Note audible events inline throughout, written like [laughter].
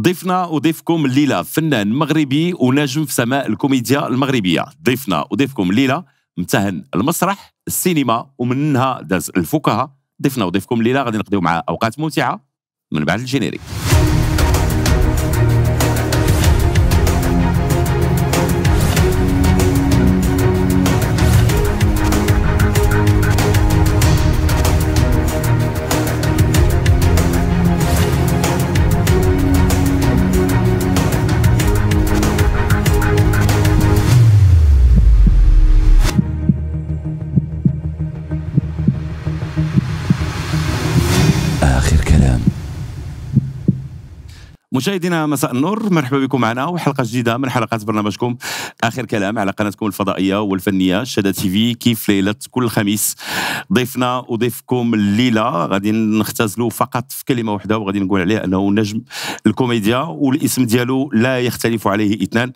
ضيفنا وضيفكم الليله فنان مغربي ونجم في سماء الكوميديا المغربيه ضيفنا وضيفكم الليله امتهن المسرح السينما ومنها داز الفكاهه ضيفنا وضيفكم الليله غادي نقضيو معاه اوقات ممتعه من بعد الجينيريك مشاهدينا مساء النور مرحبا بكم معنا وحلقه جديده من حلقات برنامجكم اخر كلام على قناتكم الفضائيه والفنيه شاده تي في كيف ليله كل خميس ضيفنا وضيفكم الليله غادي نختزلوا فقط في كلمه واحده وغادي نقول عليه انه نجم الكوميديا والاسم ديالو لا يختلف عليه اثنان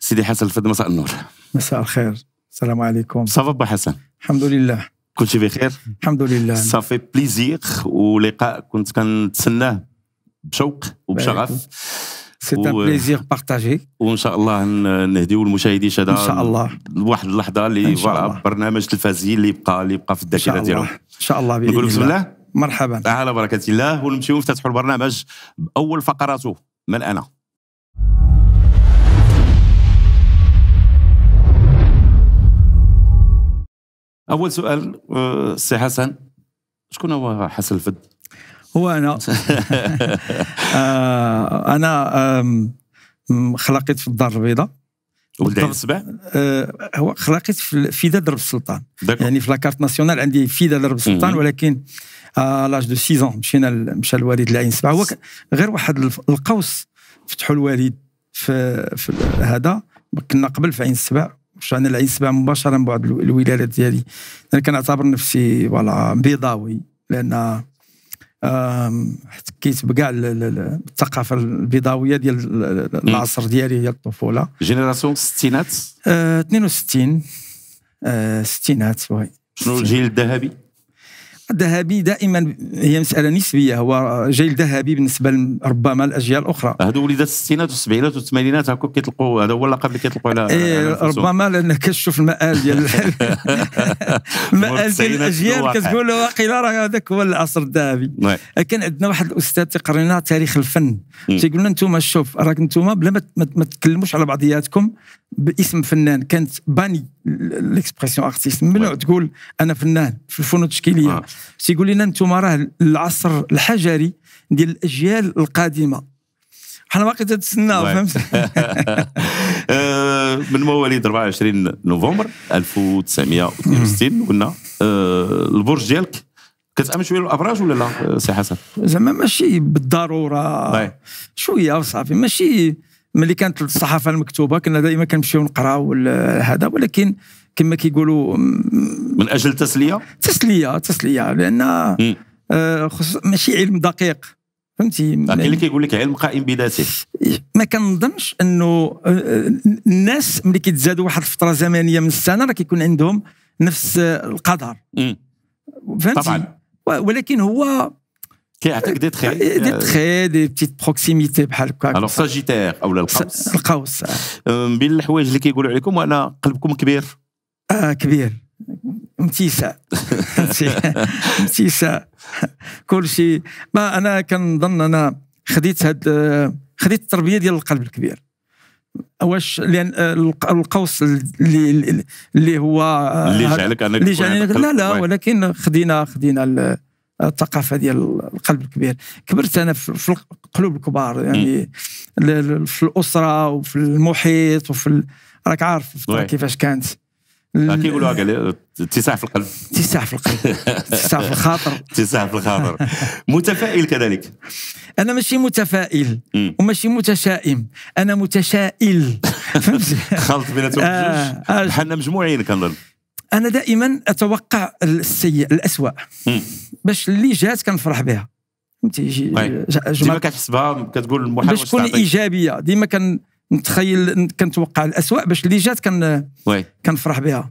سيدي حسن الفد مساء النور مساء الخير السلام عليكم صافا با حسن الحمد لله كلشي بخير الحمد لله صافي بليزير ولقاء كنت كنتسناه بشوق وبشغف سي ان بليزير بارتاجي وان شاء الله نهديو المشاهدين هذا ان شاء الله لواحد اللحظه اللي فوالا برنامج تلفزيوني اللي يبقى اللي يبقى في الذاكره ديالهم ان شاء الله باذن الله بسم الله مرحبا على بركه الله ونمشيو نفتتحوا البرنامج باول فقراته من انا اول سؤال آه، سي حسن شكون هو حسن الفد هو انا [laughs] آه، انا خلقت في الدار البيضاء ولد السبع آه، هو خلقت في فيدا درب السلطان يعني في لاكارت ناسيونال عندي فيدا درب السلطان ولكن لاج دو 6 مشينا مشى الوالد العين سبعه هو غير واحد القوس فتحوا الوالد في, في هذا كنا قبل في عين السبع مشينا لعين السبع مباشره من بعد الولاده ديالي انا كنعتبر نفسي فوالا بيضاوي لان حكيت بكاع الثقافه البيضاويه ديال العصر ديالي هي الطفوله جينيراسيون الستينات 62 ستينات آه، وي آه، شنو الجيل الذهبي الذهبي دائما هي مساله نسبيه هو جيل ذهبي بالنسبه ربما الاجيال الاخرى هذو وليدات الستينات والسبعينات والثمانينات هكا كيطلقوا هذا هو اللقب اللي كيطلقوا على إيه، ربما لان كتشوف المآل ديال [laughs] المآل ديال الاجيال كتقول واقيلا راه هذاك هو العصر الذهبي نعم. كان عندنا واحد الاستاذ تقرينا تاريخ الفن تيقول لنا انتم شوف راك انتم بلا ما تكلموش على بعضياتكم باسم فنان كانت باني ليكسبرسيون ارتيست ممنوع نعم. تقول انا فنان في الفنون التشكيليه آه. تيقول لنا انتم راه العصر الحجري ديال الاجيال القادمه حنا باقي تتسناو فهمت [laughs] آه، من مواليد 24 نوفمبر 1962 قلنا آه، البرج ديالك كتامن شويه الابراج ولا لا آه، سي حسن زعما ماشي بالضروره شويه وصافي ماشي ملي كانت الصحافه المكتوبه كنا دائما كنمشيو نقراو هذا ولكن كما كيقولوا من اجل تسليه؟ تسليه تسليه لان آه ماشي علم دقيق فهمتي كاين اللي كيقول لك علم قائم بذاته ما كنظنش انه آه، آه، الناس ملي كيتزادوا واحد الفتره زمنيه من السنه راه كيكون عندهم نفس آه، القدر فهمتي طبعا ولكن هو كيعطيك دي تخي دي تخي دي بتيت بروكسيميتي بحال هكا الوغ ساجيتير او القوس القوس من الحوايج اللي كيقولوا عليكم وانا قلبكم كبير اه كبير امتساء امتساء كل شيء ما انا كنظن انا خديت هاد خديت التربيه ديال القلب الكبير واش لان آه، القوس اللي اللي هو آه، اللي جعلك انك اللي لا لا ولكن خدينا خدينا الثقافه ديال القلب الكبير كبرت انا في القلوب الكبار يعني في الاسره وفي المحيط وفي راك عارف كيفاش كانت كيقولوا قال اتساع في القلب اتساع في القلب اتساع في الخاطر [laughs] اتساع في الخاطر متفائل كذلك انا ماشي متفائل وماشي متشائم انا متشائل [laughs] خلط بيناتهم بجوج بحالنا آه، آه. مجموعين كنظن انا دائما اتوقع السيء الاسوء باش اللي جات كنفرح بها فهمتي طيب. ديما كتحسبها كتقول المحاول باش تكون ايجابيه ديما كان نتخيل كنتوقع الاسوء باش اللي جات كان وي. كنفرح بها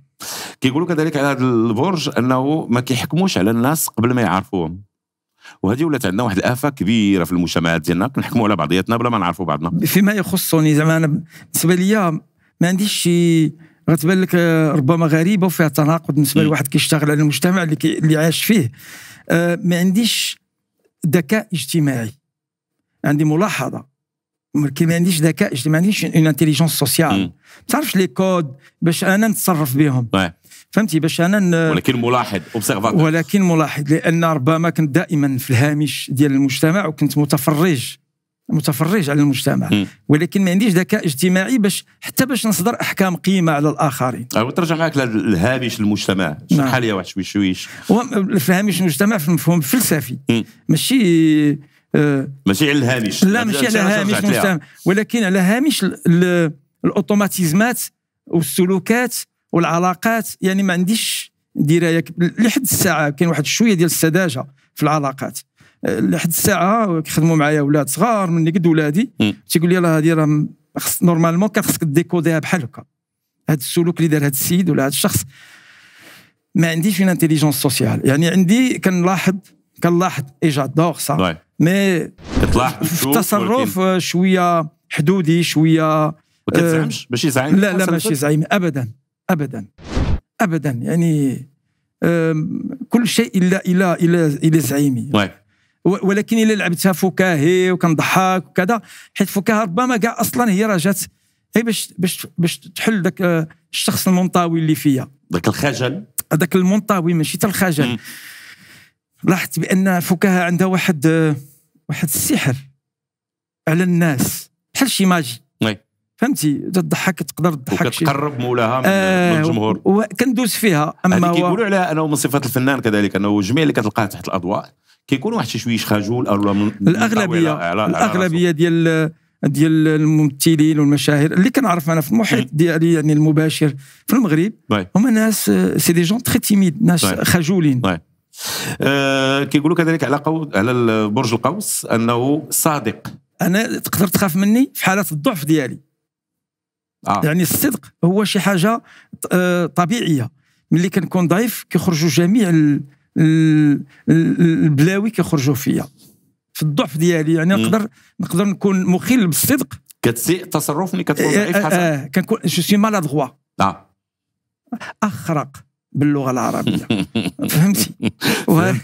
كيقولوا كذلك على هذا البرج انه ما كيحكموش على الناس قبل ما يعرفوهم وهذه ولات عندنا واحد الافه كبيره في المجتمعات ديالنا كنحكموا على بعضياتنا بلا ما نعرفوا بعضنا فيما يخصني زعما انا بالنسبه ليا ما عنديش شي غتبان لك آه، ربما غريبه وفيها تناقض بالنسبه لواحد كيشتغل على المجتمع اللي, كي اللي عايش فيه آه، ما عنديش ذكاء اجتماعي عندي ملاحظه كي ما عنديش ذكاء اجتماعي ما عنديش اون انتيليجونس سوسيال ما تعرفش لي كود باش انا نتصرف بهم فهمتي باش انا ولكن ملاحظ اوبسيرفاتور ولكن ملاحظ لان ربما كنت دائما في الهامش ديال المجتمع وكنت متفرج متفرج على المجتمع م. ولكن ما عنديش ذكاء اجتماعي باش حتى باش نصدر احكام قيمه على الاخرين أيوة، ترجع معك للهامش المجتمع شحال نعم. هي واحد شويش شويش في هامش المجتمع في المفهوم الفلسفي ماشي آه، ماشي على الهامش لا ماشي على هامش مستعمل ولكن على هامش الاوتوماتيزمات والسلوكات والعلاقات يعني ما عنديش درايه لحد الساعه كاين واحد شويه ديال السذاجه في العلاقات آه، لحد الساعه كيخدموا معايا ولاد صغار من قد ولادي تيقول لي راه هذه راه نورمالمون كان خصك ديكوديها بحال هكا هذا السلوك اللي دار هذا السيد ولا هذا الشخص ما عنديش اون انتيليجونس سوسيال يعني عندي كنلاحظ كنلاحظ اي جادور سا مي التصرف [laughs] شويه حدودي شويه ما كتزعمش آه، ماشي زعيم لا لا ماشي زعيم ابدا ابدا ابدا يعني كل شيء الا الا الا الا زعيمي ولكن الا لعبتها فكاهي وكنضحك وكذا حيت فكاهه ربما كاع اصلا هي راه جات باش باش باش تحل ذاك آه، الشخص المنطوي اللي فيا ذاك الخجل ذاك المنطوي ماشي حتى الخجل لاحظت بان فكاهه عندها واحد آه، واحد السحر على الناس بحال شي ماجي فهمتي تضحك تقدر تضحك وكتقرب مولاها من, آه من الجمهور وكندوز فيها اما كيقولوا عليها انه من صفات الفنان كذلك انه جميع اللي كتلقاه تحت الاضواء كيكون واحد شي خجول او الاغلبيه على الاغلبيه ديال ديال الممثلين والمشاهير اللي كنعرف انا في المحيط ديالي يعني المباشر في المغرب هما ناس سي دي جون تري تيميد ناس خجولين آه، كيقولوا كذلك على قو... على برج القوس انه صادق انا تقدر تخاف مني في حاله الضعف ديالي آه. يعني الصدق هو شي حاجه آه، طبيعيه ملي كنكون ضعيف كيخرجوا جميع ال... البلاوي كيخرجوا فيا في الضعف ديالي يعني نقدر نقدر نكون مخل بالصدق كتسيء تصرف ملي كتكون آه، ضعيف حسن آه كنكون جو سي مالادغوا اه اخرق باللغه العربيه [laughs] فهمتي وهاد [laughs]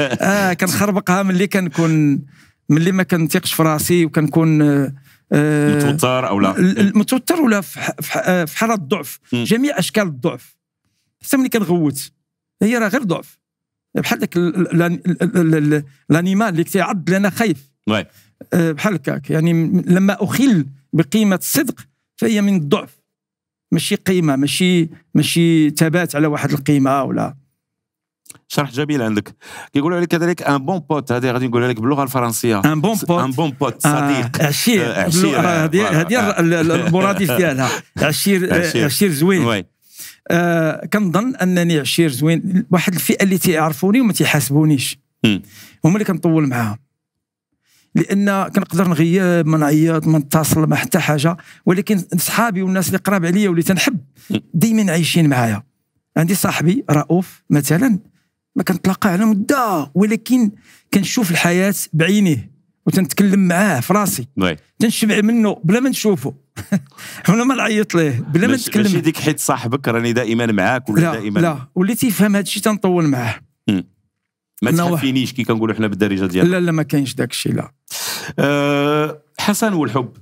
اه كنخربقها ملي كنكون ملي ما كنثقش في راسي وكنكون آه، آه، متوتر او لا متوتر ولا في آه، حاله الضعف جميع اشكال الضعف حتى ملي كنغوت هي راه غير ضعف بحال داك الانيمال اللي كيعض لنا خايف بحال هكاك يعني لما اخل بقيمه الصدق فهي من الضعف ماشي قيمه ماشي ماشي ثبات على واحد القيمه ولا شرح جميل عندك كيقولوا عليك كذلك ان بون بوت هذه غادي نقولها لك باللغه الفرنسيه ان بون بوت ان بون بوت صديق عشير آه، هذه هذه آه. المرادف ديالها [laughs] آه، عشير عشير زوين كنظن انني عشير زوين واحد الفئه اللي تيعرفوني وما تيحاسبونيش هما اللي كنطول معاهم لان كنقدر نغيب ما نعيط ما نتصل ما حتى حاجه ولكن صحابي والناس اللي قراب عليا واللي تنحب دائما عايشين معايا عندي صاحبي رؤوف مثلا ما كنتلاقى على مده ولكن كنشوف الحياه بعينيه وتنتكلم معاه في راسي تنشبع منه بلا ما نشوفه [laughs] بلا ما نعيط ليه بلا ما نتكلم ماشي ديك حيت صاحبك راني دائما معاك ولا لا دائما لا واللي تيفهم هذا الشيء تنطول معاه ما تحفينيش كي كنقولوا حنا بالدارجه ديالنا لا لا ما كاينش داك الشيء لا أه حسن والحب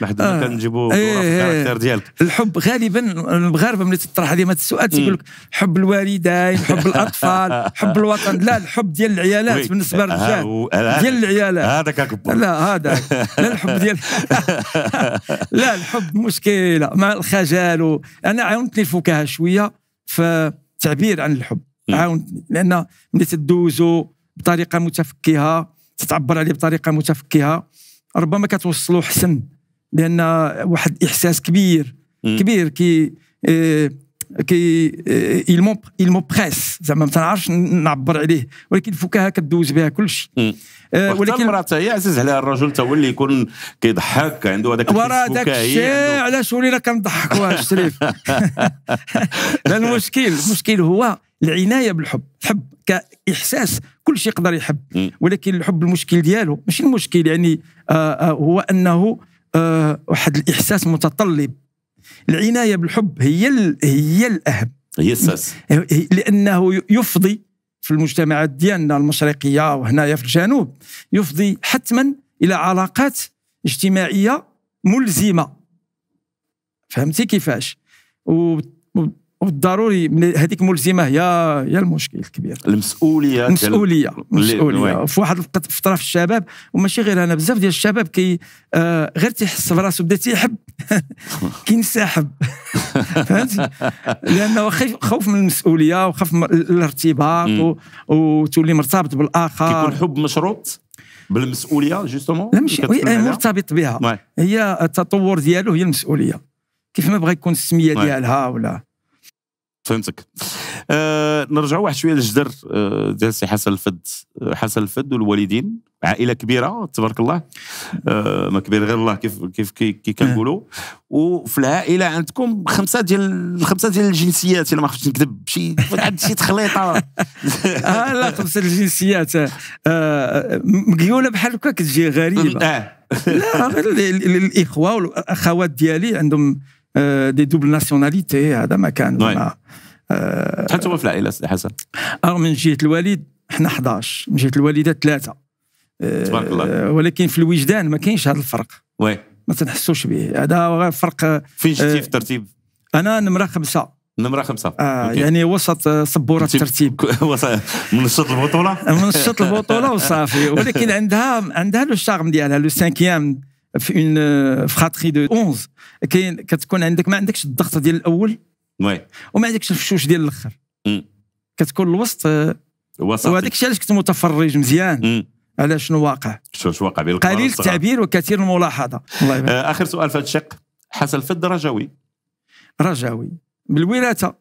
لحد ما آه. كنجيبوا إيه, إيه. الكاركتير ديالك الحب غالبا المغاربه ملي تطرح هذه السؤال تيقول لك حب الوالدين حب الاطفال [laughs] حب الوطن لا الحب ديال العيالات بالنسبه آه، للرجال آه، ديال العيالات هذاك كبر لا هذا لا الحب ديال [laughs] [laughs] لا الحب مشكله مع الخجل و... انا عاونتني الفكاهه شويه تعبير عن الحب عاون لان ملي تدوزو بطريقه متفكهه تتعبر عليه بطريقه متفكهه ربما كتوصلو حسن لان واحد الاحساس كبير كبير كي آه، كي آه، il مو il زعما ما تنعرفش نعبر عليه ولكن الفكاهه كدوز بها كل شيء آه، ولكن المراه حتى هي عزيز عليها الرجل حتى هو اللي يكون كيضحك عنده هذاك وراه داك الشيء علاش ولينا كنضحكوا الشريف [laughs] [laughs] لا المشكل المشكل هو العنايه بالحب الحب كاحساس كل شيء يقدر يحب ولكن الحب المشكل ديالو ماشي المشكل يعني آآ آه، آآ آه، هو انه آه، واحد الاحساس متطلب العنايه بالحب هي هي الاهم هي الساس لانه يفضي في المجتمعات ديالنا المشرقيه وهنايا في الجنوب يفضي حتما الى علاقات اجتماعيه ملزمه فهمتي كيفاش وبالضروري هذيك ملزمه هي هي المشكل الكبير المسؤوليه المسؤوليه المسؤوليه في واحد الفتره في الشباب وماشي غير انا بزاف ديال الشباب كي آه غير تيحس براسو بدا تيحب [laughs] كينسحب [laughs] فهمتي لانه خوف من المسؤوليه وخوف من الارتباط وتولي مرتبط بالاخر كيكون حب مشروط بالمسؤوليه جوستومون لا ماشي مرتبط بها هي التطور ديالو هي المسؤوليه كيف ما بغى يكون السميه ديالها ولا فهمتك آه نرجعوا واحد شويه للجدر آه ديال سي حسن الفد آه، حسن الفد والوالدين عائله كبيره تبارك الله آه ما كبير غير الله كيف كيف كي, كي كنقولوا وفي العائله عندكم خمسه ديال الخمسه ديال الجنسيات الا ما خفتش نكذب شي عند شي تخليطه [laughs] آه لا خمسه الجنسيات آه, آه، مقيونه بحال هكا كتجي غريبه آه. لا الاخوه والاخوات ديالي عندهم آه، دي دوبل ناسيوناليتي هذا ما كان نعم. شحال هو في العائله سي حسن؟ اه من جهه الوالد حنا 11 من جهه الوالده ثلاثه أه، تبارك الله ولكن في الوجدان ما كاينش هذا الفرق وي ما تنحسوش به هذا غير فرق فين جيتي أه، في الترتيب؟ انا نمره خمسه نمرة خمسة آه أوكي. يعني وسط صبورة الترتيب [laughs] منشط البطولة [laughs] منشط البطولة وصافي ولكن عندها عندها لو شارم ديالها لو سانكيام في اون فخاتري دو 11 كاين كتكون عندك ما عندكش الضغط ديال الاول وي وما عندكش الفشوش ديال الاخر كتكون الوسط آه، وسطي وهذاك الشيء علاش كنت متفرج مزيان على شنو واقع شنو واقع قليل التعبير وكثير الملاحظه الله يبارك آه، اخر سؤال في هذا الشق حسن فد رجوي رجوي بالوراثه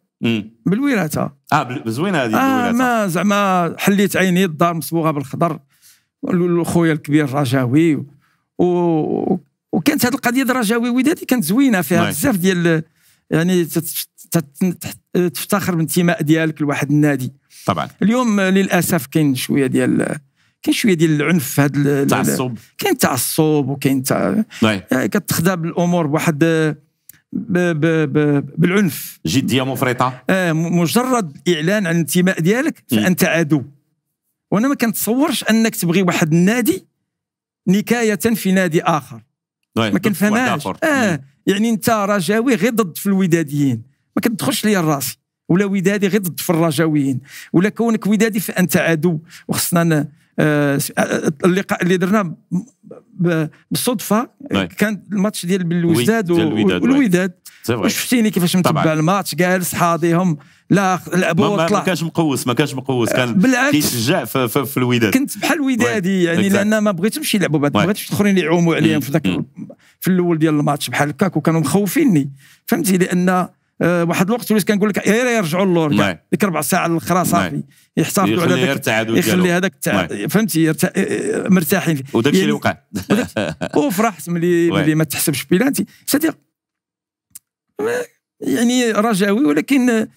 بالوراثه اه زوينه هذه آه ما زعما حليت عيني الدار مصبوغه بالخضر خويا الكبير رجاوي و... وكانت هذه القضيه الرجاوي ودادي كانت زوينه فيها بزاف ديال يعني تفتخر بالانتماء ديالك لواحد النادي طبعا اليوم للاسف كاين شويه ديال كاين شويه ديال العنف في هذا التعصب كاين تعصب وكاين تع... آه، كتخدع بالامور بواحد ب... ب... ب... بالعنف جديه مفرطه آه مجرد الاعلان عن الانتماء ديالك فانت عدو وانا ما كنتصورش انك تبغي واحد النادي نكايه في نادي اخر ما كنفهمهاش اه يعني انت رجاوي غير ضد في الوداديين ما كتدخلش ليا الراس ولا ودادي غير ضد في الرجاويين ولا كونك ودادي فانت عدو وخصنا آه، اللقاء اللي درناه بالصدفه كان الماتش ديال بالوجداد والوداد وشفتيني كيفاش متبع الماتش جالس حاضيهم لا لعبوا ما, ما كانش مقوس ما كانش مقوس كان كيشجع في, في, في الوداد كنت بحال ودادي يعني لان ما بغيتهمش يلعبوا بعد ما بغيتش الاخرين يعوموا عليهم mm. في ذاك mm. في الاول ديال الماتش بحال هكاك وكانوا مخوفيني فهمتي لان آه، واحد الوقت وليت كنقول لك غير يرجعوا للور نعم. ديك ربع ساعه الاخرى صافي نعم. يحتفظوا على داك يخلي هذاك نعم. فهمتي آه، آه، مرتاحين وداك الشيء اللي وقع وفرحت ملي ملي ما تحسبش بيلانتي صديق يعني رجاوي ولكن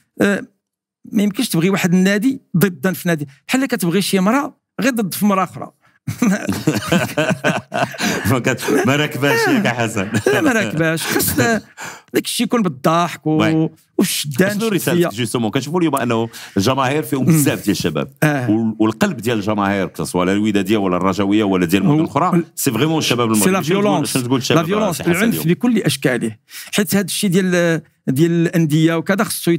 ما يمكنش تبغي واحد النادي ضدا في نادي بحال كتبغي شي امراه غير ضد في امراه اخرى [laughs] ما راكباش ياك حسن لا ما راكباش خصنا [laughs] داك الشيء يكون بالضحك و... والشدان شنو رسالتك جوستومون كنشوفوا اليوم انه الجماهير فيهم بزاف ديال الشباب آه. والقلب ديال الجماهير سواء الوداديه ولا الرجويه ولا ديال المدن الاخرى سي فريمون الشباب المغربي سي لا فيولونس لا فيولونس العنف بكل اشكاله حيت هذا الشيء ديال ديال الانديه وكذا خصو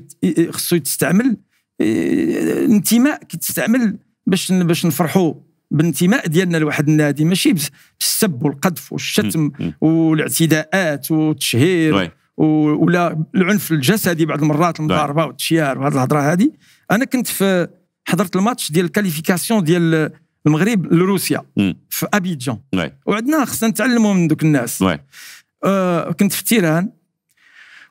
خصو يتستعمل إيه، انتماء كيتستعمل باش باش نفرحوا بالانتماء ديالنا لواحد النادي ماشي بالسب والقذف والشتم والاعتداءات والتشهير ولا العنف الجسدي بعض المرات المضاربه والتشيار وهذه الهضره هذه انا كنت في حضرت الماتش ديال الكاليفيكاسيون ديال المغرب لروسيا في ابيجان وعندنا خصنا نتعلموا من دوك الناس آه كنت في تيران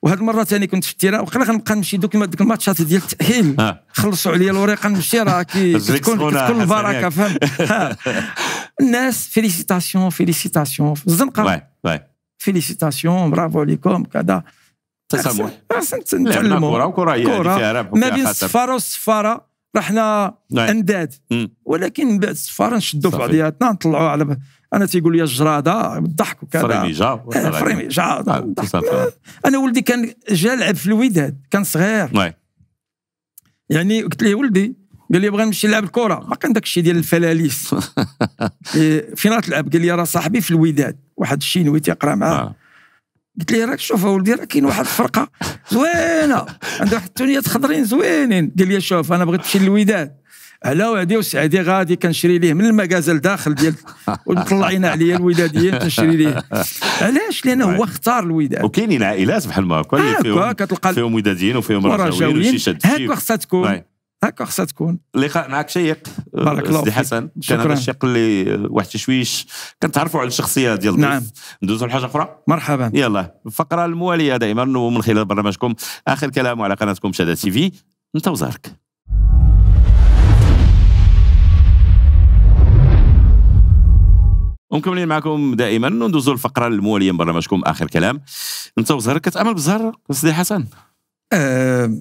وهاد المره ثاني كنت في التيران وقال غنبقى نمشي دوك ديك الماتشات ديال التاهيل خلصوا عليا الوريقه نمشي راه كي تكون [laughs] كتكون البركه فهمت الناس فيليسيتاسيون فيليسيتاسيون في الزنقه فيليسيتاسيون برافو عليكم كذا تسامح نتعلموا كره وكره هي كره ما بين السفاره والسفاره رحنا انداد ولكن من بعد السفاره نشدوا في بعضياتنا نطلعوا على انا تيقول لي الجراده بالضحك وكذا فريمي جا فريمي جا انا ولدي كان جا لعب في الوداد كان صغير يعني قلت له ولدي قال لي بغى نمشي نلعب الكره ما كان داك الشيء ديال الفلاليس [laughs] إيه، فين غتلعب قال لي راه صاحبي في الوداد واحد الشينوي تيقرا معاه آه. قلت له راك شوف ولدي راه كاين واحد الفرقه [laughs] زوينه عندها واحد الثنيات خضرين زوينين قال لي شوف انا بغيت نمشي للوداد على وعدي وسعدي غادي كنشري ليه من المكازا لداخل ديال [laughs] ومطلعين عليا الوداديين تنشري ليه [laughs] علاش لان هو طيب. اختار الوداد وكاينين عائلات بحال ما هكا اللي فيهم وداديين وفيهم رجاويين هكا خصها تكون طيب. هكا خصها تكون اللقاء معك شيق بارك الله فيك حسن كان هذا الشيق اللي واحد شويش كنتعرفوا على الشخصيه ديال الضيف نعم ندوزوا لحاجه اخرى مرحبا يلا الفقره المواليه دائما ومن خلال برنامجكم اخر كلام على قناتكم شاده تي في انت وزارك ومكملين معكم دائما وندوزوا الفقره المواليه من برنامجكم اخر كلام انت وزهر كتامل بالزهر سيدي حسن آه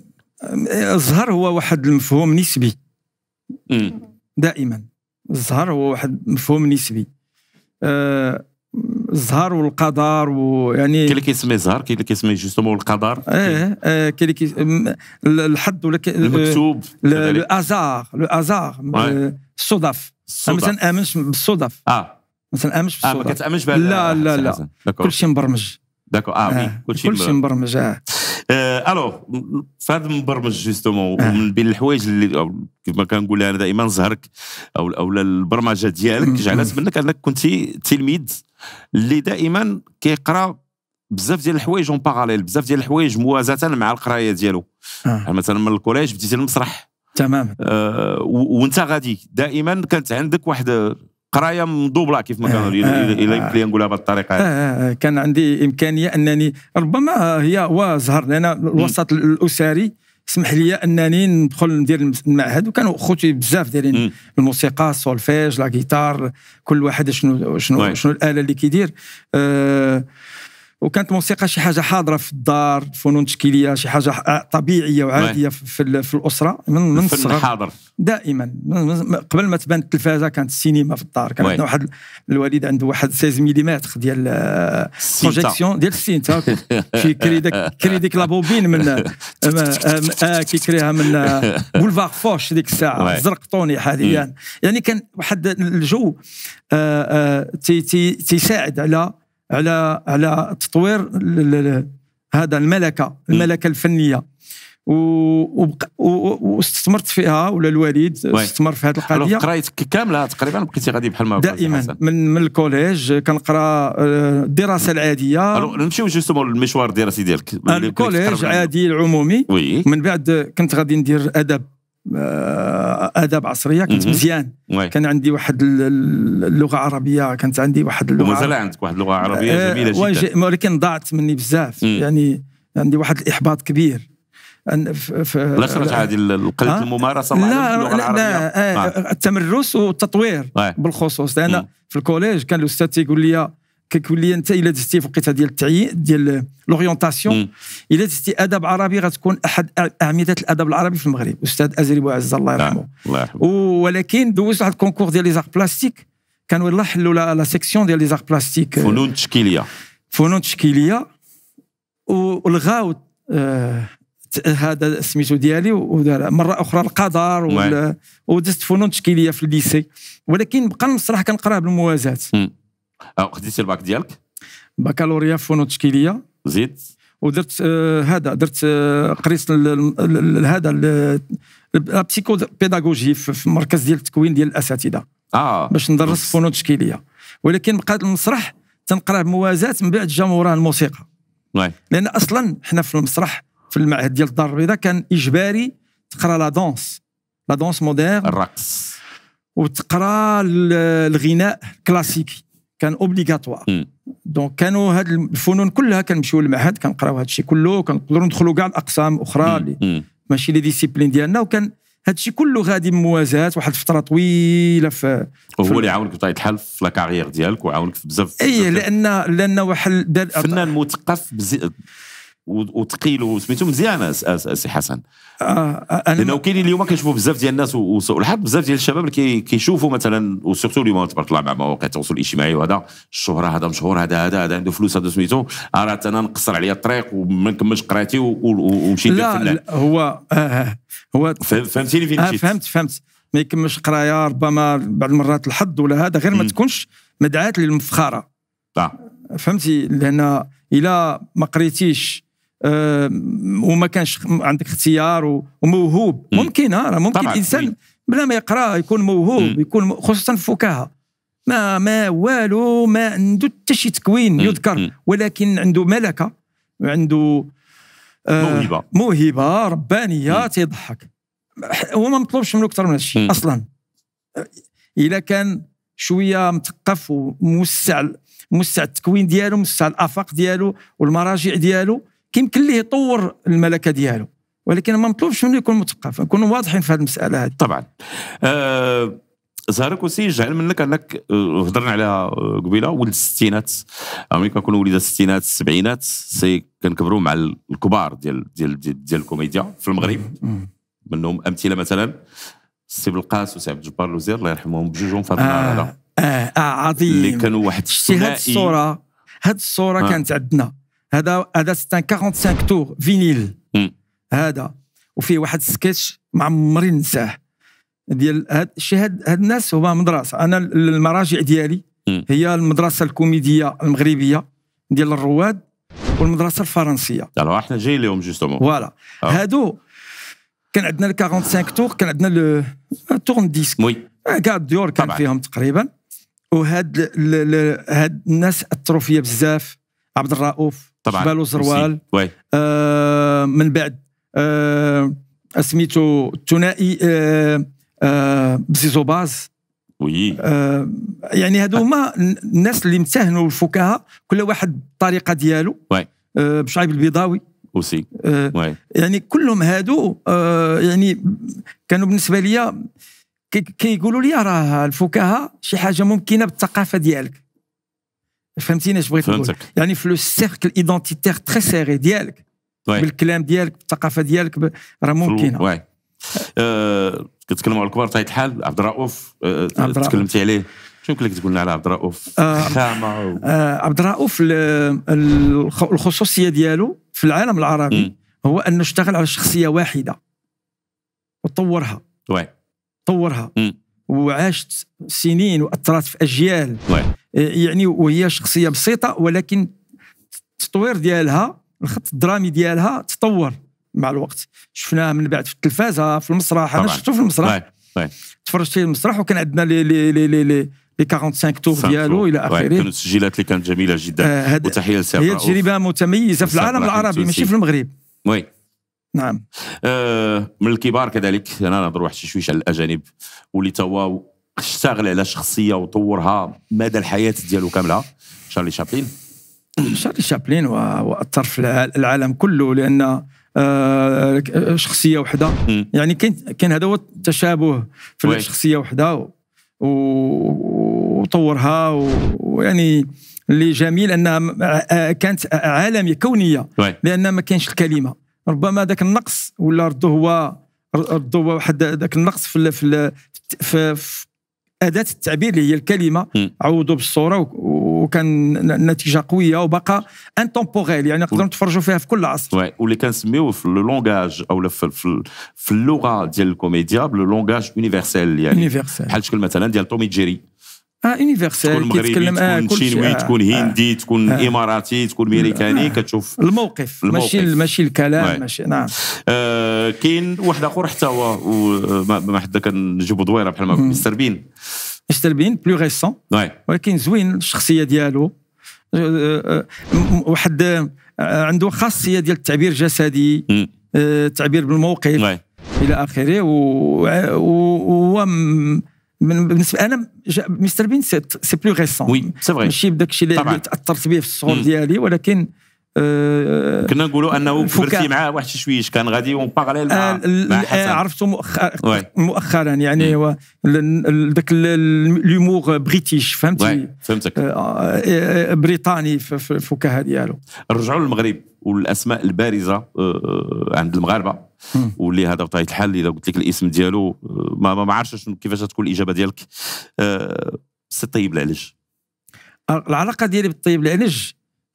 الزهر هو واحد المفهوم نسبي دائما الزهر هو واحد مفهوم نسبي آه الزهر والقدر ويعني كاين اللي كيسمي الزهر كاين اللي كيسمي جوستومون القدر اه اه كاين اللي الحظ ولا المكتوب الازار الازار الصدف مثلا امنش بالصدف اه ما تنامنش بالصوره اه ما كتامنش بها لا لا لا كل شيء مبرمج داكو اه, آه، كل شيء كل شيء مبرمج آه. اه الو في هذا المبرمج جوستومون آه. ومن بين الحوايج اللي كما كنقول انا دائما زهرك او او البرمجه ديالك جعلت منك انك كنت تلميذ اللي دائما كيقرا بزاف ديال الحوايج اون باراليل بزاف ديال الحوايج موازاه مع القرايه ديالو آه. يعني مثلا من الكوليج بديتي المسرح تمام آه وانت غادي دائما كانت عندك واحد قرايه مدوبله كيف ما كانوا الا آه، آه، يمكن لي نقولها الطريقه هذه آه، كان عندي امكانيه انني ربما هي وزهر لان الوسط الاسري سمح لي انني ندخل ندير المعهد وكانوا خوتي بزاف دايرين الموسيقى السولفيج لا كل واحد شنو شنو شنو الاله اللي كيدير أه وكانت موسيقى شي حاجه حاضره في الدار فنون تشكيليه شي حاجه آه، طبيعيه وعاديه في, في الاسره من من الصغر حاضر دائما قبل ما تبان التلفازه كانت السينما في الدار كان عندنا واحد الوالد عنده واحد 16 ملم ديال بروجيكسيون آه، ديال السينتا [laughs] كيكري داك كري ديك لابوبين من آه، كيكريها من بولفار فوش ديك الساعه طوني حاليا يعني كان واحد الجو تيساعد على على على تطوير هذا الملكه الملكه الفنيه واستثمرت فيها ولا الوالد استثمر في هذه القضيه قرايتك كامله تقريبا بقيتي غادي بحال ما دائما من من الكوليج كنقرا آه، الدراسه العاديه نمشيو جوستومون المشوار الدراسي ديالك الكوليج عادي العمومي وي. من بعد كنت غادي ندير ادب آه، اداب عصريه كنت مزيان كان عندي واحد اللغه العربيه كانت عندي واحد اللغه ومازال عندك واحد اللغه عربيه آه، جميله جدا ولكن ضاعت مني بزاف يعني عندي واحد الاحباط كبير لا خرج هذه قله الممارسه لا لا, لا آه، نعم. التمرس والتطوير بالخصوص لان في الكوليج كان الاستاذ تيقول لي كتولي انت الا دزتي في الوقيته ديال التعيين ديال لورينتاسيون الا دزتي ادب عربي غتكون احد اعمده الادب العربي في المغرب استاذ ازري بوعز الله نعم، يرحمه الله يرحمه ولكن دوزت واحد الكونكور ديال لي بلاستيك كانوا يلاه حلوا لا سيكسيون ديال لي بلاستيك آه، فنون تشكيليه فنون تشكيليه ولغاو آه، هذا سميتو ديالي مره اخرى القدر ودزت فنون تشكيليه في الليسي ولكن بقى المسرح كنقراه بالموازات خديتي الباك ديالك بكالوريا فنون تشكيليه زيد ودرت آه، هذا درت آه، قريت هذا البسيكو بيداغوجي في مركز ديال التكوين ديال الاساتذه اه باش ندرس فنون تشكيليه ولكن بقات المسرح تنقرا موازاه من بعد جا موراه الموسيقى وي. لان اصلا حنا في المسرح في المعهد ديال الدار البيضاء كان اجباري تقرا لا دونس لا دونس موديرن الرقص وتقرا الغناء الكلاسيكي كان اوبليغاتوار دونك كانوا هاد الفنون كلها كنمشيو للمعهد كنقراو هاد الشيء كله كنقدروا ندخلوا كاع الاقسام اخرى اللي ماشي لي ديسيبلين ديالنا وكان هاد الشيء كله غادي بموازات واحد الفتره طويله في هو اللي عاونك بطبيعه الحال في لاكارير ديالك وعاونك في بزاف اي لان لان واحد فنان مثقف وثقيل وسميتو مزيان سي حسن آه, آه، لانه كاين اليوم كنشوفوا بزاف ديال الناس الحظ بزاف ديال الشباب اللي كيشوفوا مثلا وسيرتو اليوم تبارك الله مع مواقع التواصل الاجتماعي وهذا الشهره هذا مشهور هذا هذا هذا عنده فلوس هذا سميتو راه انا نقصر عليا الطريق وما نكملش قرايتي ومشيت لا, لا هو آه, آه، هو فهمتيني فين آه، مشيت آه فهمت فهمت ما يكملش قرايه ربما بعض المرات الحظ ولا هذا غير ما تكونش مدعاه للمفخره فهمتي لان الا ما قريتيش آه، وما كانش عندك اختيار وموهوب ممكن آه، راه ممكن الانسان بلا ما يقرا يكون موهوب يكون خصوصا فكاهه الفكاهه ما ما والو ما عنده حتى شي تكوين يذكر ولكن عنده ملكه وعنده آه موهبه موهبه ربانيه تيضحك هو ما مطلوبش منه اكثر من الشيء اصلا الا كان شويه مثقف وموسع موسع التكوين ديالو موسع الافاق ديالو والمراجع ديالو كيمكن ليه يطور الملكه ديالو ولكن ما مطلوبش منه يكون مثقف نكونوا واضحين في هذه المساله هذه طبعا آه زهرك وسي جعل منك انك آه، هضرنا عليها آه، قبيله ولد الستينات ملي كنكونوا وليد الستينات السبعينات سي كنكبروا مع الكبار ديال ديال ديال, ديال الكوميديا في المغرب منهم امثله مثلا سي بلقاس وسي عبد الجبار الوزير الله يرحمهم بجوجهم في هذا النهار آه, آه, آه عظيم اللي كانوا واحد الثنائي هاد الصوره هاد الصوره آه. كانت عندنا هذا هذا سيت 45 تور فينيل هذا وفيه واحد السكيتش ما عمري ننساه ديال هاد الشيء هاد, الناس هما مدرسه انا المراجع ديالي هي المدرسه الكوميديه المغربيه ديال الرواد والمدرسه الفرنسيه الو احنا جايين لهم جوستومون فوالا هادو كان عندنا ال 45 تور كان عندنا تورن ديسك وي كاع الديور كان طبعا. فيهم تقريبا وهاد ل... ل... هاد الناس اثروا فيا بزاف عبد الرؤوف طبعا جبال وزروال آه من بعد آه سميتو الثنائي آه آه بزيزو باز وي آه يعني هادو هما الناس اللي امتهنوا الفكاهه كل واحد بالطريقه ديالو وي آه بشعيب البيضاوي اوسي آه يعني كلهم هادو آه يعني كانوا بالنسبه لي كيقولوا كي لي راه الفكاهه شي حاجه ممكنه بالثقافه ديالك فهمتيني اش بغيت نقول يعني في لو سيركل ايدونتيتير تري سيري ديالك وي. بالكلام ديالك بالثقافه ديالك راه ممكنه وي. أه كتكلموا على الكبار بطبيعه الحال عبد الرؤوف أه تكلمتي عليه شنو يمكن لك تقول لنا على عبد الرؤوف أه، خامه و... آه عبد الرؤوف الخصوصيه ديالو في العالم العربي م. هو انه اشتغل على شخصيه واحده وطورها وي طورها م. وعاشت سنين واثرت في اجيال وي. إيه، يعني وهي شخصيه بسيطه ولكن التطوير ديالها الخط الدرامي ديالها تطور مع الوقت شفناها من بعد في التلفازه في المسرح انا شفته في المسرح تفرجت في المسرح وكان عندنا لي لي لي لي, لي 45 تور ديالو الى اخره كانت التسجيلات اللي كانت جميله جدا آه وتحيه لسامح هي تجربه متميزه في العالم العربي ماشي في المغرب وي نعم آه من الكبار كذلك انا نهضر واحد شي على الاجانب واللي توا اشتغل على شخصيه وطورها مدى الحياه ديالو كامله شارلي شابلين شارلي شابلين واثر في العالم كله لان آه، آه، شخصيه وحده يعني كان هذا هو التشابه في وي. شخصيه وحده وطورها ويعني اللي جميل انها كانت عالميه كونيه لان ما كانش الكلمه ربما ذاك النقص ولا ردو هو ردو هو واحد ذاك النقص في في في اداه التعبير اللي هي الكلمه عوضوا بالصوره وكان نتيجه قويه وبقى تومبوغيل يعني نقدروا نتفرجوا فيها في كل عصر وي واللي كنسميوه في لو لونغاج او في, في اللغه ديال الكوميديا بلو لونغاج يونيفرسال يعني بحال شكل مثلا ديال تومي جيري اه يونيفرسال تكون مغربي آه، تكون آه تشينوي آه تكون هندي آه تكون آه اماراتي تكون ميريكاني آه كتشوف الموقف, الموقف. ماشي ماشي الكلام ماشي نعم آه كاين واحد اخر حتى هو آه، ما حدا كنجيبو دويره بحال مستر بين مستر بين بلو ريسون ولكن زوين الشخصيه ديالو آه، واحد عنده خاصيه ديال التعبير الجسدي التعبير بالموقف الى اخره وهو بالنسبه انا مستر بين سي بلو ريسون oui, ماشي بداك الشيء اللي تاثرت به في الصغر ديالي ولكن آه، كنا نقولوا انه كبرتي معاه واحد شويش كان غادي اون باراليل مع, آه، مع حسن آه، عرفته مؤخر مؤخرا يعني هو ذاك ليمور بريتيش فهمتي فهمتك بريطاني في الفكاهه ديالو نرجعوا للمغرب والاسماء البارزه عند المغاربه واللي هذا بطبيعه الحال اذا قلت لك الاسم ديالو ما ما عرفتش كيفاش تكون الاجابه ديالك سي طيب العلج العلاقه ديالي بالطيب العلج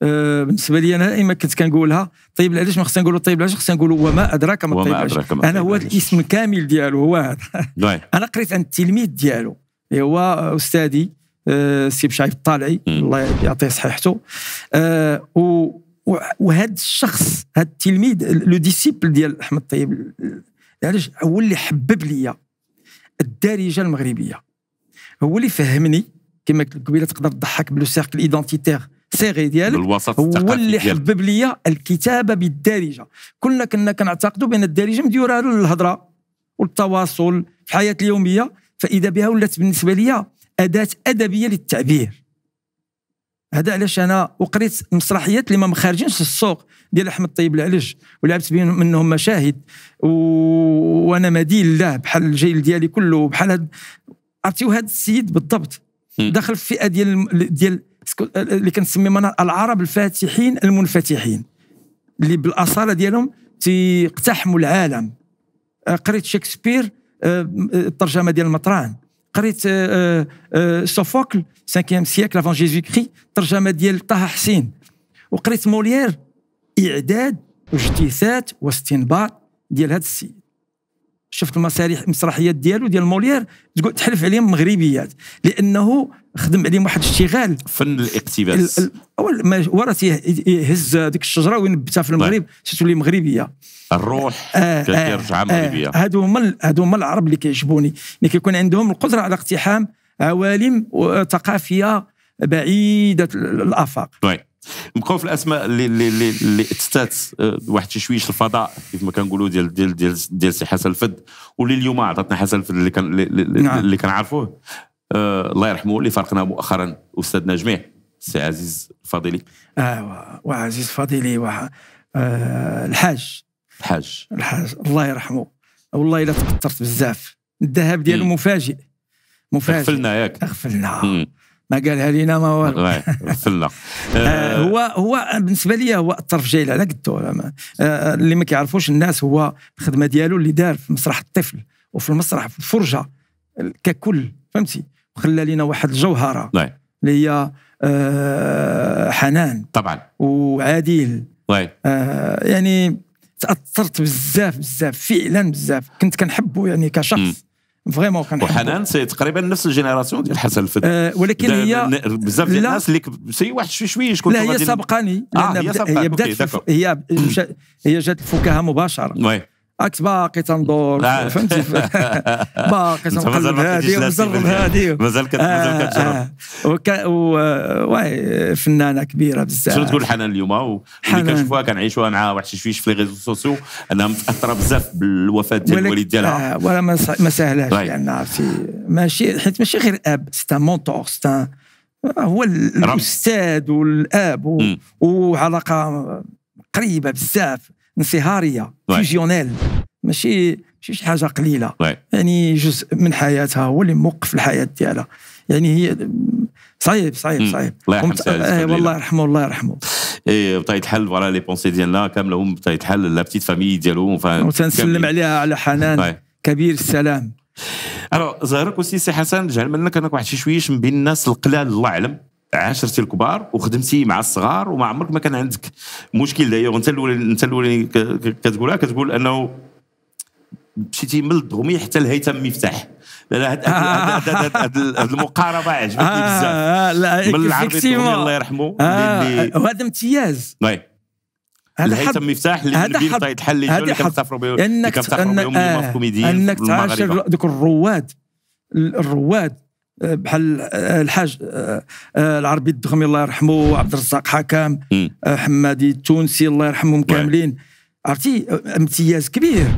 آه، بالنسبه لي انا دائما كنت كنقولها طيب العلاج ما خصنا نقولوا طيب العلاج خصنا نقولوا وما ادراك ما الطيب العلاج طيب، انا هو الاسم الكامل ديالو هو هذا نعم. [laughs] انا قريت عن التلميذ ديالو اللي هو استاذي السي آه، بشعيب الطالعي الله يعطيه صحيحته آه، وهذا الشخص هذا التلميذ لو ديسيبل ديال احمد الطيب علاش هو اللي حبب ليا الدارجه المغربيه هو اللي فهمني كما قلت قبيله تقدر تضحك بلو سيركل ايدونتيتير السيغي ديالك الوسط هو اللي حبب ليا الكتابه بالدارجه كلنا كنا كنعتقدوا بان الدارجه مديوره للهضره والتواصل في الحياه اليوميه فاذا بها ولات بالنسبه لي اداه ادبيه للتعبير هذا علاش انا وقريت مسرحيات اللي ما مخارجينش السوق ديال احمد طيب العلج ولعبت منهم مشاهد و... وانا مدين له بحال الجيل ديالي كله بحال هاد عرفتي وهذا السيد بالضبط دخل في فئه ديال ديال آه، آه، اللي كنسميهم العرب الفاتحين المنفتحين اللي بالاصاله ديالهم تيقتحموا العالم آه، قريت شكسبير الترجمه ديال المطران قريت سوفوكل 5 سيكل افون جيزو كري الترجمه ديال طه حسين وقريت موليير اعداد واجتثاث واستنباط ديال هذا السيد شفت المسارح المسرحيات ديالو ديال مولير تقول تحلف عليهم مغربيات لانه خدم عليهم واحد الاشتغال فن الاقتباس اول ما ورث يهز ديك الشجره وينبتها في المغرب طيب. تولي مغربيه الروح آه كترجع آه،, آه مغربيه هادو هما هادو هما العرب اللي كيعجبوني اللي كيكون عندهم القدره على اقتحام عوالم ثقافيه بعيده الافاق طيب. نبقاو في الاسماء اللي اللي اللي, اللي اتستات آه، واحد شويش الفضاء كيف ما كنقولوا ديال ديال ديال ديال سي حسن الفد واللي اليوم عطاتنا حسن الفد اللي كان اللي, نعم. اللي كنعرفوه آه الله يرحمه اللي فارقنا مؤخرا استاذنا جميع سي عزيز الفاضلي اه وعزيز الفاضلي و آه الحاج الحاج الحاج الله يرحمه والله الا تاثرت بزاف الذهاب ديالو مفاجئ مفاجئ غفلنا ياك غفلنا ما قالها لينا ما والو فلا [laughs] آه، آه، هو هو بالنسبه لي هو الطرف جاي على قدو آه، اللي ما كيعرفوش الناس هو الخدمه ديالو اللي دار في مسرح الطفل وفي المسرح في الفرجه ككل فهمتي وخلى لنا واحد الجوهره اللي هي حنان طبعا وعادل يعني تاثرت بزاف بزاف فعلا بزاف كنت كنحبه يعني كشخص فريمون كان وحنان سي تقريبا نفس الجينيراسيون ديال حسن الفت أه ولكن هي بزاف ديال الناس اللي سي واحد شوي شوي شكون هي سبقاني آه هي, سبقاني. هي بدات هي هي جات الفكاهه مباشره وي اكس باقي تندور فهمتي [laughs] باقي تنقلب هادي ومزرب يعني. هادي مازال مازال آه، كتجرب آه. و... فنانه كبيره بزاف شنو تقول حنان اليوم آه، اللي كنشوفوها كنعيشوها مع واحد شي في لي ريزو سوسيو انها متاثره بزاف بالوفاه ديال الوالد ديالها آه ولا ما, ما سهلاش طيب. لان عرفتي ماشي حيت ماشي غير اب ان مونتور ان هو الاستاذ والاب وعلاقه قريبه بزاف انصهاريه فيجيونيل ماشي ماشي شي حاجه قليله يعني جزء من حياتها هو اللي موقف الحياه ديالها يعني هي صعيب صعيب hmm. صعيب الله يرحمه آه والله يرحمه الله يرحمه اي euh, بطبيعه الحال فوالا لي بونسي ديالنا كامله هم بطبيعه الحال لا بتيت فامي ديالهم وتنسلم عليها على حنان كبير السلام الو زهرك وسي سي حسن جعل منك انك واحد شي شويه من بين الناس القلال الله اعلم عاشرتي الكبار وخدمتي مع الصغار وما عمرك ما كان عندك مشكل دايوغ انت الاول انت الاول كتقولها كتقول انه مشيتي من الدغمي حتى الهيثم مفتاح لا لا هاد المقاربه عجبتني آه، بزاف آه، من العربي الله يرحمه آه، وهذا امتياز الهيثم مفتاح اللي هذا حظ حل اللي كنفتخروا بهم انك انك تعاشر ذوك الرواد الرواد آه، بحال آه، الحاج آه، العربي الدغمي الله يرحمه عبد الرزاق حكام حمادي التونسي الله يرحمهم كاملين عرفتي امتياز كبير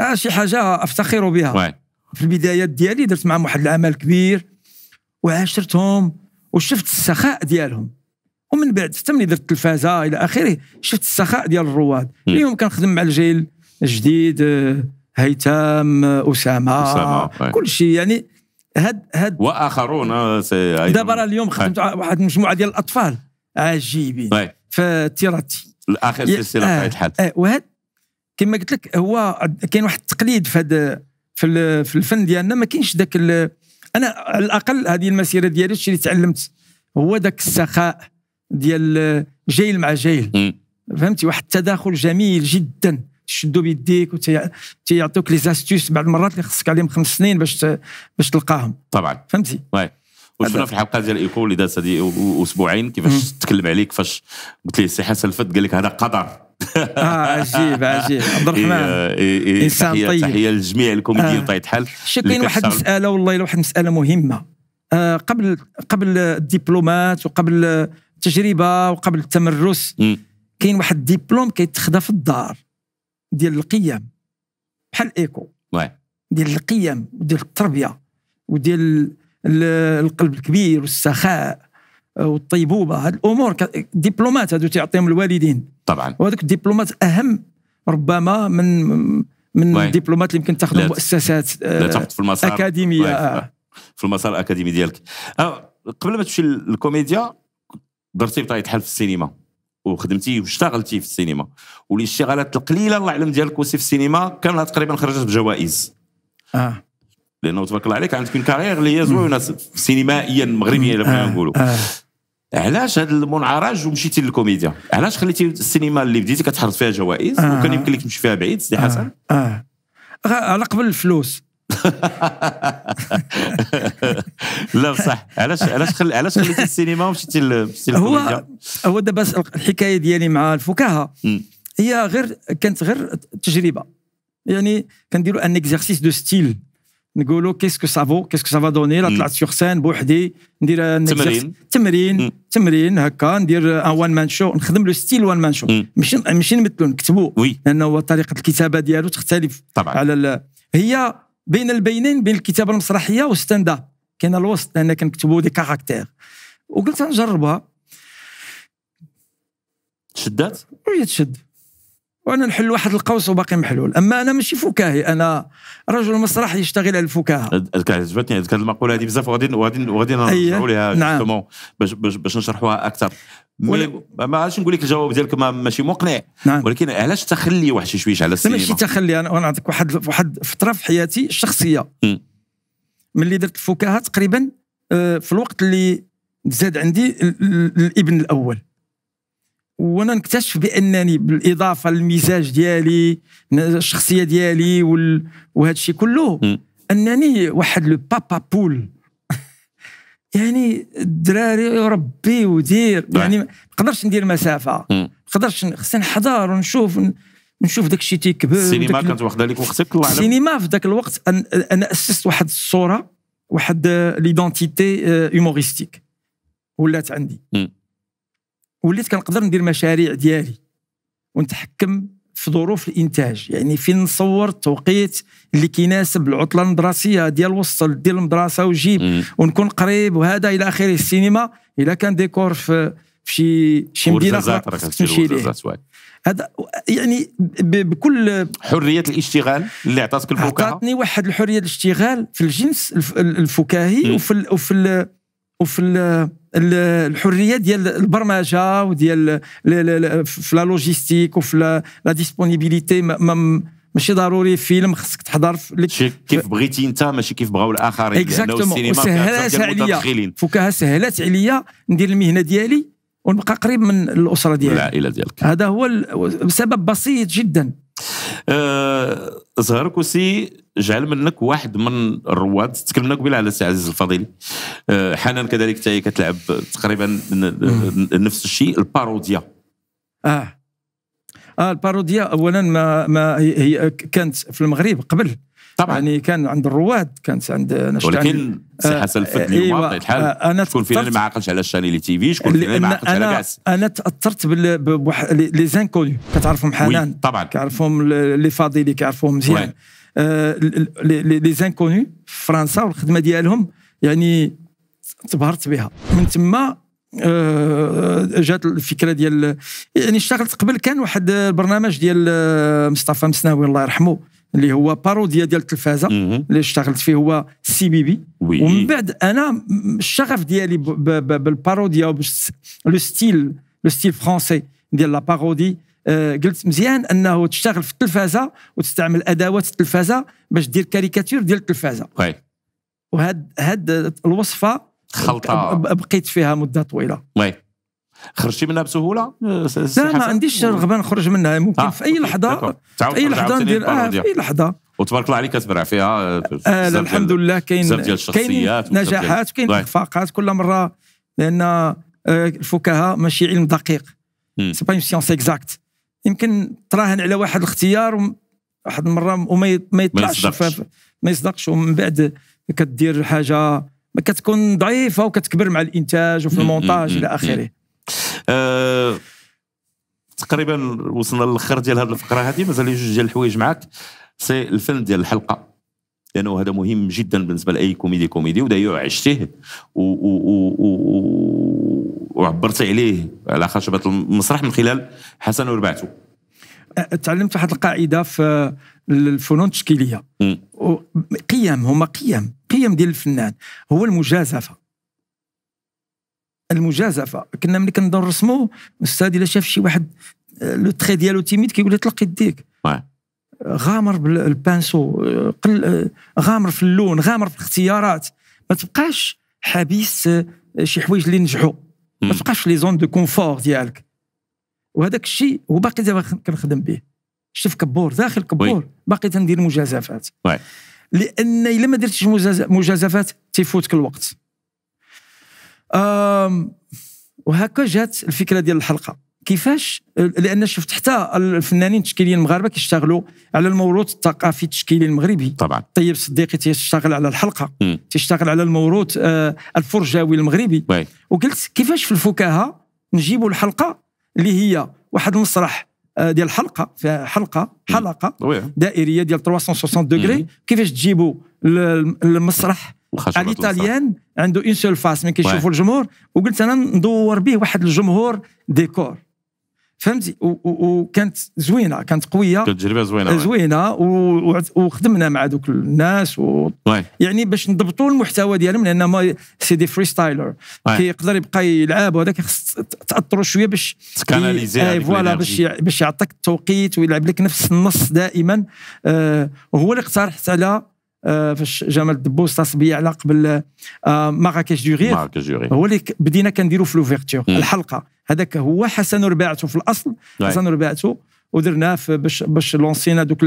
آه شي حاجه افتخر بها في البدايات ديالي درت معهم واحد العمل كبير وعاشرتهم وشفت السخاء ديالهم ومن بعد حتى ملي درت التلفازه الى اخره شفت السخاء ديال الرواد اليوم كنخدم مع الجيل الجديد هيثم اسامه, أسامة. كل شيء يعني هاد هاد واخرون آه، دابا راه اليوم آه. خدمت واحد المجموعه ديال الاطفال عجيبين في تيراتي الاخر سلسله آه الحال آه، وهاد كما قلت لك هو كاين واحد التقليد في هذا في, في الفن ديالنا ما كاينش ذاك انا على الاقل هذه المسيره ديالي الشيء اللي تعلمت هو ذاك السخاء ديال جيل مع جيل فهمتي واحد التداخل جميل جدا تشدو بيديك وتيعطوك لي زاستوس بعض المرات اللي خصك عليهم خمس سنين باش باش تلقاهم طبعا فهمتي وي وشفنا في الحلقه ديال ايكو اللي دازت هذه اسبوعين كيفاش تكلم عليك فاش قلت ليه السي حسن الفت قال لك هذا قدر اه عجيب عجيب [laughs] عبد الرحمن انسان طيب تحيه لجميع الكوميديين آه. الحال طيب، الحال كاين واحد المساله والله واحد المساله مهمه آه قبل قبل الدبلومات وقبل التجربه وقبل التمرس كاين واحد الدبلوم كيتخدى في الدار ديال القيم بحال ايكو ديال القيم وديال التربيه وديال القلب الكبير والسخاء آه، والطيبوبه هاد الامور دبلومات هادو تيعطيهم الوالدين طبعا وهذوك الدبلومات اهم ربما من من وي. الدبلومات اللي يمكن تاخذها مؤسسات آه، في المسار اكاديميه في المسار الاكاديمي ديالك آه، قبل ما تمشي للكوميديا درتي بطاقه حل في السينما وخدمتي واشتغلتي في السينما والاشتغالات القليله الله يعلم ديالك وسي في السينما كانت تقريبا خرجت بجوائز اه لانه تبارك الله عليك عندك كاريير كارير اللي هي زوينه سينمائيا مغربيا الا بغينا آه، نقولوا آه. علاش هذا المنعرج ومشيتي للكوميديا علاش خليتي السينما اللي بديتي كتحرز فيها جوائز آه. وكان يمكن لك تمشي فيها بعيد سي آه. حسن اه, آه. على قبل الفلوس لا بصح علاش علاش خل... علاش خليتي السينما ومشيتي مشيتي هو هو دابا الحكايه ديالي مع الفكاهه هي غير كانت غير تجربه يعني كنديروا ان اكزرسيس دو ستيل نقولوا كيسكو سافو كيسكو سافا دوني لا طلعت سيغ سان بوحدي ندير تمرين تمرين تمرين هكا ندير ان وان مان شو نخدم لو ستيل وان مان شو ماشي ماشي نمثلو نكتبو لانه طريقه الكتابه ديالو تختلف طبعا على ال... هي بين البينين بين الكتابه المسرحيه والستاند اب كاين الوسط لان كنكتبوا دي كاركتير وقلت نجربها شدات؟ وهي تشد وانا نحل واحد القوس وباقي محلول اما انا ماشي فكاهي انا رجل مسرح يشتغل على الفكاهه عجبتني هذيك المقوله هذه بزاف وغادي وغادي وغادي نرجعوا لها نعم. باش باش باش نشرحوها اكثر ما عادش نقول لك الجواب ديالك ماشي مقنع نعم. ولكن علاش تخلي واحد شي شويش على السينما ماشي تخلي انا نعطيك واحد واحد فتره في حياتي الشخصيه ملي درت الفكاهه تقريبا آه، في الوقت اللي زاد عندي الابن الاول وانا نكتشف بانني بالاضافه للمزاج ديالي الشخصيه ديالي وهذا الشيء كله انني واحد لو بابا بول يعني الدراري ربي ودير يعني ما نقدرش ندير مسافه ما نقدرش خصني نحضر ونشوف نشوف داك الشيء تيكبر السينما كانت واخده لك وقتك الله السينما في ذاك الوقت انا اسست واحد الصوره واحد ليدونتيتي هيوموريستيك آه، ولات عندي وليت كنقدر ندير مشاريع ديالي ونتحكم في ظروف الانتاج يعني فين نصور التوقيت اللي كيناسب العطله المدرسيه ديال وصل ديال المدرسه وجيب مم. ونكون قريب وهذا الى اخره السينما الا كان ديكور في في شي شي مدينه اخرى هذا يعني بكل حريه الاشتغال اللي عطاتك الفكاهه عطاتني واحد الحريه الاشتغال في الجنس الفكاهي وفي الـ وفي الـ وفي الـ الحريه ديال البرمجه وديال في لا لوجيستيك وفي لا ديسبونيبيليتي ماشي ضروري فيلم خصك تحضر في كيف بغيتي انت ماشي كيف بغاو الاخرين اكزاكتومون سهلات عليا فكاها سهلات عليا ندير المهنه ديالي ونبقى قريب من الاسره ديالي العائله ديالك هذا هو سبب بسيط جدا أه زهرك وسي جعل منك واحد من الرواد تكلمنا قبيله على السي عزيز الفضيلي آه، حنان كذلك حتى هي كتلعب تقريبا نفس الشيء الباروديا اه اه الباروديا اولا ما ما هي كانت في المغرب قبل طبعا يعني كان عند الرواد كانت عند ولكن آه، سي حسن الفت اليوم بطبيعه الحال آه، انا شكون فينا اللي ما عاقلش على الشانيلي تي في شكون فينا اللي ما عاقلش على كاس انا تاثرت بواحد لي زانكوني كتعرفهم حنان طبعا كيعرفهم لي فاضلي كيعرفهم مزيان آه، لي زانكوني في فرنسا والخدمه ديالهم يعني تبهرت بها من تما آه، جات الفكره ديال يعني اشتغلت قبل كان واحد البرنامج ديال آه، مصطفى مسناوي الله يرحمه اللي هو باروديا ديال التلفازه اللي اشتغلت فيه هو سي بي بي وي. ومن بعد انا الشغف ديالي بالباروديا لو ستيل لو ستيل فرونسي ديال لا بارودي آه، قلت مزيان انه تشتغل في التلفازه وتستعمل ادوات التلفازه باش دير كاريكاتير ديال التلفازه وهاد هاد الوصفه خلطه بقيت فيها مده طويله وي خرجتي منها بسهوله آه، لا ما عنديش رغبه نخرج منها ممكن آه. في اي لحظه في اي لحظه ندير آه في اي لحظه وتبارك الله عليك كتبرع فيها آه, آه، الحمد لله كاين كاين نجاحات كاين اخفاقات كل مره لان الفكاهه ماشي علم دقيق سي با اون سيونس اكزاكت يمكن تراهن على واحد الاختيار واحد المره وما ما يطلعش ما يصدقش ومن بعد كدير حاجه كتكون ضعيفه وكتكبر مع الانتاج وفي المونتاج الى اخره آه، تقريبا وصلنا للاخر ديال هذه الفقره هذه مازال جوج ديال الحوايج معك سي الفيلم ديال الحلقه لانه هذا مهم جدا بالنسبه لاي كوميدي كوميدي وده عشته وعبرت عليه على خشبه المسرح من خلال حسن وربعته تعلمت واحد القاعده في الفنون التشكيليه قيم هما قيم قيم ديال الفنان هو المجازفه المجازفه كنا ملي كنبداو نرسمو الاستاذ الا شاف شي واحد آه، لو تري ديالو تيميد كيقول لي طلق يديك غامر بالبانسو غامر في اللون غامر في الاختيارات ما تبقاش حبيس آه، شي حوايج اللي نجحوا ما تبقاش في لي زون دو كونفور ديالك وهذاك الشيء هو باقي دابا كنخدم به شفت كبور داخل كبور باقي تندير مجازفات وي. لان الا ما درتش مجازفات تيفوتك الوقت وهكا جات الفكره ديال الحلقه كيفاش لان شفت حتى الفنانين التشكيليين المغاربه كيشتغلوا على الموروث الثقافي التشكيلي المغربي طبعا طيب صديقي تيشتغل على الحلقه م. تيشتغل على الموروث آه، الفرجاوي المغربي باي. وقلت كيفاش في الفكاهه نجيبوا الحلقه اللي هي واحد المسرح آه، ديال حلقه حلقه حلقه مم. دائريه ديال 360 دوغري كيفاش تجيبوا المسرح الايطاليان عنده اون سول فاس ملي كيشوفوا الجمهور وقلت انا ندور به واحد الجمهور ديكور فهمتي وكانت زوينه كانت قويه تجربه زوينه زوينه وخدمنا مع دوك الناس و... يعني باش نضبطوا المحتوى ديالهم لان ما سي دي ستايلر كيقدر يبقى يلعب وهذاك خص تاثروا شويه باش تكاناليزي اي آه، فوالا باش باش يعطيك التوقيت ويلعب لك نفس النص دائما آه وهو اللي اقترحت على آه، فاش جمال الدبوس اتصل على قبل آه، مراكش دو ريغ مراكش دو هو اللي بدينا كنديرو في لوفيرتور الحلقه هذاك هو حسن رباعته في الاصل حسن رباعته ودرناه باش باش لونسينا دوك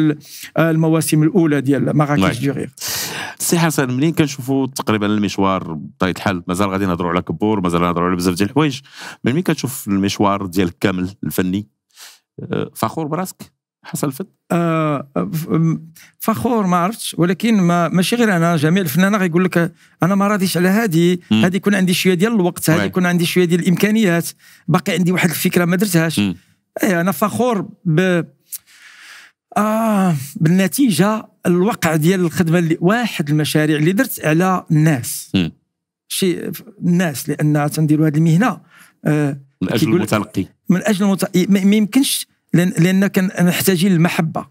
آه، المواسم الاولى ديال مراكش دو ريغ سي حسن منين كنشوفوا تقريبا المشوار بطبيعه الحال مازال غادي نهضروا على كبور مازال نهضروا على بزاف ديال الحوايج من منين كتشوف المشوار ديالك كامل الفني فخور براسك حصل فت آه، آه، فخور ما عرفتش ولكن ما ماشي غير انا جميع الفنانه غيقول لك انا ما راضيش على هذه هذه يكون عندي شويه ديال الوقت هذه يكون عندي شويه ديال الامكانيات باقي عندي واحد الفكره ما درتهاش اي انا فخور ب آه بالنتيجه الوقع ديال الخدمه اللي واحد المشاريع اللي درت على الناس شيء الناس لان تنديروا هذه المهنه آه من اجل المتلقي من اجل المتلقي ما يمكنش لان لان كنحتاجين المحبه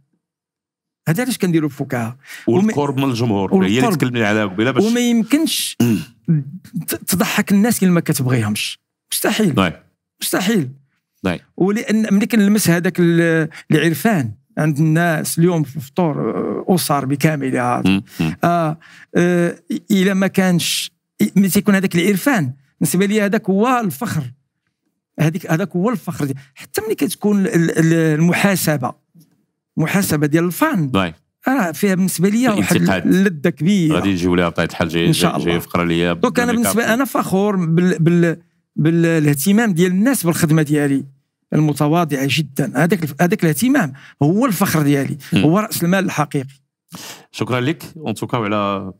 هذا علاش كنديروا الفكاهه والقرب من الجمهور هي اللي تكلمنا عليها قبيله باش وما يمكنش تضحك الناس اللي ما كتبغيهمش مستحيل داي. مستحيل داي. ولان ملي كنلمس هذاك العرفان عند الناس اليوم في الفطور آه، اسر بكاملها آه آه الا ما كانش ملي تيكون هذاك العرفان بالنسبه لي هذاك هو الفخر هذيك هذاك هو الفخر دي. حتى ملي كتكون المحاسبه المحاسبه ديال الفان راه فيها بالنسبه لي واحد اللذه كبيره غادي نجيو لها بطبيعه الحال جاي ان شاء الله جاي فقره ليا دونك انا بالنسبه انا فخور بال... بال... بالاهتمام ديال الناس بالخدمه ديالي المتواضعه جدا هذاك هذاك الاهتمام هو الفخر ديالي هو راس المال الحقيقي شكرا لك اون توكا على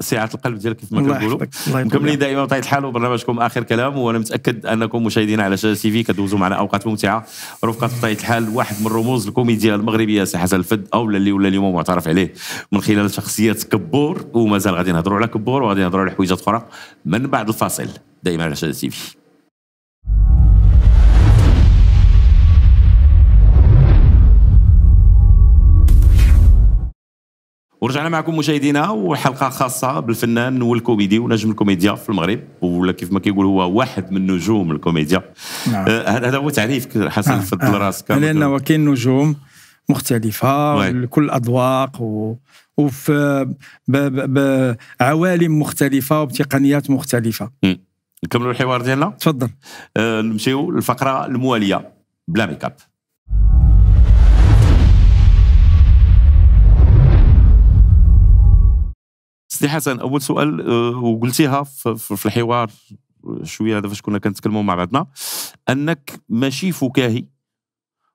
سعه القلب ديالك كيف ما كنقولوا مكملين دائما بطبيعه الحال وبرنامجكم اخر كلام وانا متاكد انكم مشاهدين على شاشه تي في كدوزوا معنا اوقات ممتعه رفقه بطبيعه الحال واحد من رموز الكوميديا المغربيه سي حسن الفد او اللي ولا اليوم معترف عليه من خلال شخصيه كبور ومازال غادي نهضروا على كبور وغادي نهضروا على حويجات اخرى من بعد الفاصل دائما على شاشه تي في ورجعنا معكم مشاهدينا وحلقه خاصه بالفنان والكوميدي ونجم الكوميديا في المغرب ولا كيف ما كيقول هو واحد من نجوم الكوميديا نعم. آه، هذا هو تعريفك حسن نعم. فضل نعم. راسك آه، لانه كاين نجوم مختلفه لكل الاذواق و... وفي بعوالم مختلفه وبتقنيات مختلفه م. نكملوا الحوار ديالنا تفضل آه نمشيو للفقره المواليه بلا ميكاب سي حسن اول سؤال آه، وقلتيها في الحوار شويه هذا فاش كنا كنتكلموا مع بعضنا انك ماشي فكاهي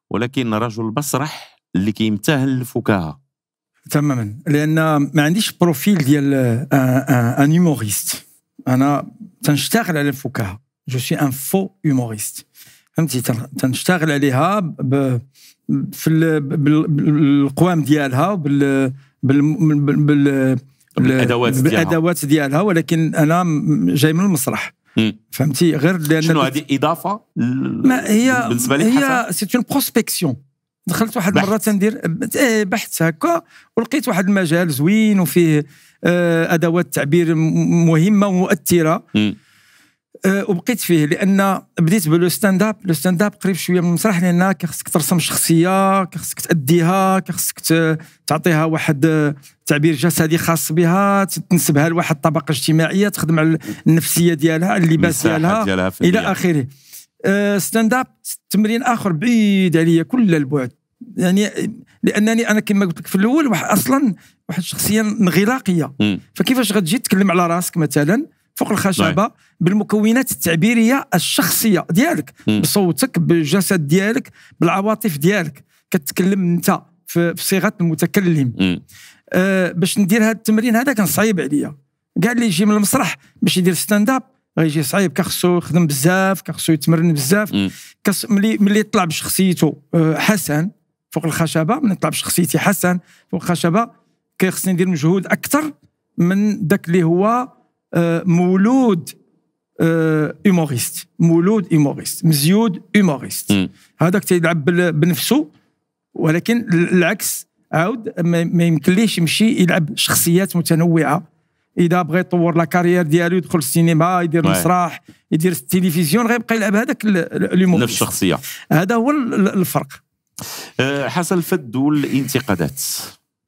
ولكن رجل المسرح اللي كيمتهن الفكاهه تماما لان ما عنديش بروفيل ديال ان آه، هيموريست آه، انا تنشتغل على الفكاهه جو سي ان فو هيموريست فهمتي تنشتغل عليها ب... في بالقوام ديالها وبال بال... بال... بالادوات ديالها بالادوات ديالها ولكن انا جاي من المسرح فهمتي غير لان شنو هذه اضافه ما هي بالنسبه لي هي سي اون بروسبكسيون دخلت واحد المره تندير إيه، بحث هكا ولقيت واحد المجال زوين وفيه آه، ادوات تعبير مهمه ومؤثره أه، وبقيت فيه لان بديت بلو ستاند اب لو ستاند اب قريب شويه من المسرح لان خصك ترسم شخصيه خصك تاديها خصك تعطيها واحد أه، تعبير جسدي خاص بها تنسبها لواحد الطبقه اجتماعيه تخدم على النفسيه ديالها اللباس ديالها, ديالها الى اخره أه، ستاند اب تمرين اخر بعيد عليا كل البعد يعني لانني انا كما قلت لك في الاول واحد اصلا واحد شخصيا انغلاقيه فكيفاش غتجي تكلم على راسك مثلا فوق الخشبه نعم. بالمكونات التعبيريه الشخصيه ديالك بصوتك بالجسد ديالك بالعواطف ديالك كتكلم انت في صيغه المتكلم آه باش ندير هذا التمرين هذا كان صعيب عليا كاع اللي يجي من المسرح باش يدير ستاند اب غيجي صعيب كخصو خصو يخدم بزاف كخصو خصو يتمرن بزاف كس ملي ملي طلع بشخصيته آه، حسن فوق الخشبه ملي طلع بشخصيتي حسن فوق الخشبه كيخصني ندير مجهود اكثر من ذاك اللي هو آه، مولود ايموريست آه، مولود ايموريست مزيود ايموريست هذاك تيلعب بنفسه ولكن العكس عاود ما ليش يمشي يلعب شخصيات متنوعه اذا بغى يطور لا كارير ديالو يدخل السينما يدير المسرح يدير التلفزيون غيبقى يلعب هذاك الهيوموريست نفس الشخصيه هذا هو الفرق آه، حسن الفد الانتقادات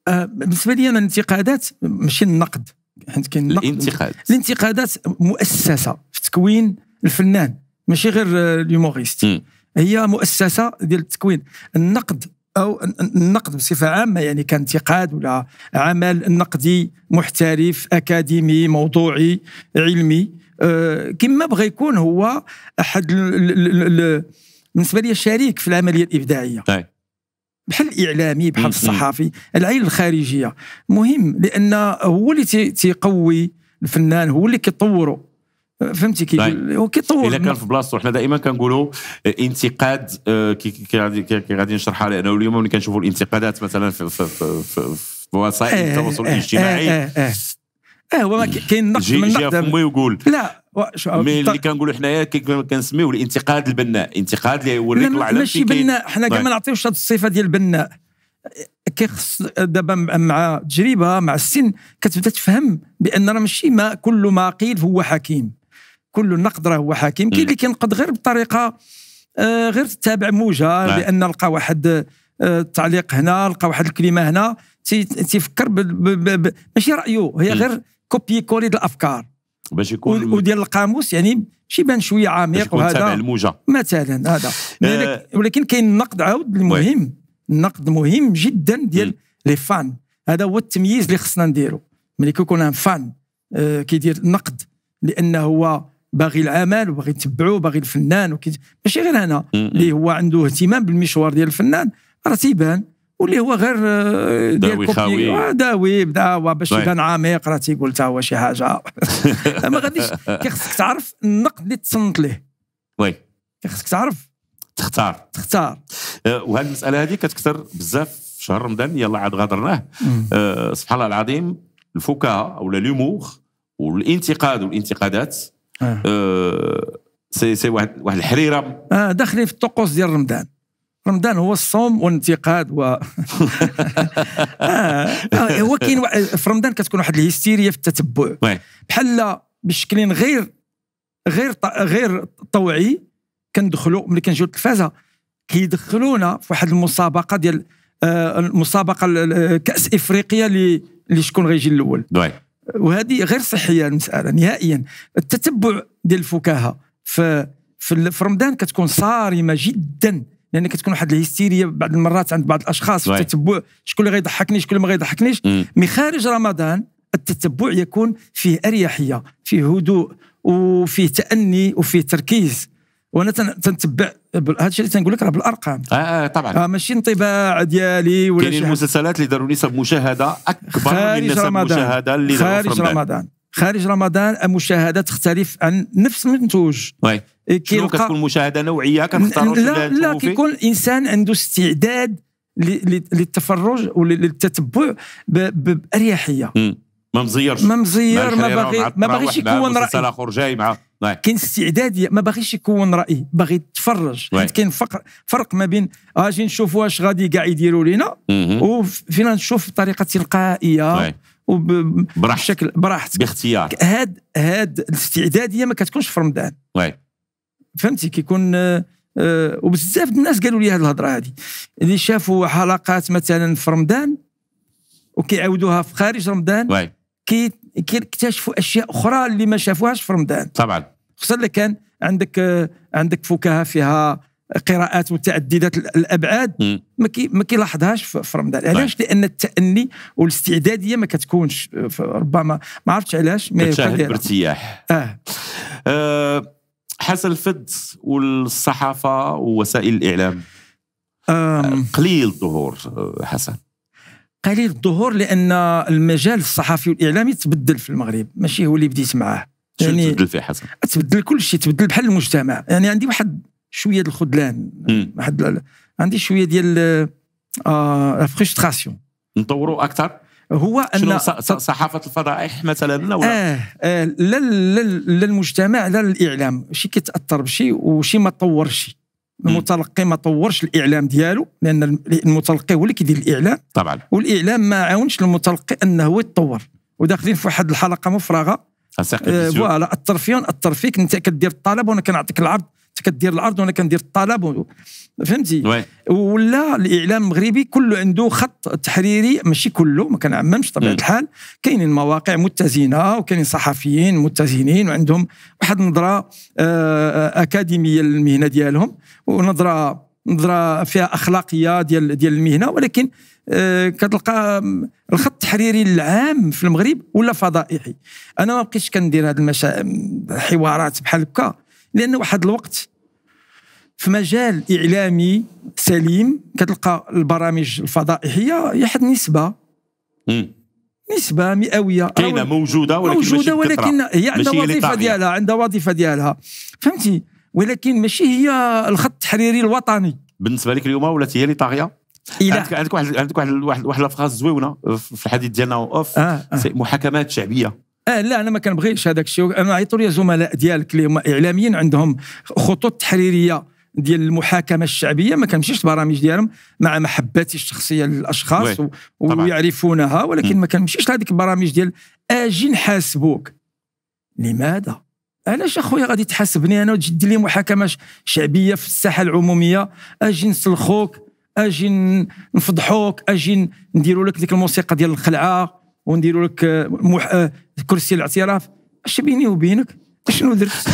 بالنسبه لي انا الانتقادات ماشي النقد حيت كاين الانتقاد الانتقادات مؤسسه في تكوين الفنان ماشي غير اليوموريست هي مؤسسه ديال التكوين النقد او النقد بصفه عامه يعني كانتقاد ولا عمل نقدي محترف اكاديمي موضوعي علمي آه، كما بغى يكون هو احد بالنسبه لي شريك في العمليه الابداعيه طيب. بحال الاعلامي بحال الصحافي العين الخارجيه مهم لان هو اللي تيقوي الفنان هو اللي كيطوره فهمتي كي هو طيب. كيطور الا كان في بلاصتو حنا دائما كنقولوا انتقاد آه، كي غادي نشرحها لانه اليوم ملي كنشوفوا الانتقادات مثلا في, في, في, في وسائل آه، التواصل آه، الاجتماعي اه هو كاين نقد من نقد يقول لا مي اللي طيب. كنقولوا حنايا كنسميوه الانتقاد البناء انتقاد اللي يوريك العالم ماشي بناء حنا طيب. ما نعطيوش هذه الصفه ديال البناء كيخص دابا مع تجربه مع السن كتبدا تفهم بان راه ماشي ما كل ما قيل هو حكيم كل النقد راه هو حكيم كاين اللي كينقد غير بطريقه آه غير تتابع موجه نعم. لان لقى واحد آه تعليق هنا لقى واحد الكلمه هنا تيفكر ماشي رايه هي غير كوبي كولي الافكار باش يكون وديال القاموس يعني شي بان شويه عميق وهذا تابع الموجه مثلا هذا أه ولكن كاين النقد عاود المهم النقد مهم جدا ديال لي فان هذا هو التمييز اللي خصنا نديرو ملي كيكون ان فان آه كيدير النقد لانه هو باغي العمل وباغي يتبعو باغي الفنان ماشي غير انا اللي هو عنده اهتمام بالمشوار ديال الفنان راه تيبان واللي هو غير آه، داوي خاوي آه، داوي بدا باش يبان عميق راه تيقول تا هو شي حاجه [laughs] ما غاديش كيخصك تعرف النقد اللي تصنت ليه وي كيخصك تعرف تختار تختار آه، وهذه المساله هذه كتكثر بزاف في شهر رمضان يلا عاد غادرناه سبحان الله العظيم الفكاهه او ليموغ والانتقاد والانتقادات سي سي واحد واحد الحريره آه داخلين في الطقوس ديال رمضان رمضان هو الصوم والانتقاد و [laughs] آه، آه، هو كاين في رمضان كتكون واحد الهستيريا في التتبع بحال بشكل غير غير غير طوعي كندخلوا ملي كنجيو التلفازه كيدخلونا في واحد المسابقه ديال آه، المسابقه كاس افريقيا اللي شكون غيجي الاول وهذه غير صحيه المساله نهائيا التتبع ديال الفكاهه في في رمضان كتكون صارمه جدا لان يعني كتكون واحد الهستيريه بعض المرات عند بعض الاشخاص في التتبع شكون اللي غيضحكني شكون اللي ما غيضحكنيش مي خارج رمضان التتبع يكون فيه اريحيه فيه هدوء وفيه تاني وفيه تركيز وانا تنتبع هذا الشيء اللي تنقول لك راه بالارقام اه, آه، طبعا آه ماشي انطباع ديالي ولا كاين المسلسلات اللي داروا نسب مشاهده اكبر من نسب رمضان. مشاهده اللي خارج رمضان خارج رمضان المشاهده تختلف عن نفس المنتوج وي إيه، شنو كتكون مشاهده نوعيه كنختاروا لا لا كيكون الانسان عنده استعداد للتفرج وللتتبع باريحيه ما مزيرش ما مزير ما باغي ما باغيش يكون راي اخر جاي مع نعم. كاين استعداد ما باغيش يكون راي باغي يتفرج حيت نعم. كاين فرق فرق ما بين اجي آه، نشوف واش غادي كاع يديروا لينا وفينا نشوف بطريقه تلقائيه نعم. وبشكل براحتك باختيار هاد هاد الاستعداديه ما كتكونش في رمضان فهمتي كيكون آه، آه، وبزاف الناس قالوا لي هذه الهضره هذه اللي شافوا حلقات مثلا في رمضان وكيعاودوها في خارج رمضان واي. كي كيكتشفوا اشياء اخرى اللي ما شافوهاش في رمضان طبعا خصوصا اللي كان عندك آه، عندك فكاهه فيها قراءات متعدده الابعاد ما كي ما كيلاحظهاش في رمضان علاش لان التاني والاستعداديه ما كتكونش ربما ما عرفتش علاش ما كتشاهد بارتياح اه, آه. حسن الفد والصحافه ووسائل الاعلام آه، قليل الظهور آه، حسن قليل الظهور لان المجال الصحفي والاعلامي تبدل في المغرب ماشي هو اللي بديت معاه يعني تبدل فيه حسن تبدل كل شيء تبدل بحال المجتمع يعني عندي واحد شويه الخذلان واحد عندي شويه ديال آه فريستراسيون نطوروا اكثر هو ان صحافه الفضائح مثلا ولا آه, آه لا للمجتمع لا الاعلام شي كيتاثر بشي وشي ما طورش المتلقي ما طورش الاعلام ديالو لان المتلقي هو اللي كيدير الاعلام طبعا والاعلام ما عاونش المتلقي انه هو يتطور وداخلين في واحد الحلقه مفرغه آه، فوالا الترفيه فيك انت كدير الطلب وانا كنعطيك العرض كدير العرض وانا كندير الطلب فهمتي ولا الاعلام المغربي كله عنده خط تحريري ماشي كله ما كنعممش طبيعه الحال كاينين مواقع متزنه وكاينين صحفيين متزنين وعندهم واحد النظره آه، آه، اكاديميه للمهنه ديالهم ونظره نظره فيها اخلاقيه ديال ديال المهنه ولكن آه، كتلقى الخط التحريري العام في المغرب ولا فضائحي انا ما بقيتش كندير هاد المشا... الحوارات بحال هكا لان واحد الوقت في مجال اعلامي سليم كتلقى البرامج الفضائحيه هي واحد النسبه نسبه مئويه كاينه موجوده ولكن موجوده ولكن هي عندها وظيفه ديالها عندها وظيفه ديالها فهمتي ولكن ماشي هي الخط التحريري الوطني بالنسبه لك اليوم ولات هي اللي طاغيه عندك عندك واحد عندك واحد واحد, واحد زويونه في الحديث ديالنا اوف آه آه. محاكمات شعبيه اه لا انا ما كنبغيش هذاك الشيء انا عيطوا لي زملاء ديالك اللي هما اعلاميين عندهم خطوط تحريريه ديال المحاكمه الشعبيه ما كنمشيش البرامج ديالهم مع محبتي الشخصيه للاشخاص و... ويعرفونها ولكن ما كنمشيش لهذيك البرامج ديال اجي نحاسبوك لماذا؟ علاش اخويا غادي تحاسبني انا وتجد لي محاكمه شعبيه في الساحه العموميه اجي نسلخوك اجي نفضحوك اجي نديروا لك ديك الموسيقى ديال الخلعه ونديروا لك مح... آه، كرسي الاعتراف اش بيني وبينك شنو درت؟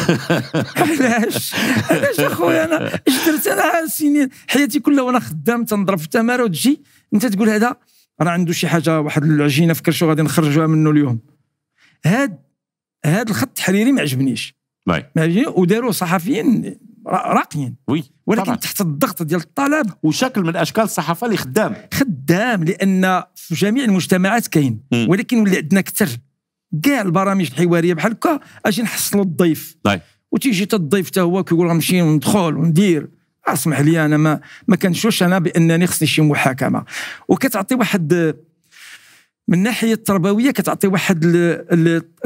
[laughs] علاش؟ علاش اخويا انا اش درت انا سنين حياتي كلها وانا خدام تنضرب في التماره وتجي انت تقول هذا راه عنده شي حاجه واحد العجينه في كرشو غادي نخرجوها منه اليوم هاد هاد الخط التحريري ما عجبنيش ما عجبنيش وداروه صحفيين راقيا وي ولكن طبعا. تحت الضغط ديال الطلب وشكل من اشكال الصحافه اللي خدام خدام لان في جميع المجتمعات كاين ولكن ولي عندنا كثر كاع البرامج الحواريه بحال هكا اجي نحصلوا الضيف طيب. وتيجي حتى الضيف حتى هو كيقول غنمشي وندخل وندير آه، اسمح لي انا ما ما كنشوش انا بانني خصني شي محاكمه وكتعطي واحد من الناحيه التربويه كتعطي واحد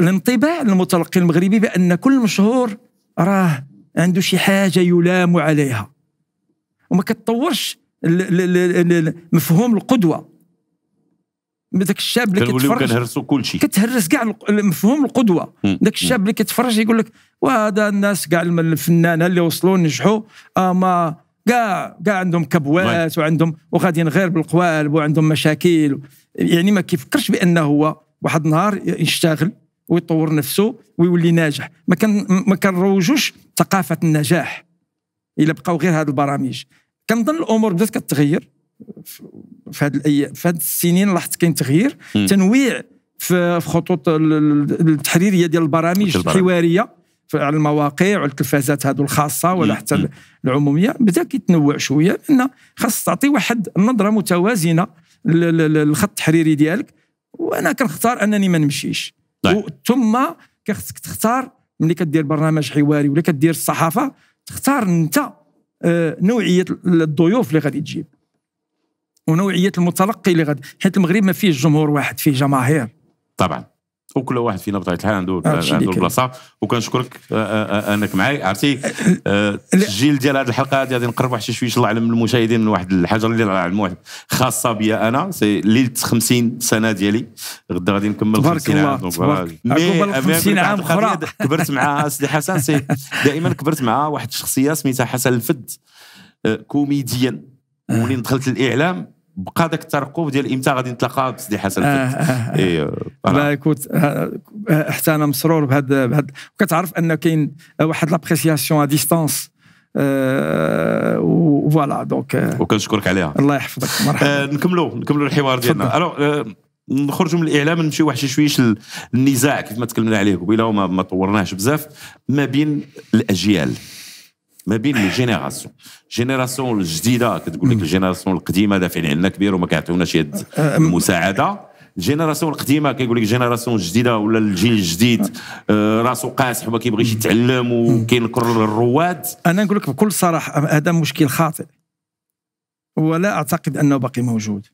الانطباع للمتلقي المغربي بان كل مشهور راه عنده شي حاجه يلام عليها وما كتطورش مفهوم القدوه ذاك الشاب اللي كيتفرج كنهرسوا كل شيء كتهرس كاع مفهوم القدوه ذاك الشاب اللي كيتفرج يقول لك وهذا الناس كاع الفنانه اللي وصلوا نجحوا اما آه، كاع كاع عندهم كبوات وعندهم وغاديين غير بالقوالب وعندهم مشاكل يعني ما كيفكرش بانه هو واحد النهار يشتغل ويطور نفسه ويولي ناجح ما كان ما كنروجوش ثقافه النجاح إلى بقاو غير هذه البرامج كنظن الامور بدات كتغير في هذه الايام في هذه السنين لاحظت كاين تغيير م. تنويع في خطوط التحريريه ديال البرامج الحواريه على المواقع والتلفازات هذو الخاصه ولا حتى العموميه بدا كيتنوع شويه لان خاص تعطي واحد النظره متوازنه للخط التحريري ديالك وانا كنختار انني ما نمشيش نعم. ثم كخصك تختار ملي كدير برنامج حواري ولا كدير الصحافه تختار انت آه، نوعيه الضيوف اللي غادي تجيب ونوعيه المتلقي اللي غادي حيت المغرب ما فيهش جمهور واحد فيه جماهير طبعا وكل واحد فينا بطبيعه الحال عنده آه، عنده بلاصه وكنشكرك آه، آه، انك معي عرفتي التسجيل ديال هذه الحلقه هذه غادي نقرب واحد ان شويه الله اعلم المشاهدين واحد الحاجه اللي الله واحد خاصه بيا انا سي ليله 50 سنه ديالي غدا غادي نكمل 50 عام تبارك الله 50 عام اخرى كبرت مع [laughs] سيدي حسن سي دائما كبرت مع واحد الشخصيه سميتها حسن الفد كوميديا ومنين دخلت الاعلام بقى داك الترقب ديال امتى غادي نتلاقى بسدي حسن آه، آه،, آه آه إيه لا كنت آه، حتى انا مسرور بهذا بهذا وكتعرف ان كاين واحد لابريسياسيون ا ديستانس أه وفوالا دونك وكنشكرك عليها الله يحفظك مرحبا آه نكملوا نكملوا الحوار ديالنا الو نخرجوا من الاعلام نمشيو واحد شويه النزاع كيف ما تكلمنا عليه قبيله وما ما طورناهش بزاف ما بين الاجيال ما بين لي جينيراسيون جينيراسيون الجديده كتقول لك الجينيراسيون القديمه دافعين عنا كبير وما كيعطيوناش يد المساعده الجينيراسيون القديمه كيقول لك الجينيراسيون الجديده ولا الجيل الجديد آه، راسو قاسح وما كيبغيش يتعلم وكينكر الرواد انا نقول لك بكل صراحه هذا مشكل خاطئ ولا اعتقد انه باقي موجود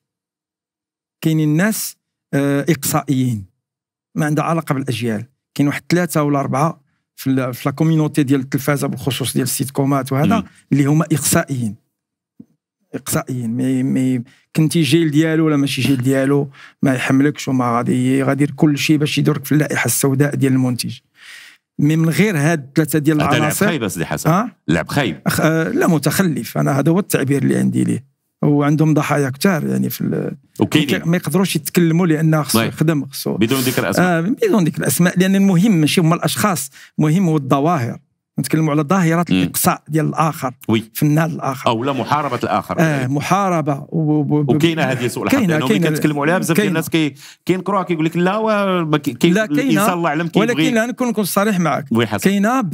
كاينين الناس آه، اقصائيين ما عندها علاقه بالاجيال كاين واحد ثلاثه ولا اربعه في لا كوميونيتي ديال التلفازه بالخصوص ديال السيت كومات وهذا اللي هما اقصائيين اقصائيين مي مي كنتي جيل ديالو ولا ماشي جيل ديالو ما يحملكش وما غادي غادي كل شيء باش يدرك في اللائحه السوداء ديال المنتج مي من غير هاد ثلاثه ديال العناصر هذا لعب خايب اصدي حسن أه؟ لعب خايب أخ... آه لا متخلف انا هذا هو التعبير اللي عندي ليه وعندهم ضحايا كثار يعني في وكاينين ما يقدروش يتكلموا لان خصو يخدم خصو بدون ذكر اسماء آه بدون ذكر اسماء لان المهم ماشي هما الاشخاص المهم هو الظواهر نتكلموا على ظاهره الاقصاء ديال الاخر وي فنان الاخر او لا محاربه الاخر آه محاربه وكاينه هذه سوء الحظ كاينه كاينه كنتكلموا عليها بزاف ديال الناس كي كينكروها كيقول لك لا كاين لا كاينه الله اعلم كيبغي ولكن انا نكون نكون صريح معك كاينه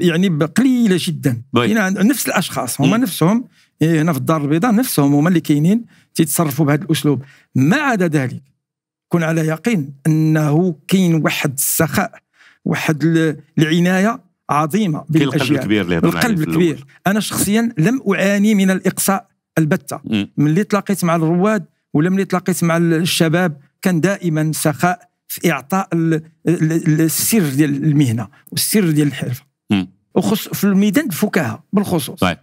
يعني قليله جدا كاينه نفس الاشخاص هما نفسهم إيه، هنا في الدار البيضاء نفسهم هما اللي كاينين تيتصرفوا بهذا الاسلوب ما عدا ذلك كن على يقين انه كاين واحد السخاء واحد العنايه عظيمه بالاشياء القلب الكبير اللي القلب الكبير انا شخصيا لم اعاني من الاقصاء البته ملي تلاقيت مع الرواد ولم اللي تلاقيت مع الشباب كان دائما سخاء في اعطاء السر ديال المهنه والسر ديال الحرفه وخص في الميدان الفكاهه بالخصوص طيب.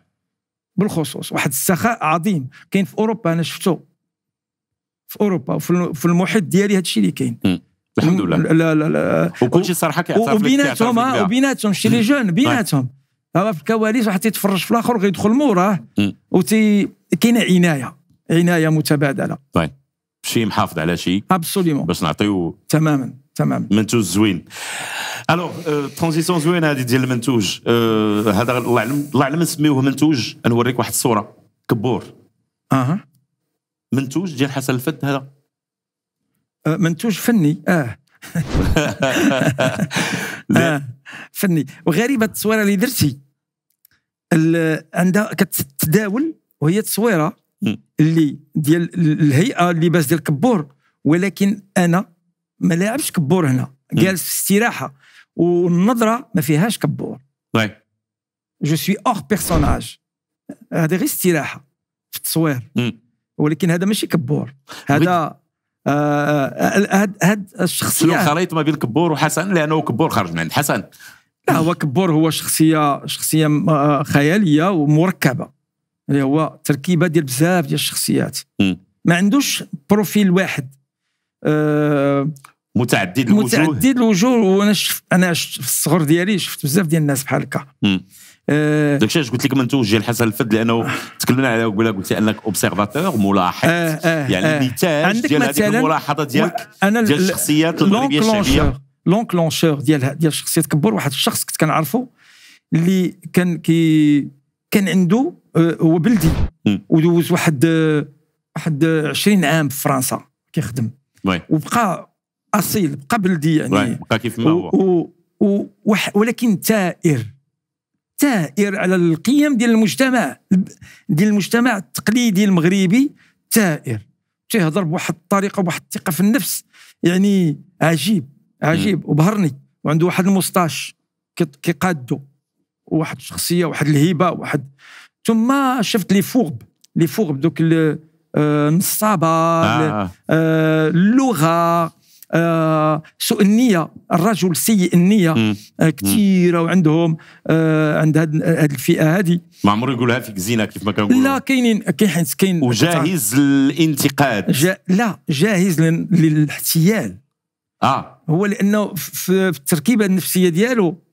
بالخصوص واحد السخاء عظيم كاين في اوروبا انا شفته في اوروبا وفي المحيط ديالي هذا الشيء اللي كاين الحمد لله لا لا لا وكل شيء صراحه كيعترف وبيناتهم آه، وبيناتهم شي لي جون بيناتهم هو في الكواليس واحد تيتفرج في الاخر وغيدخل موراه وتي كاينه عنايه عنايه متبادله طيب شي محافظ على شي ابسوليمون باش نعطيو تماما تماما منتوج زوين الوغ ترانزيسيون زوينه هذه ديال المنتوج euh, هذا الله يعلم الله يعلم نسميوه منتوج نوريك واحد الصوره كبور اها منتوج ديال حسن الفد هذا أه، منتوج فني اه [laughs] آه فني وغريبه التصويره اللي درتي عندها كتتداول وهي تصويره اللي ديال الهيئه اللباس ديال كبور ولكن انا ما لاعبش كبور هنا جالس في استراحه والنظره ما فيهاش كبور وي جو سوي اور بيرسوناج هذه غير استراحه في التصوير mm. ولكن هذا ماشي كبور هذا هاد آه، آه، هاد الشخصيه شنو الخليط ما بين كبور وحسن لانه كبور خرج من عند حسن لا هو كبور هو شخصيه شخصيه آه، خياليه ومركبه اللي هو تركيبه ديال بزاف ديال الشخصيات mm. ما عندوش بروفيل واحد متعدد الوجوه متعدد الوجوه وانا شفت انا شفت في الصغر ديالي شفت بزاف ديال الناس بحال هكا آه داكشي علاش قلت لك من توجه الحسن الفد لانه آه. تكلمنا على قبيله قلت لي انك اوبسيرفاتور ملاحظ آه آه, آه. يعني آه ديال هذيك الملاحظه ديالك انا ديال الشخصيات المغربيه الشعبيه لونكلونشور ديال ديال شخصيه كبر واحد الشخص كنت كنعرفه اللي كان كي كان عنده آه، هو بلدي ودوز واحد واحد 20 عام في فرنسا كيخدم وبقى اصيل بقى بلدي يعني بقى كيف ما هو و و ولكن تائر تائر على القيم ديال المجتمع ديال المجتمع التقليدي المغربي تائر تيهضر بواحد الطريقه بواحد الثقه في النفس يعني عجيب عجيب وبهرني وعنده واحد المستاش كيقادو واحد الشخصيه واحد الهيبه واحد ثم شفت لي فوغب لي فوغب دوك النصابه آه،, آه. آه. اللغه آه، سوء النيه الرجل سيء النيه آه، كثيره وعندهم آه، عند هذه الفئه هذه ما عمره يقولها فيك زينه كيف ما كنقولوا لا كاينين كاين كاين وجاهز للانتقاد جا لا جاهز للاحتيال اه هو لانه في التركيبه النفسيه ديالو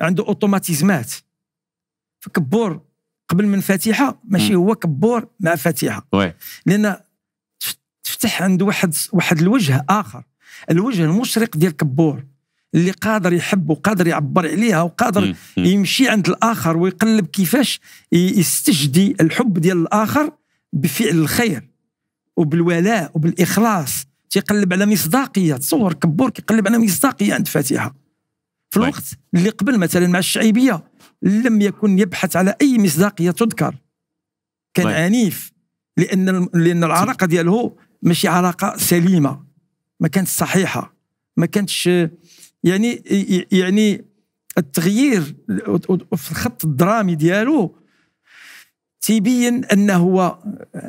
عنده اوتوماتيزمات فكبور قبل من فاتحه ماشي هو كبور مع فاتحه وي. لان تفتح عند واحد واحد الوجه اخر الوجه المشرق ديال كبور اللي قادر يحب وقادر يعبر عليها وقادر يمشي عند الاخر ويقلب كيفاش يستجدي الحب ديال الاخر بفعل الخير وبالولاء وبالاخلاص تيقلب على مصداقيه تصور كبور كيقلب على مصداقيه عند فاتحه في طيب. الوقت اللي قبل مثلا مع الشعيبيه لم يكن يبحث على اي مصداقيه تذكر كان طيب. عنيف لان لان العلاقه ديالو ماشي علاقه سليمه ما كانتش صحيحه ما كانتش يعني يعني التغيير في الخط الدرامي ديالو تيبين انه هو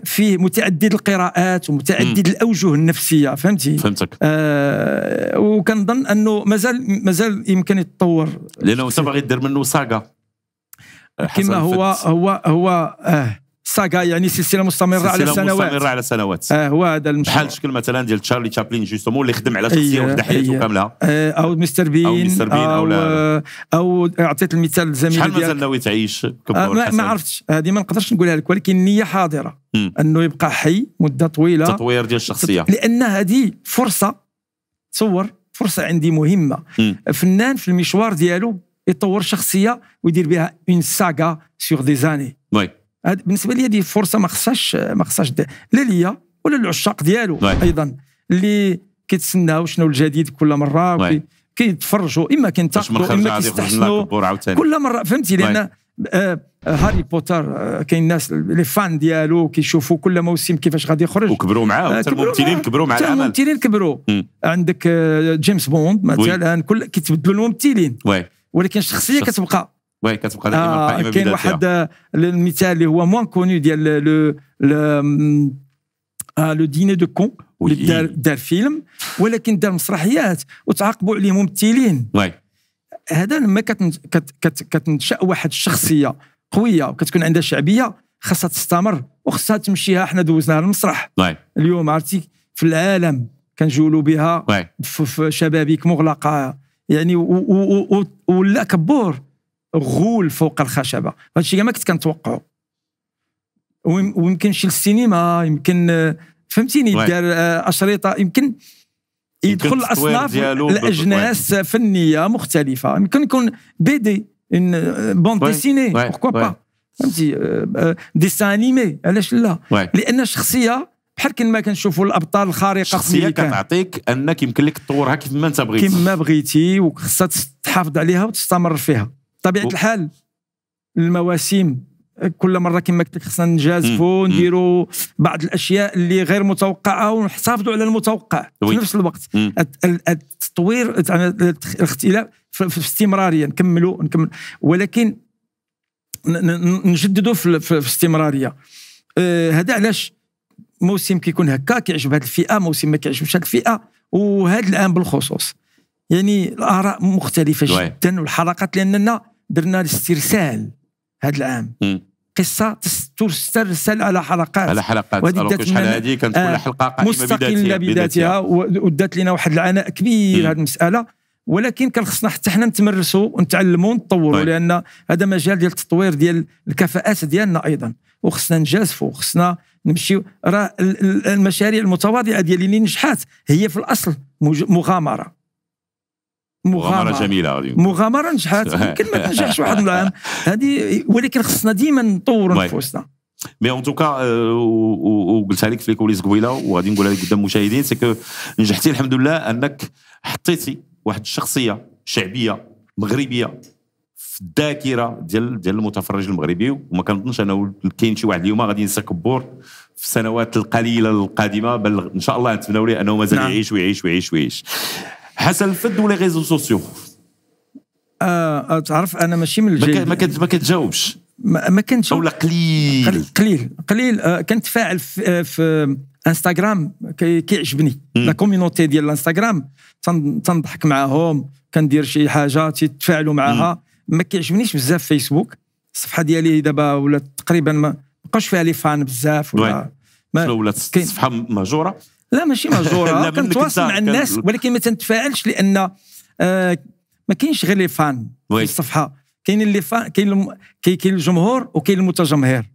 فيه متعدد القراءات ومتعدد م. الاوجه النفسيه فهمتي فهمتك آه وكنظن انه مازال مازال يمكن يتطور لانه انت باغي دير منه ساغا كما هو هو هو آه ساغا يعني سلسله مستمره سلسلة على سنوات مستمره على سنوات اه هو هذا المشروع بحال الشكل مثلا ديال تشارلي تشابلين جوستومون اللي خدم على شخصيه وحده حياته كامله آه او مستر بين او مستر بين او, أو, أو عطيت المثال للزميل شحال مازال ناوي تعيش آه ما, ما عرفتش هذه ما نقدرش نقولها لك ولكن النيه حاضره م. انه يبقى حي مده طويله تطوير ديال الشخصيه لان هذه فرصه تصور فرصه عندي مهمه م. فنان في المشوار ديالو يطور شخصيه ويدير بها اون ساغا سيغ دي زاني وي بالنسبه لي هذه فرصه ما خصهاش ما خصهاش لا ليا ولا للعشاق ديالو ايضا اللي كيتسناو شنو الجديد كل مره وكي كيتفرجوا اما كينتقدوا اما كيستحسنوا كل مره فهمتي لان آه هاري بوتر آه كاين ناس لي فان ديالو كيشوفوا كل موسم كيفاش غادي يخرج وكبروا معاه آه، حتى الممثلين كبروا مع العمل الممثلين كبروا عندك آه جيمس بوند مثلا كل كيتبدلوا الممثلين ولكن الشخصيه كتبقى وي كتبقى دائما آه قائمه كاين واحد المثال اللي هو موان كوني ديال لو لو ديني دو كون اللي دار دار فيلم ولكن دار مسرحيات وتعاقبوا عليه ممثلين وي هذا لما كتنشا واحد الشخصيه قويه وكتكون عندها شعبيه خاصها تستمر وخاصها تمشيها احنا دوزناها المسرح اليوم عرفتي في العالم كنجولوا بها في شبابيك مغلقه يعني ولا كبور غول فوق الخشبه هادشي كاع ما كنت كنتوقعو ويمكن شي للسينما يمكن فهمتيني دار آه، اشرطه يمكن يدخل الاصناف الاجناس فنيه مختلفه يمكن يكون بي دي بون ديسيني بوركوا با فهمتي ديسان آه، انيمي آه، علاش لا لان الشخصيه بحال كما كنشوفوا الابطال الخارقه الشخصيه كتعطيك انك يمكن لك تطورها كيف ما انت بغيتي كيف ما بغيتي وخصها تحافظ عليها وتستمر فيها بطبيعه الحال المواسم كل مره كما قلت لك خصنا نجازفوا نديروا بعض الاشياء اللي غير متوقعه ونحتفظوا على المتوقع في نفس الوقت التطوير يعني الاختلاف في استمرارية نكملوا نكمل ولكن نجددوا في الاستمراريه آه، هذا علاش موسم كيكون هكا كيعجب هذه الفئه موسم ما كيعجبش هذه الفئه وهذا العام بالخصوص يعني الاراء مختلفه جدا والحلقات لاننا درنا الاسترسال هذا العام قصه تسترسل على حلقات على حلقات وهذه شحال هذه كانت كل آه، حلقه قائمه مستقله بذاتها ودات لنا واحد العناء كبير هذه المساله ولكن كان خصنا حتى حنا نتمرسوا ونتعلموا ونطوروا لان هذا مجال ديال التطوير ديال الكفاءات ديالنا ايضا وخصنا نجازفوا وخصنا نمشي راه المشاريع المتواضعه ديال اللي نجحات هي في الاصل مغامره مغامره, مغامرة جميله مغامره نجحت [laughs] يمكن ما تنجحش واحد العام هذه ولكن خصنا ديما نطوروا نفوسنا مي ان توكا وقلتها لك في الكوليس قبيله وغادي نقولها لك قدام المشاهدين سكو نجحتي الحمد لله انك حطيتي واحد الشخصيه شعبيه مغربيه في الذاكره ديال ديال المتفرج المغربي وما كنظنش انا كاين شي واحد اليوم غادي ينسى كبور في السنوات القليله القادمه بل ان شاء الله نتمنوا ليه انه مازال نعم. يعيش ويعيش ويعيش ويعيش حسن الفد ولا ريزو سوسيو آه،, آه تعرف انا ماشي من الجيل ما كنت ما كتجاوبش ما, ما كنت ولا قليل قليل قليل آه كنت فاعل في, آه، في انستغرام كيعجبني لا كوميونيتي ديال الانستغرام تنضحك معاهم كندير شي حاجه تيتفاعلوا معاها ما كيعجبنيش بزاف فيسبوك الصفحه ديالي دابا ولات تقريبا ما بقاش فيها لي فان بزاف ولا ما صفحه مهجوره لا ماشي ماجوره [laughs] كنتواصل مع الناس ولكن ما تنتفاعلش لان آه ما كاينش غير لي فان في الصفحه كاين اللي فان كاين كاين الجمهور وكاين المتجمهر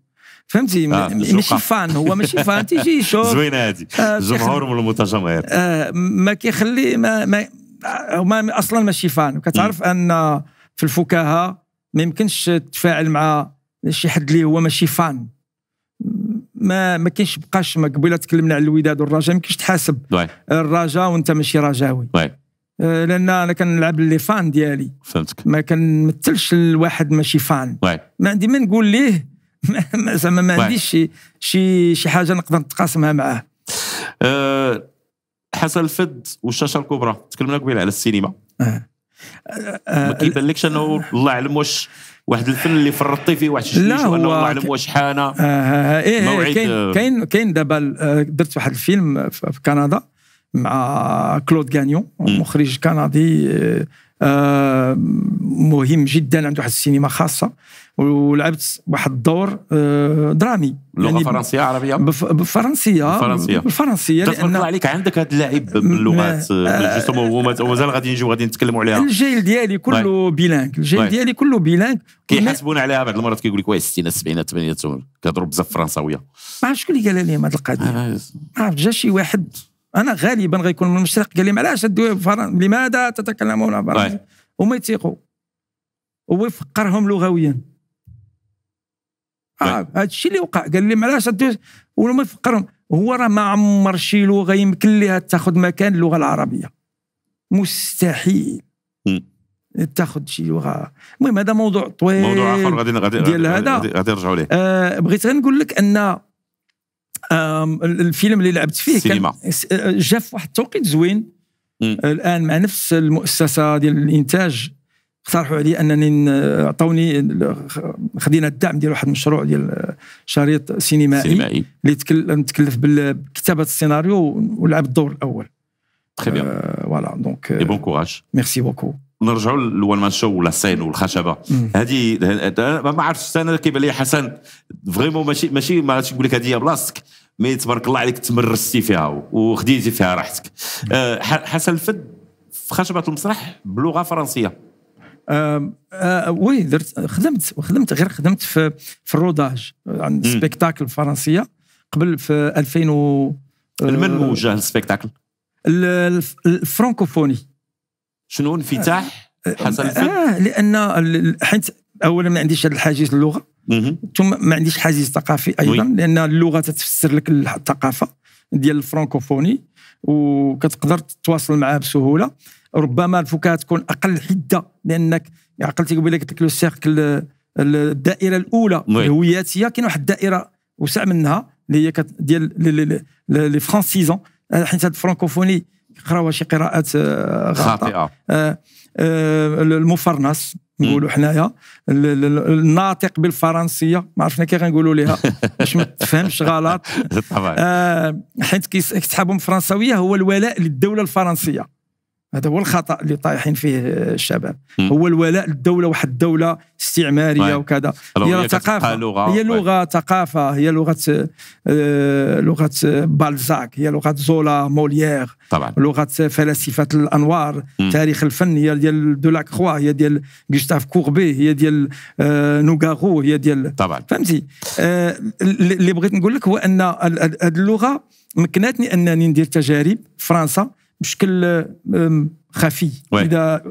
فهمتي آه ماشي فان هو ماشي فان [laughs] تيجي يشوف زوينه هادي آه، الجمهور والمتجمهر آه ما كيخلي ما, ما هما اصلا ماشي فان وكتعرف ان في الفكاهه ما يمكنش تتفاعل مع شي حد اللي هو ماشي فان ما ما كاينش بقاش قبيله تكلمنا على الوداد والرجاء ما كاينش تحاسب الرجاء وانت ماشي رجاوي آه، لان انا كنلعب اللي فان ديالي فهمتك ما كنمثلش الواحد ماشي فان واي. ما عندي ما نقول ليه [laughs] زعما ما عنديش شي شي شي حاجه نقدر نتقاسمها معاه أه حسن الفد والشاشه الكبرى تكلمنا قبيله على السينما أه. أه. ما كيبان لكش انه آه، آه، الله اعلم واش واحد الفن اللي فرطتي فيه واحد الشيء لا هو والله اعلم واش حانه آه, آه،, آه، إيه،, إيه موعد كاين آه، كاين كاين دابا درت واحد الفيلم في كندا مع كلود غانيون مخرج كندي آه، مهم جدا عنده واحد السينما خاصه ولعبت واحد الدور آه، درامي لغه يعني فرنسيه عربيه بالفرنسيه بالفرنسيه بالفرنسيه لان عليك عندك هذا اللاعب باللغات بالجسم آه، ومازال غادي نجيو غادي نتكلموا عليها الجيل ديالي كله بيلانك الجيل ديالي كله بيلانك كيحاسبونا عليها بعض المرات كيقول لك واه الستينات السبعينات الثمانينات كيهضروا بزاف فرنساويه ما عرفتش شكون اللي قال لهم هذه القضيه ما عرفت جا شي واحد انا غالبا غيكون من المشرق قال لهم علاش لماذا تتكلمون فرنسا هما يتيقوا ويفقرهم لغويا اه هذا الشيء اللي وقع قال لهم علاش وما يفقرهم هو راه ما عمر شي لغه يمكن لها تاخذ مكان اللغه العربيه مستحيل تاخذ شي لغه المهم هذا موضوع طويل موضوع اخر غادي غادي غادي نرجعوا ليه آه بغيت غير نقول لك ان الفيلم اللي لعبت فيه سينما. كان أه، جا في واحد التوقيت زوين أه، الان مع نفس المؤسسه ديال الانتاج اقترحوا علي انني عطوني خدينا الدعم ديال واحد المشروع ديال أه، شريط سينمائي, سينمائي. اللي نتكلف بكتابه السيناريو ولعب الدور الاول Très بيان فوالا دونك اي بون كوراج ميرسي بوكو نرجعوا للوان مان شو ولا سين والخشبه هذه ما عرفتش انا كيبان لي حسن فريمون ماشي ماشي ما غاديش نقول لك هذه هي بلاصتك مي تبارك الله عليك تمرستي فيها وخديتي فيها راحتك آه، حسن الفد في خشبه المسرح بلغه فرنسيه آه آه وي درت خدمت خدمت غير خدمت في في الروداج عند سبيكتاكل فرنسيه قبل في 2000 و من آه، وجه السبيكتاكل الفرانكوفوني شنو انفتاح آه، آه، حصل آه. آه لان حيت اولا ما عنديش هذا الحاجز اللغه ثم ما عنديش حاجز ثقافي ايضا وي. لان اللغه تتفسر لك الثقافه ديال الفرانكوفوني وكتقدر تتواصل معها بسهوله ربما الفكاهه تكون اقل حده لانك يعني عقلتي قبيله قلت لك لو سيركل الدائره الاولى الهوياتيه كاين واحد الدائره وسع منها اللي هي ديال لي فرانسيزون حيت هاد الفرانكوفوني يقراوها شي قراءات آه، خاطئه آه، آه، المفرنس نقولوا حنايا الناطق بالفرنسيه ما عرفنا كي غنقولوا لها [laughs] باش ما تفهمش غلط [laughs] طبعا حيت كيسحبهم فرنساويه هو الولاء للدوله الفرنسيه هذا هو الخطا اللي طايحين فيه الشباب مم. هو الولاء للدوله واحد الدوله استعماريه مم. وكذا هي ثقافه لغة. هي لغه مم. ثقافه هي لغه آه لغه بالزاك هي لغه زولا موليير طبعا لغه فلاسفه الانوار مم. تاريخ الفن هي ديال خوا هي ديال جوستاف كوربي هي ديال آه نوغارو هي ديال طبعا فهمتي آه اللي بغيت نقول لك هو ان هذه اللغه مكنتني انني ندير تجارب فرنسا بشكل خفي ouais. اذا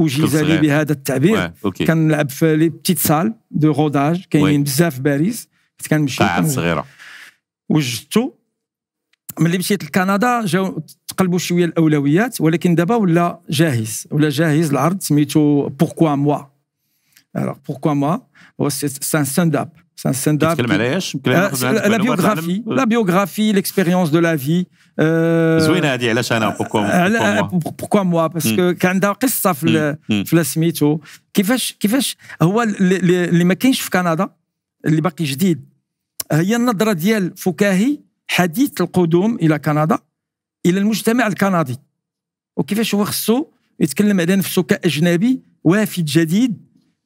اجيز لي بهذا التعبير ouais. okay. كنلعب في لي بتيت سال دو روداج كاينين ouais. بزاف في باريس كنت كنمشي قاعات صغيره وجدتو ملي مشيت لكندا جاو تقلبوا شويه الاولويات ولكن دابا ولا جاهز ولا جاهز العرض سميتو بوركوا موا alors pourquoi moi c'est un stand-up c'est un stand-up على اش لا بيوغرافي لا بيوغرافي ليكسبيريونس دو لا في أه، زوينه هذه علاش انا بوكو بوكو موا باسكو كان عندها قصه في في سميتو كيفاش كيفاش هو اللي ما كاينش في كندا اللي باقي جديد هي النظره ديال فكاهي حديث القدوم الى كندا الى المجتمع الكندي وكيفاش هو خصو يتكلم على نفسه كاجنبي وافد جديد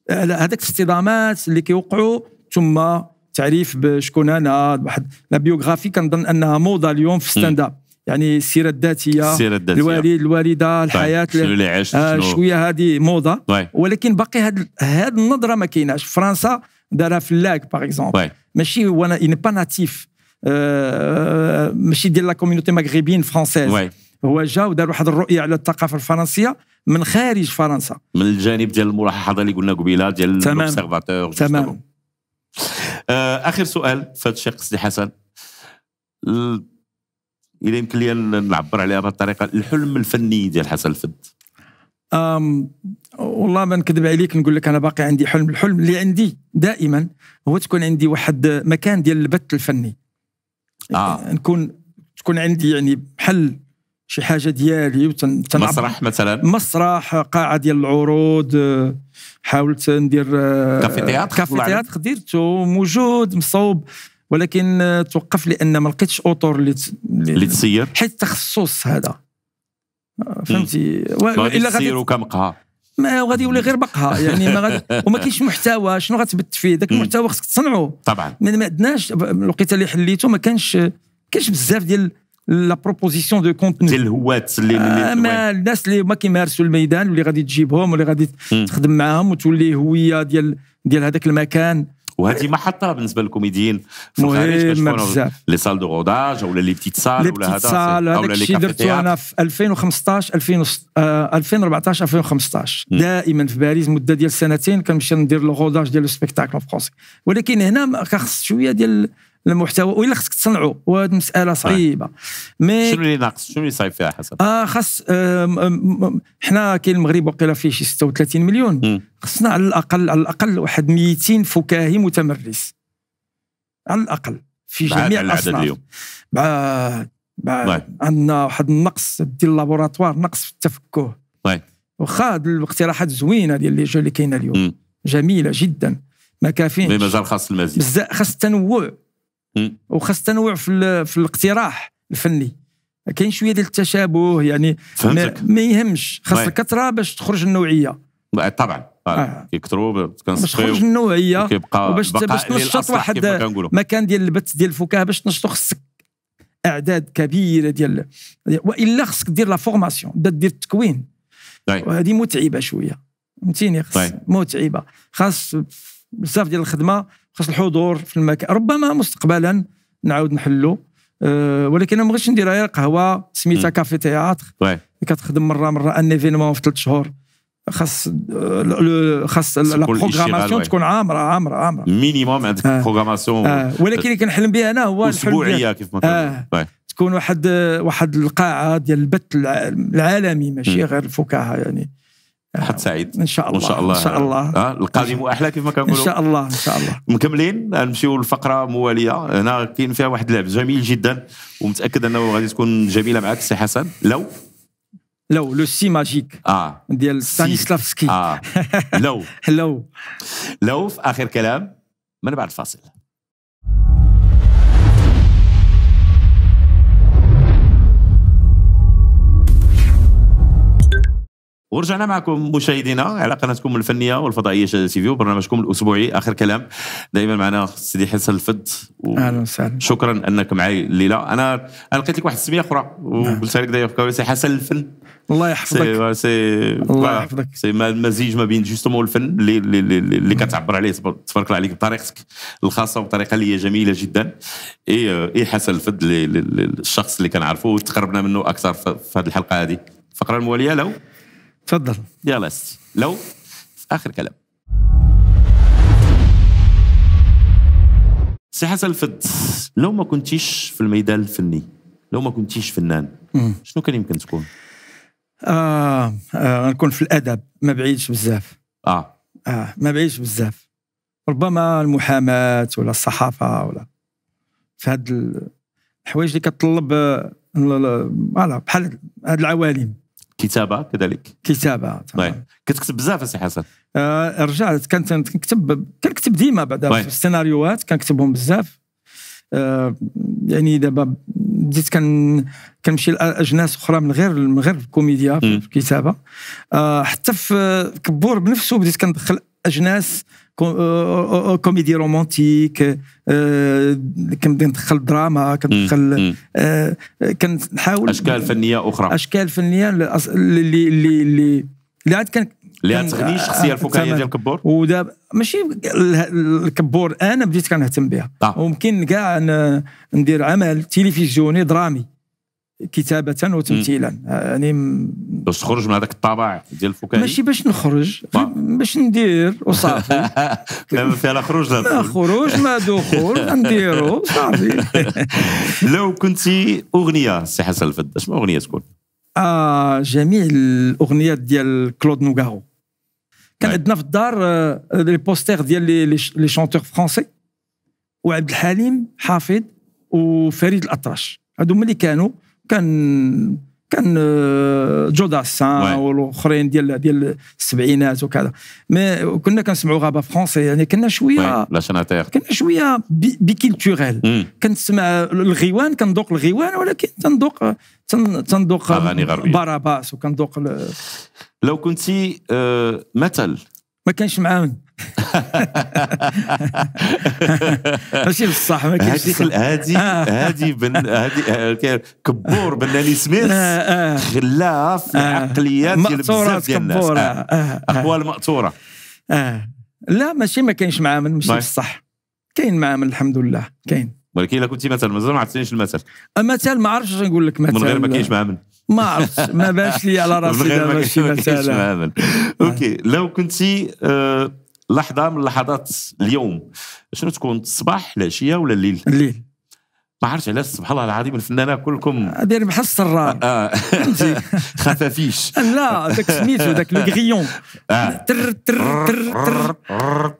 أه، على هذاك الصدامات اللي كيوقعوا ثم تعريف بشكون انا واحد لا بيوغرافي كنظن انها موضه اليوم في ستاند اب يعني السيره الذاتيه السيره الذاتيه الوالد الوالده طيب، الحياه طيب. شنو اللي عشت آه شويه هذه موضه طيب. ولكن باقي هذه هاد النظره ما كايناش فرنسا دارها في اللاك باغ اكزومبل طيب. ماشي هو ان با ناتيف آه ماشي ديال لا كوميونيتي مغربين فرونسيز طيب. هو جا ودار واحد الرؤيه على الثقافه الفرنسيه من خارج فرنسا من الجانب ديال الملاحظه اللي قلنا قبيله ديال لوبسيرفاتور تمام آه اخر سؤال في هذا الشق سي حسن الا يمكن لي نعبر عليها بهذه الطريقه الحلم الفني ديال حسن الفد أم والله ما نكذب عليك نقول لك انا باقي عندي حلم الحلم اللي عندي دائما هو تكون عندي واحد مكان ديال البث الفني آه. نكون تكون عندي يعني محل شي حاجه ديالي مسرح مثلا مسرح قاعه ديال العروض حاولت ندير كافي تياتر كافي تياتر درته موجود مصوب ولكن آه، توقف لان ما لقيتش اوتور اللي اللي تسير حيت التخصص هذا آه، فهمتي الا غادي كمقهى ما غادي يولي غير بقها يعني ما غادي [laughs] وما كاينش محتوى شنو غتبت فيه ذاك المحتوى خصك تصنعه طبعا ما عندناش الوقيته اللي حليته ما كانش كاينش بزاف ديال لا بروبوزيسيون دو كونتوني ديال الهواة آه، اللي ما الناس اللي ما كيمارسوا الميدان واللي غادي تجيبهم واللي غادي تخدم معاهم وتولي هويه ديال ديال هذاك المكان وهذه محطه بالنسبه للكوميديين في الخارج مهم لي سال دو غوداج ولا لي بتيت سال ولا هذا ولا لي درتو انا في 2015 2014 2015 دائما في باريس مده ديال سنتين كنمشي ندير لو غوداج ديال لو سبيكتاكل فرونسي ولكن هنا كخص شويه ديال المحتوى وإلا خصك تصنعوا وهذه مسألة صعيبة مي شنو اللي ناقص شنو اللي صعيب فيها حسب اه خاص آه، حنا كاين المغرب وقيلا فيه شي 36 مليون خصنا على الأقل على الأقل واحد 200 فكاهي متمرس على الأقل في جميع الأصناف مع بعد طيب. عندنا واحد النقص ديال اللابوراتوار نقص في التفكه طيب. واخا هاد الاقتراحات زوينه ديال لي جو اللي كاينه اليوم مم. جميله جدا ما كافينش مازال خاص المزيد بزاف خاص التنوع وخاص تنوع في, في الاقتراح الفني كاين شويه ديال التشابه يعني فهمتك. ما يهمش خاص الكثره باش تخرج النوعيه طبعا آه. يكثروا باش تخرج النوعيه وباش باش تنشط واحد مكان ديال البث ديال الفكاهه باش تنشطوا خصك اعداد كبيره ديال والا خصك دير لا فورماسيون دير التكوين وهذه متعبه شويه فهمتيني خاص متعبه خاص بزاف ديال الخدمه خاص الحضور في المكان ربما مستقبلا نعاود نحلو أه، ولكن ما بغيتش ندير غير قهوه سميتها كافي تياتر كتخدم مره مره ان ايفينمون في ثلاث شهور خاص أه، خاص لا بروغراماسيون تكون عامره عامره عامره مينيموم عندك آه. بروغراماسيون آه. ولكن اللي كنحلم بها انا هو اسبوعيه كيف ما آه. تكون واحد واحد القاعه ديال البث العالمي ماشي غير الفكاهه يعني حد سعيد ان شاء الله ان شاء الله ان شاء الله آه القادم احلى كيف ما كنقولوا ان شاء الله ان شاء الله مكملين نمشيو للفقره مواليه هنا كاين فيها واحد اللعب جميل جدا ومتاكد انه غادي تكون جميله معك السي حسن لو لو لو سي ماجيك اه ديال ستانيسلافسكي اه لو [laughs] لو لو في اخر كلام من بعد الفاصل ورجعنا معكم مشاهدينا على قناتكم الفنيه والفضائيه شاده تي في وبرنامجكم الاسبوعي اخر كلام دائما معنا سيدي حسن الفد و... اهلا وسهلا شكرا انك معي الليله انا انا لقيت لك واحد السميه اخرى نعم. وقلتها لك دايما سي حسن الفن الله يحفظك سي سي الله يحفظك سي مزيج ما بين جوستومون الفن اللي اللي, اللي, اللي كتعبر عليه تبارك الله عليك بطريقتك الخاصه وبطريقه اللي هي جميله جدا اي اي حسن الفد الشخص اللي كنعرفه وتقربنا منه اكثر في هذه الحلقه هذه الفقره المواليه له تفضل يلا لو اخر كلام سي حسن الفت لو ما كنتيش في الميدان الفني لو ما كنتيش فنان شنو كان يمكن تكون؟ آه, آه نكون في الادب ما بعيدش بزاف اه اه ما بعيدش بزاف ربما المحاماه ولا الصحافه ولا في هاد الحوايج اللي كتطلب فوالا آه، آه، بحال هاد العوالم كتابه كذلك كتابه طبعا كتكتب بزاف سي حسن آه رجعت كنت كنكتب كنكتب ديما بعدا السيناريوهات كنكتبهم بزاف آه يعني دابا بديت كان كنمشي لاجناس اخرى من غير من غير الكوميديا في الكتابه آه حتى في كبور بنفسه بديت كندخل اجناس كوميدي رومانتيك كندخل دراما كندخل uh, uh, كنحاول اشكال فنيه اخرى اشكال فنيه اللي اللي اللي اللي عاد كان اللي تغني الشخصيه الفكاهيه ديال الكبور ودابا ماشي الكبور انا بديت كنهتم بها آه. طيب. ويمكن كاع ندير عمل تلفزيوني درامي كتابه وتمثيلا آه، يعني باش تخرج من هذاك الطابع ديال الفكاهي ماشي باش نخرج باش ندير وصافي ما [laughs] فيها لا خروج لا خروج ما دخول نديرو صافي [laughs] لو كنتي اغنيه سي حسن الفد شنو اغنيه تكون؟ آه جميع الاغنيات ديال كلود نوغارو كان نعم. عندنا في الدار آه، لي بوستيغ ديال لي شونتور فرونسي وعبد الحليم حافظ وفريد الاطرش هادو هما اللي كانوا كان كان آه، جو داسان والاخرين ديال ديال السبعينات وكذا مي كنا كنسمعوا غابه فرونسي يعني كنا شويه لا كنا شويه بيكيلتوريل hmm. كنسمع الغيوان كندوق الغيوان ولكن تندوق تندوق باراباس وكندوق لو كنتي آه، مثل ما كانش معاون ماشي بصح ما كاينش هذه هذه هذه بن كبور بناني سميث خلاها في العقليات ديال بزاف ديال الناس اقوال مأثوره لا ماشي ما كاينش معامل ماشي بصح كاين معامل الحمد لله كاين ولكن الا كنتي مثلا مازال ما عرفتنيش المثل آه، المثل ما عرفتش نقول لك مثل من غير ما كاينش معامل ما عرفتش ما باش لي على راسي دابا شي مساله آه. اوكي لو كنتي آه، لحظه من لحظات اليوم شنو تكون الصباح العشيه ولا الليل؟ الليل ما عرفتش علاش سبحان الله العظيم الفنانه كلكم آه، داير بحال فهمتي [laughs] خفافيش لا ذاك سميتو ذاك لو غريون تر تر تر تر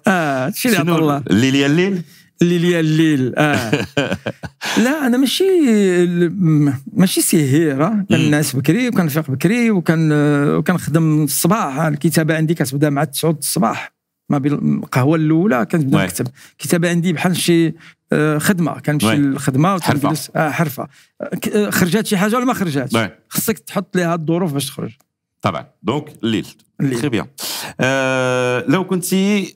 اه هادشي اللي عطا الله الليل يا الليل ليليا الليل اه [laughs] لا انا ماشي ماشي سهيره آه. كنعس بكري وكنفيق بكري وكان وكنخدم آه، الصباح آه، الكتابه عندي كتبدا مع 9 الصباح ما بين القهوه الاولى كنبدا نكتب الكتابه عندي بحال شي خدمه كنمشي للخدمه حرفه, آه حرفة. خرجات شي حاجه ولا ما خرجاتش خصك تحط لها الظروف باش تخرج طبعا دونك الليل تري بيان أه لو كنتي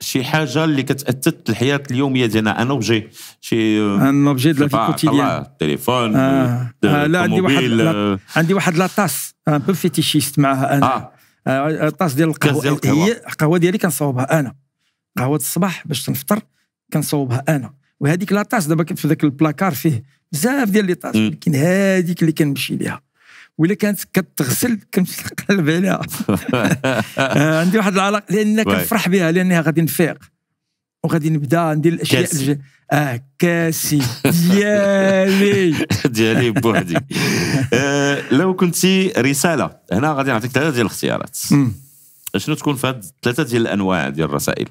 شي حاجه اللي كتاثر الحياه اليوميه ديالنا ان اوبجي شي ان اوبجي ديال لا التليفون آه. آه لا عندي واحد لا آه. عندي واحد لاطاس ان بو فيتيشيست معها انا آه. ديال آه، طاس ديال القهوه القهوه, القهوة ديالي كنصوبها انا قهوه الصباح باش نفطر كنصوبها انا وهذيك لاطاس دابا كنت في ذاك البلاكار فيه بزاف ديال لي طاس ولكن هذيك اللي كنمشي ليها ولا كانت كتغسل كنمشي نقلب عليها [laughs] آه، عندي واحد العلاقه لان كنفرح بها لانها غادي نفيق وغادي نبدا ندير الاشياء كاسي. اه كاسي ديالي [laughs] ديالي بوحدي آه لو كنتي رساله هنا غادي نعطيك ثلاثه ديال الاختيارات شنو تكون في ثلاثه ديال الانواع ديال الرسائل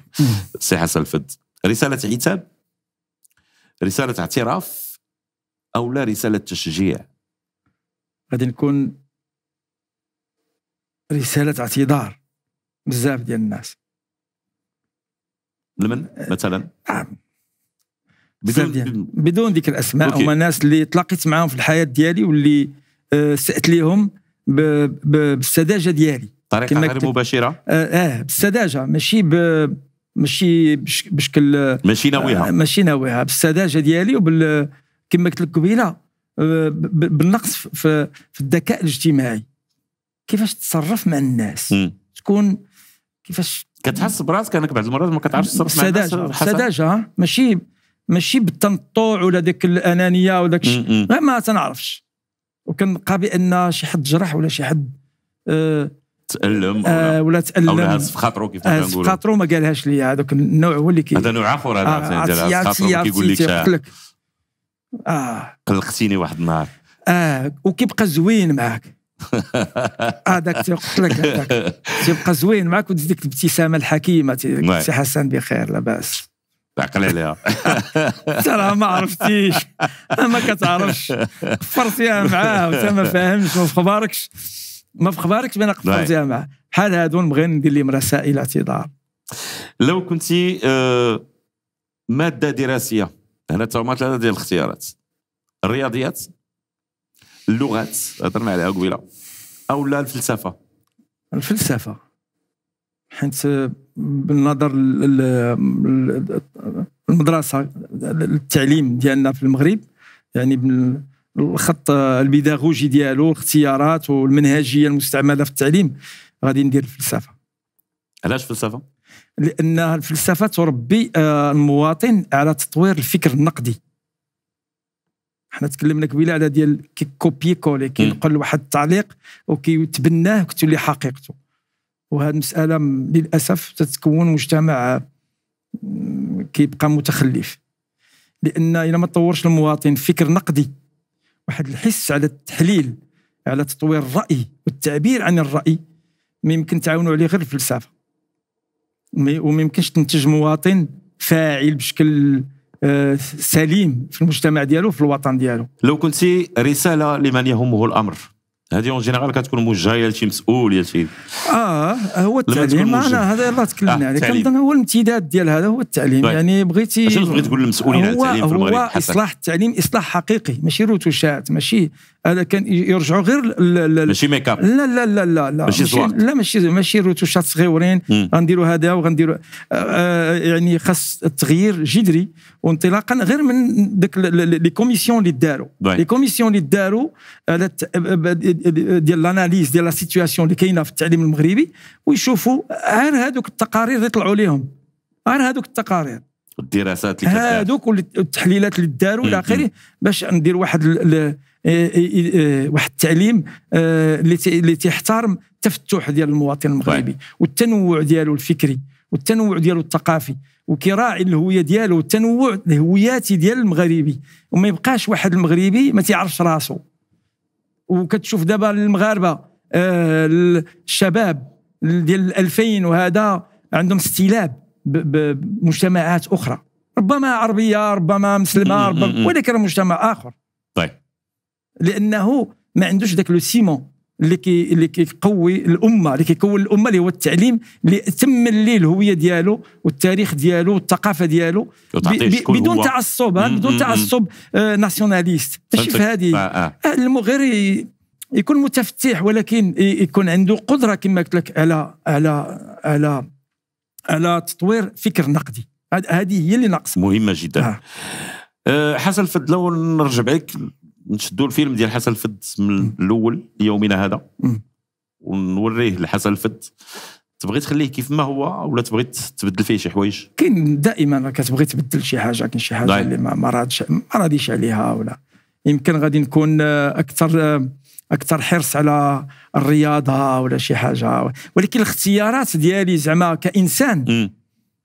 سي حسن الفد رساله عتاب رساله اعتراف او لا رساله تشجيع غادي نكون رسالة اعتذار بزاف ديال الناس لمن مثلا؟ بدون ديال. بدون ديك الاسماء أوكي. هما ناس اللي تلاقيت معاهم في الحياه ديالي واللي آه، سأت ليهم بالسذاجه ديالي طريقه غير مباشره آه،, اه, بالسذاجه ماشي ب ماشي بشكل ماشي ناويها آه، ماشي ناويها بالسذاجه ديالي وبال كما قلت لك قبيله بالنقص في, في الذكاء الاجتماعي كيفاش تتصرف مع الناس م. تكون كيفاش كتحس براسك انك بعض المرات ما كتعرفش تتصرف مع الناس السذاجه ماشي ماشي بالتنطع ولا ديك الانانيه ولا داك غير ما تنعرفش وكنلقى بان شي حد جرح ولا شي حد أه تالم آه ولا تالم ولا هاز في خاطرو كيف ما آه، كنقولوا خاطرو ما قالهاش ليا هذاك النوع هو اللي كي هذا نوع اخر هذا آه، ديال آه، خاطرو كيقول لك اه قلقتيني واحد النهار اه وكيبقى زوين معاك [laughs] هذاك آه قلت لك هذاك تيبقى زوين معاك وديك الابتسامه الحكيمه سي حسن بخير لاباس تعقل عليها انت [laughs] راه ما عرفتيش ما كتعرفش قفرتيها معاه وانت ما فاهمش ما فخباركش ما فخباركش بان قفرتيها معاه بحال هادو نبغي ندير لهم رسائل اعتذار لو كنتي آه، ماده دراسيه هنا تا هما ثلاثه ديال الاختيارات الرياضيات اللغات هضرنا عليها قبيله او لا الفلسفه الفلسفه حيت آه، بالنظر للمدرسه التعليم ديالنا في المغرب يعني الخط البيداغوجي ديالو الاختيارات والمنهجيه المستعمله في التعليم غادي ندير الفلسفه علاش فلسفه لان الفلسفه تربي آه، المواطن على تطوير الفكر النقدي حنا تكلمنا قبيله على ديال كوبي كولي كينقل واحد التعليق وكيتبناه وكتولي حقيقته وهذه المساله للاسف تتكون مجتمع آه، كيبقى متخلف لان الا ما طورش المواطن فكر نقدي واحد الحس على التحليل على تطوير الراي والتعبير عن الراي ما يمكن تعاونوا عليه غير الفلسفه وما يمكنش تنتج مواطن فاعل بشكل آه، سليم في المجتمع ديالو في الوطن ديالو لو كنتي رساله لمن يهمه الامر هذه اون جينيرال كتكون موجهه لشي مسؤول يا شي اه هو التعليم انا هذا الله تكلمنا آه، عليه كنظن هو الامتداد ديال هذا هو التعليم طيب. يعني بغيتي شنو بغيت تقول للمسؤولين على التعليم في المغرب هو اصلاح التعليم اصلاح حقيقي ماشي روتوشات ماشي هذا كان يرجعوا غير ماشي ميك اب لا لا لا لا لا ماشي زواق لا ماشي ماشي روتوشات صغيورين غنديروا هذا وغنديروا آه, آه، يعني خاص التغيير جذري وانطلاقا غير من ديك لي كوميسيون اللي داروا طيب. لي كوميسيون اللي داروا ديال الاناليز ديال لا سيتياسيون اللي كاينه في التعليم المغربي ويشوفوا غير هذوك التقارير اللي طلعوا لهم غير هذوك التقارير الدراسات اللي هذوك والتحليلات اللي داروا الى اخره باش ندير واحد آه، آه، آه، واحد التعليم اللي تيحترم التفتح ديال المواطن المغربي طيب. والتنوع ديالو الفكري والتنوع ديالو الثقافي وكراعي الهويه ديالو والتنوع الهوياتي ديال المغربي وما يبقاش واحد المغربي ما تيعرفش راسو وكتشوف دابا المغاربه آه، الشباب ديال 2000 وهذا عندهم استيلاب بمجتمعات اخرى ربما عربيه ربما مسلمه ربما ولكن مجتمع اخر طيب لانه ما عندوش ذاك لو سيمون اللي كي اللي كيقوي الامه اللي كيكون الامه اللي هو التعليم اللي تم ليه الهويه ديالو والتاريخ ديالو والثقافه ديالو بدون تعصب بدون تعصب آه، ناسيوناليست ماشي في هذه المغير يكون متفتح ولكن يكون عنده قدره كما قلت لك على على على على تطوير فكر نقدي هذه هي اللي ناقصه مهمه جدا آه. آه، حسن فدلو نرجع بك نشدوا الفيلم ديال حسن الفد من الاول ليومنا هذا ونوريه لحسن الفد تبغي تخليه كيف ما هو ولا تبغي تبدل فيه شي حوايج كاين دائما كتبغي تبدل شي حاجه كاين شي حاجه نعم. اللي ما راضيش ما راضيش عليها ولا يمكن غادي نكون آه، اكثر آه، اكثر حرص على الرياضه ولا شي حاجه ولكن الاختيارات ديالي زعما كانسان م.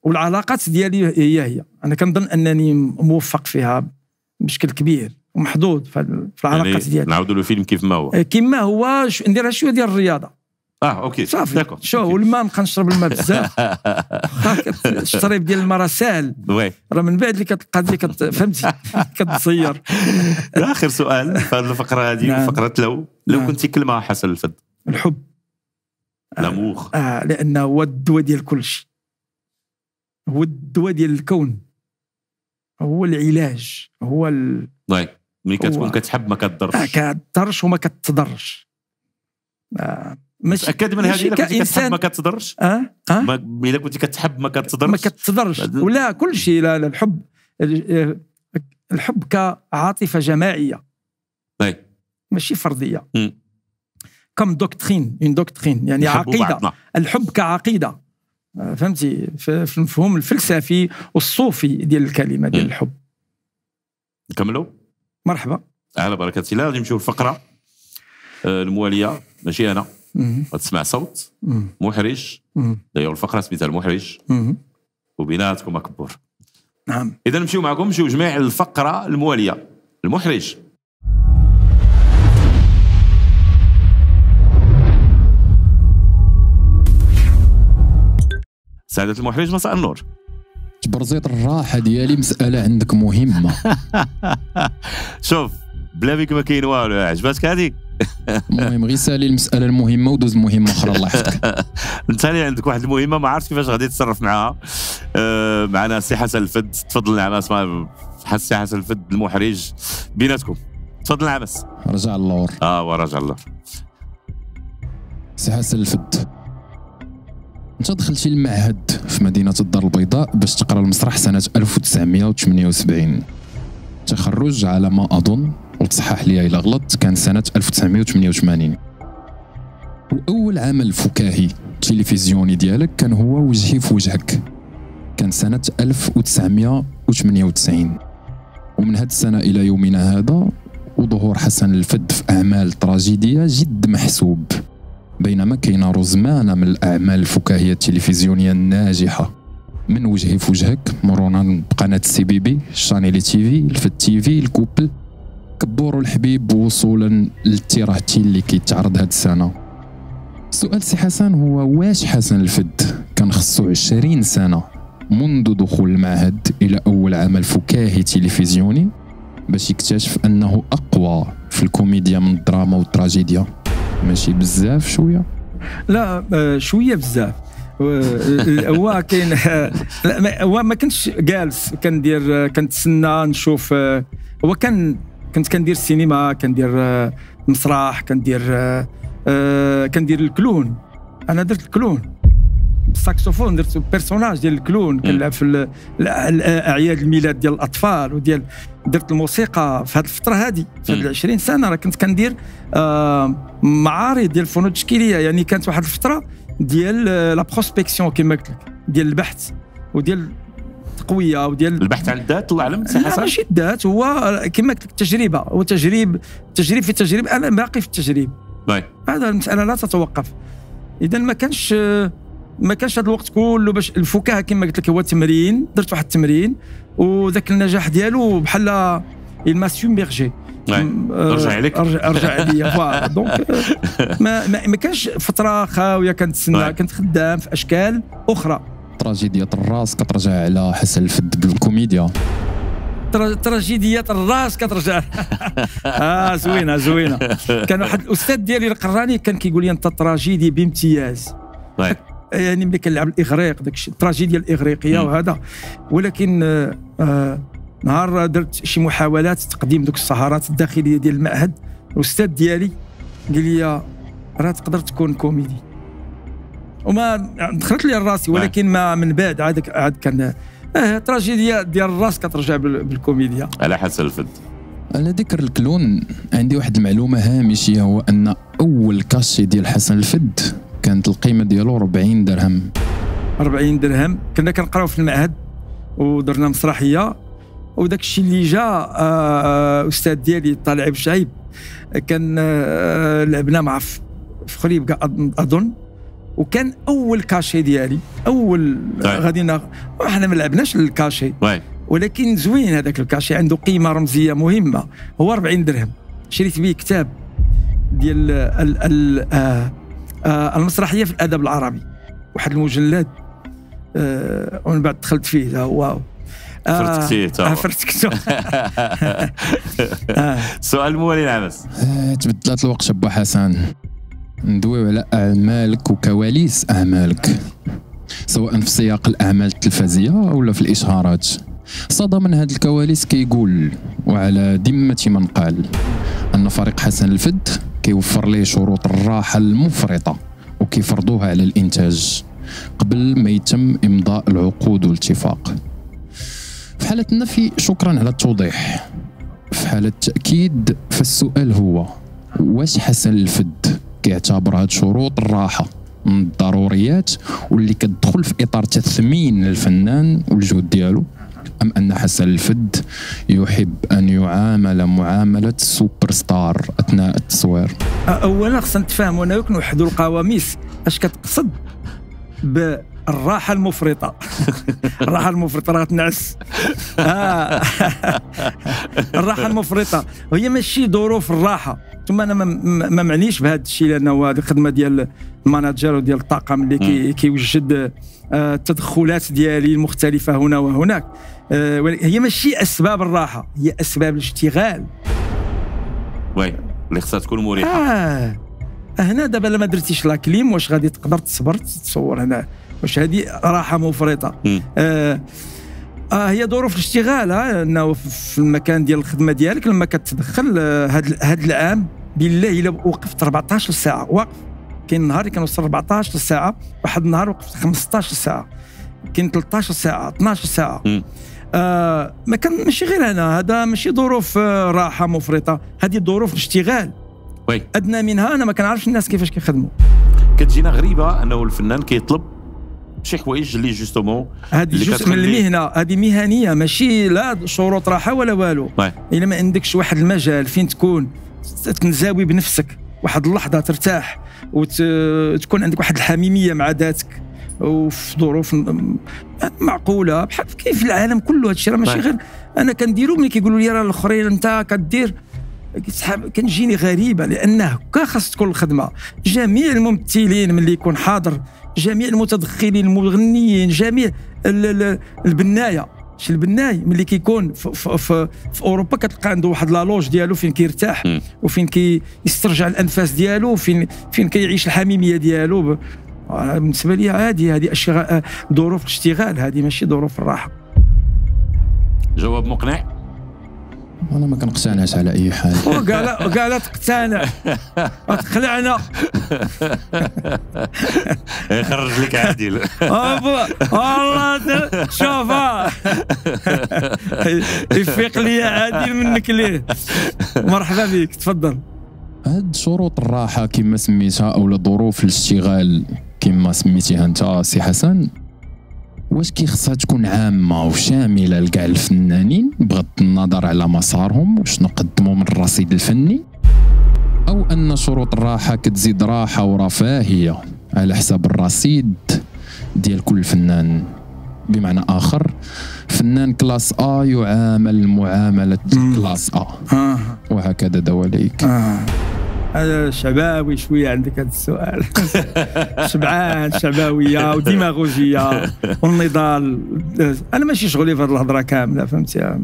والعلاقات ديالي هي هي انا كنظن انني موفق فيها بشكل كبير ومحظوظ في العلاقات يعني ديالي نعاودوا له فيلم كيف ما هو إيه، كيما هو ندير نديرها شويه ديال الرياضه اه اوكي صافي داكور شو والماء نبقى نشرب الماء بزاف [laughs] الشريب ديال الماء راه ساهل وي راه من بعد اللي كتلقى اللي فهمتي [laughs] كتصير اخر سؤال في هذه الفقره هذه نعم. فقره لو لو كنت نعم. كنتي كلمه حسن الفد الحب لامور آه, آه، لانه هو الدواء ديال كل شيء هو الدواء ديال الكون هو العلاج هو ال... وي ملي آه، آه، كتكون آه؟ كتحب ما كتضرش ما كتضرش وما كتضرش آه مش أكد من هذه الا كنت كتحب ما كتضرش اه اه الا كنت كتحب ما كتضرش ما كتضرش ولا كل شيء لا الحب الحب كعاطفه جماعيه اي طيب. ماشي فرديه كم دوكترين اون دوكترين يعني عقيده بعضنا. الحب كعقيده فهمتي في المفهوم الفلسفي والصوفي ديال الكلمه ديال الحب نكملوا مرحبا على بركه الله غادي نمشيو الفقرة آه، المواليه ماشي انا غتسمع صوت محرج دايور الفقره سميتها المحرج وبيناتكم اكبر نعم اذا نمشيو معكم نمشيو جميع الفقره المواليه المحرج سعادة المحرج مساء النور تبرزيط الراحه ديالي مساله عندك مهمه [laughs] شوف بلا بيك ما كاين والو عجباتك هذيك المهم غير سالي المساله المهمه ودوز مهمه اخرى الله يحفظك انت [laughs] اللي عندك واحد المهمه ما عرفتش كيفاش غادي تتصرف معاها أه معنا السي حسن الفد تفضل نعمس مع السي حسن الفد المحرج بيناتكم تفضل نعمس رجع اللور اه ورجع اللور سي حسن الفد انت دخلتي المعهد في مدينه الدار البيضاء باش تقرا المسرح سنه 1978 تخرج على ما اظن وتصحح لي الا غلطت كان سنه 1988 واول عمل فكاهي تلفزيوني ديالك كان هو وجهي في وجهك كان سنه 1998 ومن هاد السنه الى يومنا هذا وظهور حسن الفد في اعمال تراجيديه جد محسوب بينما كاين رزمانة من الأعمال الفكاهية التلفزيونية الناجحة من وجهي في وجهك مرونا بقناة سي بي بي شانيلي تي في الفت تي في الكوبل كبور الحبيب وصولا للتيراهتي اللي كيتعرض هاد السنة سؤال سي حسن هو واش حسن الفد كان خصو 20 سنة منذ دخول المعهد إلى أول عمل فكاهي تلفزيوني باش يكتشف أنه أقوى في الكوميديا من الدراما والتراجيديا ماشي بزاف شويه لا آه، شويه بزاف آه، هو كاين [laughs] هو ما كنتش جالس كندير كنتسنى نشوف آه، هو كان كنت كندير السينما كندير مسرح كندير كندير الكلون انا درت الكلون الساكسوفون درت بيرسوناج ديال الكلون كنلعب في الاعياد الميلاد ديال الاطفال وديال درت الموسيقى في هذه الفتره هذه في هذه 20 سنه راه كنت كندير آه، معارض ديال الفنون التشكيليه يعني كانت واحد الفتره ديال آه، لا بروسبكسيون كما قلت لك ديال البحث وديال التقويه وديال البحث عن الذات الله اعلم مساحه ماشي الذات هو كما قلت لك التجربه هو تجريب تجريب في تجريب انا باقي في التجريب باي. هذا المساله لا تتوقف اذا ما كانش آه، ما كانش هذا الوقت كله باش الفكاهه كما قلت لك هو تمرين درت واحد التمرين وذاك النجاح ديالو بحال il m'a submergé euh, رجع عليك رجع فوالا دونك [laughs] euh, ما ما كانش فتره خاويه كنتسنى كنت خدام في اشكال اخرى تراجيديا الراس كترجع على حسن الفد بالكوميديا تراجيديا الراس كترجع [laughs] اه زوينه زوينه كان واحد الاستاذ ديالي القراني كان كيقول لي انت تراجيدي بامتياز يعني ملي كنلعب الاغريق داك الشيء التراجيديا الاغريقيه وهذا ولكن آه،, آه نهار درت شي محاولات تقديم دوك السهرات الداخليه ديال المعهد الاستاذ ديالي قال لي راه تقدر تكون كوميدي وما دخلت لي راسي ولكن ما من بعد عاد عاد كان اه تراجيديا ديال الراس كترجع بالكوميديا على حسب الفد على ذكر الكلون عندي واحد المعلومه هامشيه هو ان اول كاشي ديال حسن الفد كانت القيمه ديالو 40 درهم 40 درهم كنا كنقراو في المعهد ودرنا مسرحيه وداك الشيء اللي جا الاستاذ آه، آه، ديالي طالع بشعيب كان آه، لعبنا مع في خريبكا اظن وكان اول كاشي ديالي اول طيب. غادي احنا ما لعبناش الكاشي طيب. ولكن زوين هذاك الكاشي عنده قيمه رمزيه مهمه هو 40 درهم شريت به كتاب ديال ال ال آه، المسرحيه في الادب العربي واحد المجلد آه، ومن بعد دخلت فيه لا واو فرت آه، فرتكتو [laughs] سؤال موالي العباس تبدلات الوقت شابو حسن ندويو على اعمالك وكواليس اعمالك سواء في سياق الاعمال التلفزيه ولا في الاشهارات صدى من هذه الكواليس كيقول وعلى ذمه من قال ان فريق حسن الفد كيوفر ليه شروط الراحه المفرطه وكيفرضوها على الانتاج قبل ما يتم امضاء العقود والاتفاق في حاله النفي شكرا على التوضيح في حاله التاكيد فالسؤال هو واش حسن الفد كيعتبر هاد شروط الراحه من الضروريات واللي كتدخل في اطار تثمين للفنان والجهد ديالو أم أن حسن الفد يحب أن يعامل معاملة سوبر ستار أثناء التصوير أولا خصنا نتفاهموا أنا نوحدوا القواميس أش كتقصد بالراحة المفرطة [laughs] الراحة المفرطة راه تنعس آه. [laughs] الراحة المفرطة وهي ماشي ظروف الراحة ثم انا ما معنيش بهذا الشيء لانه هذه الخدمه ديال الماناجر وديال الطاقم اللي كي كيوجد التدخلات آه، ديالي المختلفه هنا وهناك آه، هي ماشي اسباب الراحه هي اسباب الاشتغال وي اللي خصها تكون مريحه آه. آه، هنا دابا لما درتيش لا كليم واش غادي تقدر تصبر تصور هنا واش هذه راحه مفرطه آه. آه هي ظروف الاشتغال انه في المكان ديال الخدمه ديالك لما كتدخل هذا آه هاد العام بالله الا وقفت 14 ساعه واقف كان نهاري كانوا 14 ساعه واحد النهار وقفت 15 ساعه كان 13 ساعه 12 ساعه آه ما كان ماشي غير انا هذا ماشي ظروف آه، راحه مفرطه هذه ظروف اشتغال وي ادنى منها انا ما كنعرفش الناس كيفاش كيخدموا كتجينا غريبه انه الفنان كيطلب شي حوايج اللي جوستومون هذه جزء من المهنه هذه مهنيه ماشي لا شروط راحه ولا والو الا ما عندكش واحد المجال فين تكون تنزاوي بنفسك واحد اللحظه ترتاح وتكون عندك واحد الحميميه مع ذاتك وفي ظروف معقوله بحال كيف العالم كله هذا الشيء راه ماشي طيب. غير انا كنديرو ملي كيقولوا لي راه الاخرين انت كدير كنجيني غريبه لانه هكا خاص تكون الخدمه جميع الممثلين ملي يكون حاضر جميع المتدخلين المغنيين جميع البنايه شي البناي ملي كيكون في, في, في, اوروبا كتلقى عنده واحد لا لوج ديالو فين كيرتاح م. وفين كيسترجع كي الانفاس ديالو فين فين كيعيش الحميميه ديالو آه، بالنسبه لي عادي هذه اشياء ظروف الاشتغال هذه ماشي ظروف الراحه جواب مقنع انا ما كنقتنعش على اي حال [laughs] وقال قال تقتنع تقلعنا يخرج لك عادل والله شوف [laughs] يفيق لي عادل منك ليه مرحبا بك تفضل هاد شروط الراحة كما سميتها أو ظروف الاشتغال كما سميتيها أنت سي حسن واش كيخصها تكون عامه وشامله لكاع الفنانين بغض النظر على مسارهم وشنو قدموا من الرصيد الفني او ان شروط الراحه كتزيد راحه ورفاهيه على حساب الرصيد ديال كل فنان بمعنى اخر فنان كلاس ا يعامل معامله كلاس ا آه. وهكذا دواليك آه. انا شبابي شويه عندك هذا السؤال [laughs] شبعان شبابيه وديماغوجيه والنضال انا ماشي شغلي في هذه الهضره كامله فهمتي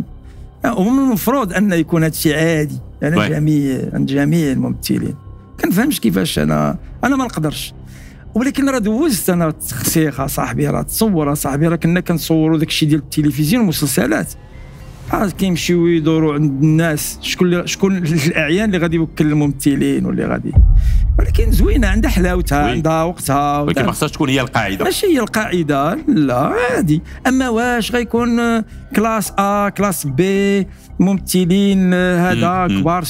ومن المفروض ان يكون هذا الشيء عادي يعني طيب. جميع عند جميع الممثلين كنفهمش كيفاش انا انا ما نقدرش ولكن راه دوزت انا تخسيخ صاحبي راه تصور صاحبي راه كنا كنصوروا داك الشيء ديال التلفزيون والمسلسلات عاد كيمشيو يدوروا عند الناس شكون شكون الاعيان اللي غادي يوكل الممثلين واللي غادي ولكن زوينه عندها حلاوتها عندها وقتها ولكن ما خصهاش تكون هي القاعده ماشي هي القاعده لا عادي اما واش غيكون كلاس ا كلاس بي ممثلين آه، هذا كبار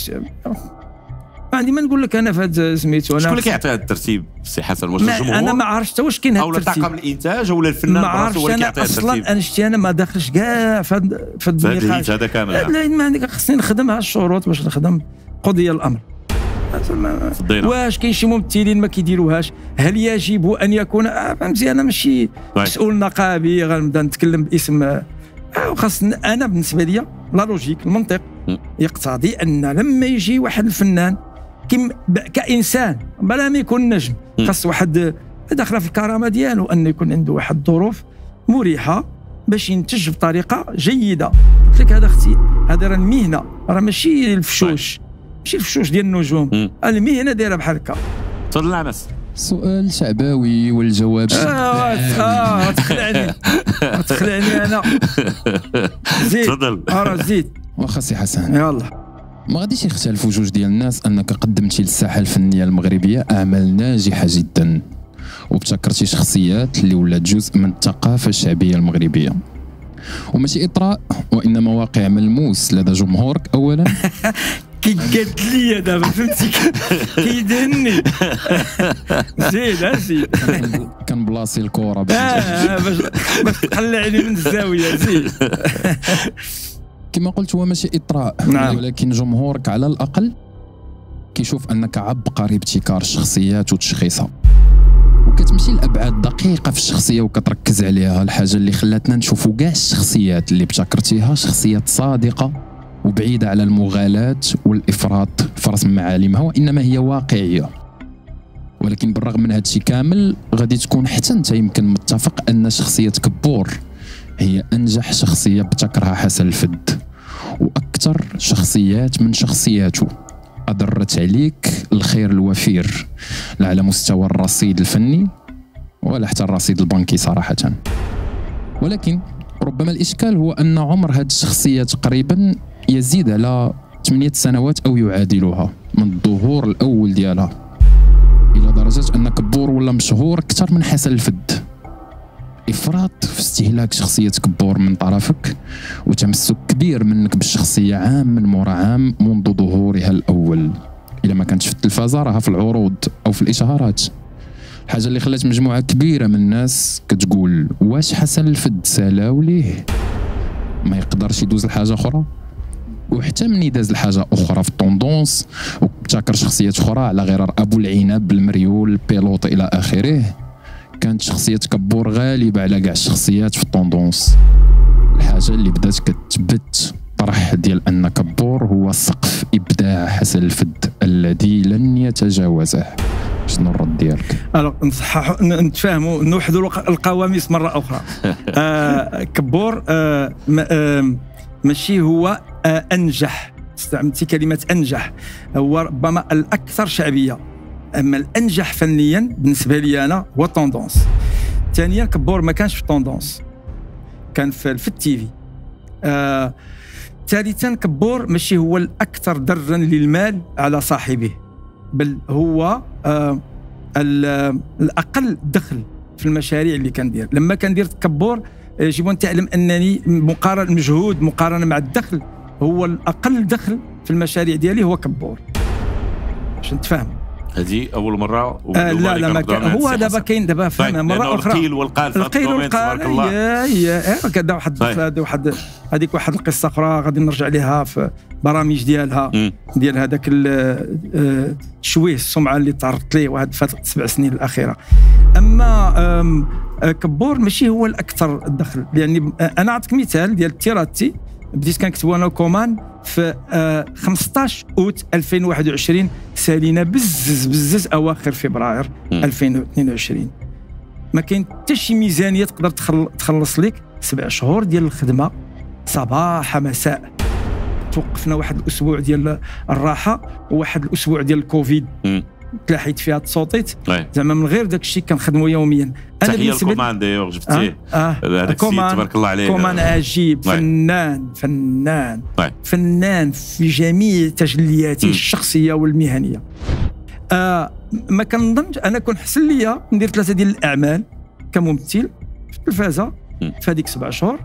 عندي ما نقول لك انا في هذا سميتو انا شكون اللي كيعطي هذا الترتيب سي حسن واش الجمهور انا ما عرفتش حتى واش كاين هذا الترتيب او طاقم الانتاج ولا الفنان ما عرفتش انا اصلا انا شتي انا ما داخلش كاع في هذا في هذا هذا كامل لا ما عندك خصني نخدم ها الشروط باش نخدم قضي الامر واش كاين شي ممثلين ما كيديروهاش هل يجب ان يكون فهمتي آه، انا ماشي طيب. مسؤول نقابي غنبدا نتكلم باسم وخاص آه، انا بالنسبه لي لا لوجيك المنطق يقتضي ان لما يجي واحد الفنان كم كانسان بلا ما يكون نجم خاص واحد داخله في الكرامه ديالو انه يكون عنده واحد الظروف مريحه باش ينتج بطريقه جيده قلت لك هذا اختي هذا راه المهنه راه ماشي الفشوش ماشي الفشوش ديال النجوم المهنه دايره بحال هكا تفضل عباس سؤال شعباوي والجواب شعباوي آه،, اه تخلعني تخلعني انا [laughs] زيد تفضل اه زيد واخا سي حسن يلا ما غاديش يختلفوا جوج ديال الناس انك قدمتي للساحه الفنيه المغربيه اعمال ناجحه جدا وابتكرتي شخصيات اللي ولات جزء من الثقافه الشعبيه المغربيه وماشي اطراء وانما واقع ملموس لدى جمهورك اولا [laughs] كي قالت لي دابا فهمتي كيدهني زيد زين كنبلاصي الكره آه، باش باش تقلعني من الزاويه زيد [laughs] كما قلت هو ماشي اطراء نعم. ولكن جمهورك على الاقل كيشوف انك عبقري ابتكار الشخصيات وتشخيصها وكتمشي لابعاد دقيقه في الشخصيه وكتركز عليها الحاجه اللي خلاتنا نشوفوا كاع الشخصيات اللي ابتكرتيها شخصيات صادقه وبعيده على المغالاه والافراط في رسم معالمها وانما هي واقعيه ولكن بالرغم من هادشي كامل غادي تكون حتى انت يمكن متفق ان شخصيه كبور هي انجح شخصيه ابتكرها حسن الفد وأكثر شخصيات من شخصياته أضرت عليك الخير الوفير لا على مستوى الرصيد الفني ولا حتى الرصيد البنكي صراحة ولكن ربما الإشكال هو أن عمر هذه الشخصية تقريبا يزيد على 8 سنوات أو يعادلها من الظهور الأول ديالها إلى درجة أنك بور ولا مشهور أكثر من حسن الفد افراط في استهلاك شخصيه كبور من طرفك وتمسك كبير منك بالشخصيه عام من مورا عام منذ ظهورها الاول الا ما كانتش في التلفازه راها في العروض او في الاشهارات حاجة اللي خلات مجموعه كبيره من الناس كتقول واش حسن الفد سلاو ليه ما يقدرش يدوز لحاجه اخرى وحتى مني داز الحاجه اخرى في الطوندونس وابتكر شخصيات اخرى على غرار ابو العنب المريول بيلوط الى اخره كانت شخصية كبور غالبة على كاع الشخصيات في الطوندونس الحاجة اللي بدات كتبت طرح ديال أن كبور هو سقف إبداع حسن الفد الذي لن يتجاوزه شنو الرد ديالك؟ الوغ نصححوا نتفاهموا نوحدوا القواميس مرة أخرى [laughs] آه كبور آه ماشي هو آه أنجح استعملتي كلمة أنجح هو ربما الأكثر شعبية اما الانجح فنيا بالنسبه لي انا هو طوندونس ثانيا كبور ما كانش في طوندونس كان في, في التي في آه ثالثا كبور ماشي هو الاكثر درا للمال على صاحبه بل هو آه الاقل دخل في المشاريع اللي كندير لما كندير كبور آه، يجب ان تعلم انني مقارنه مجهود مقارنه مع الدخل هو الاقل دخل في المشاريع ديالي هو كبور باش نتفاهم هذه اول مره آه لا لا ما كان هو دابا كاين دابا فهمنا طيب، مره اخرى القيل والقال القيل والقال الله يا يا كدا واحد طيب. هذا واحد هذيك واحد القصه اخرى غادي نرجع لها في برامج ديالها ديال هذاك تشويه آه، السمعه اللي تعرضت ليه واحد فات سبع سنين الاخيره اما آه، كبور ماشي هو الاكثر دخل يعني انا نعطيك مثال ديال تيراتي بديت كنكتب انا كومان في 15 آه، اوت 2021 سالينا بزز بزز اواخر فبراير 2022 ما كاين حتى شي ميزانيه تقدر تخلص لك سبع شهور ديال الخدمه صباح مساء توقفنا واحد الاسبوع ديال الراحه وواحد الاسبوع ديال الكوفيد تلاحيت فيها تصوتيت زعما من غير داك الشيء كنخدمو يوميا انا بالنسبه الكومان دايوغ جبتيه آه. آه. تبارك الله عليه كومان آه. عجيب فنان فنان مي. فنان في جميع تجلياته الشخصيه والمهنيه آه ما كنظنش انا كون حسن ليا ندير ثلاثه ديال الاعمال كممثل في التلفازه في هذيك سبع شهور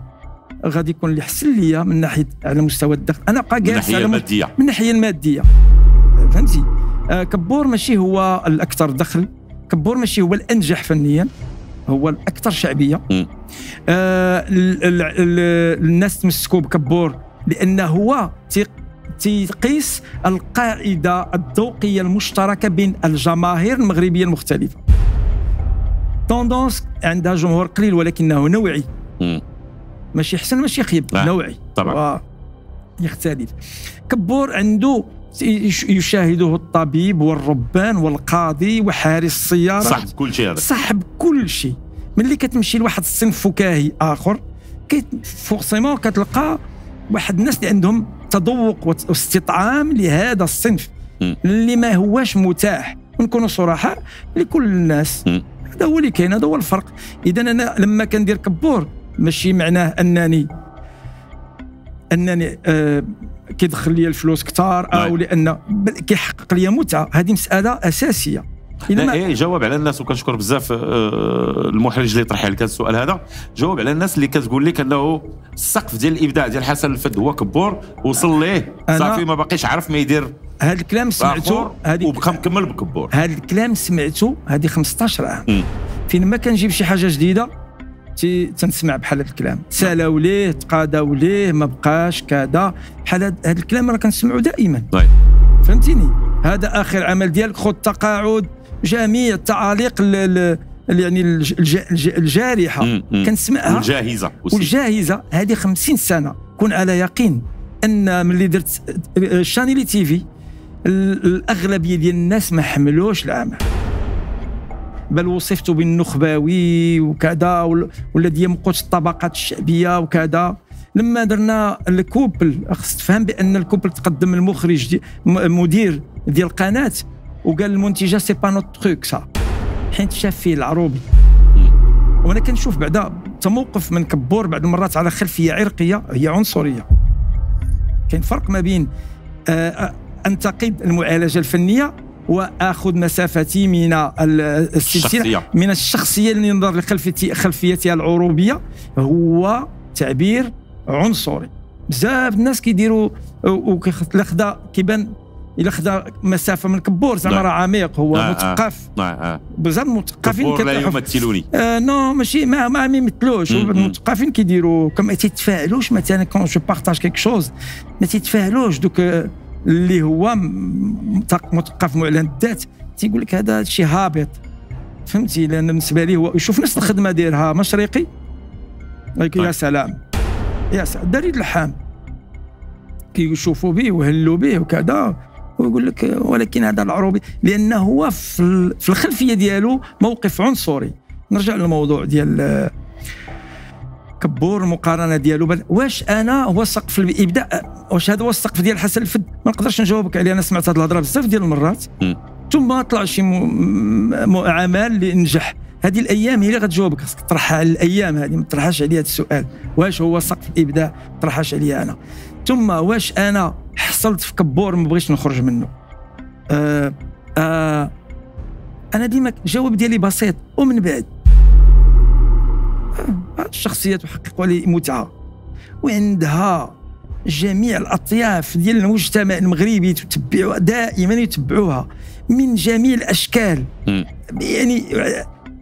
غادي يكون اللي حسن ليا من ناحيه على مستوى الدخل انا بقى جالس من الناحيه الماديه من الناحيه الماديه فهمتي آه، كبور ماشي هو الاكثر دخل كبور ماشي هو الانجح فنيا هو الاكثر شعبيه آه، الناس تمسكوا بكبور لانه هو تقيس القاعده الذوقيه المشتركه بين الجماهير المغربيه المختلفه توندونس عندها جمهور قليل ولكنه نوعي ماشي حسن ماشي خيب نعم. نوعي طبعا يختلف كبور عنده يشاهده الطبيب والربان والقاضي وحارس السيارة صاحب كل شيء هذا صاحب كل شيء ملي كتمشي لواحد الصنف فكاهي اخر فورسيمون كتلقى واحد الناس اللي عندهم تذوق واستطعام لهذا الصنف م. اللي ما هواش متاح ونكونوا صراحه لكل الناس هذا هو اللي كاين هذا هو الفرق اذا انا لما كندير كبور ماشي معناه انني انني آه، كيدخل لي الفلوس كثار او آه، لان كيحقق لي متعه هذه مساله اساسيه الا ايه جواب على الناس وكنشكر بزاف آه، المحرج اللي طرح عليك السؤال هذا جواب على الناس اللي كتقول لك انه السقف ديال الابداع ديال حسن الفد هو كبور وصل ليه صافي ما باقيش عارف ما يدير هذا الكلام سمعته هذه وبقى مكمل بكبور هذا الكلام سمعته هذه 15 عام فين ما كنجيب شي حاجه جديده تي تنسمع بحال هذا الكلام سالاو ليه تقاداو ليه ما بقاش كذا بحال هذا الكلام راه كنسمعو دائما فهمتيني هذا اخر عمل ديالك خذ تقاعد جميع التعاليق يعني الجارحه كنسمعها الجاهزه والجاهزه هذه 50 سنه كن على يقين ان ملي درت شانيلي تي في الاغلبيه ديال الناس ما حملوش العمل بل وصفت بالنخباوي وكذا والذي يمقت الطبقات الشعبيه وكذا لما درنا الكوبل خص تفهم بان الكوبل تقدم المخرج دي مدير ديال القناه وقال المنتجه سي با نوت تروك سا حيت شاف فيه العروبي وانا كنشوف بعدا تموقف من كبور بعض المرات على خلفيه عرقيه هي عنصريه كاين فرق ما بين آه، انتقد المعالجه الفنيه واخذ مسافتي من السلسله من الشخصيه اللي ينظر لخلفيتها العروبيه هو تعبير عنصري بزاف الناس كيديروا الاخذه كيبان الا خدا مسافه من الكبور زعما نعم. راه عميق هو نعم، آه مثقف نعم، آه. بزاف المثقفين كيطيحوا لا يمثلوني آه نو ماشي ما ما يمثلوش المثقفين كيديروا ما تيتفاعلوش مثلا كون جو بارطاج كيك شوز ما تيتفاعلوش دوك آه، اللي هو مثقف معلن الذات تيقول لك هذا شي هابط فهمتي لان بالنسبه لي هو يشوف نفس الخدمه دايرها مشرقي يا طيب. سلام يا سلام داري اللحام كيشوفوا به وهلوا به وكذا ويقول لك ولكن هذا العروبي لانه هو في الخلفيه ديالو موقف عنصري نرجع للموضوع ديال كبور المقارنه ديالو واش انا هو السقف الابداع واش هذا هو السقف ديال حسن الفد ما نقدرش نجاوبك عليه انا سمعت هذه الهضره بزاف ديال المرات ثم طلع شي عمل اللي نجح هذه الايام هي اللي غتجاوبك خاصك تطرحها على الايام هذه ما تطرحهاش عليا هذا السؤال واش هو سقف الابداع ما تطرحهاش عليا انا ثم واش انا حصلت في كبور ما بغيتش نخرج منه آه آه انا ديما الجواب ديالي بسيط ومن بعد هاد الشخصيات وحققوا لي متعه وعندها جميع الاطياف ديال المجتمع المغربي تتبع دائما يتبعوها من جميع الاشكال يعني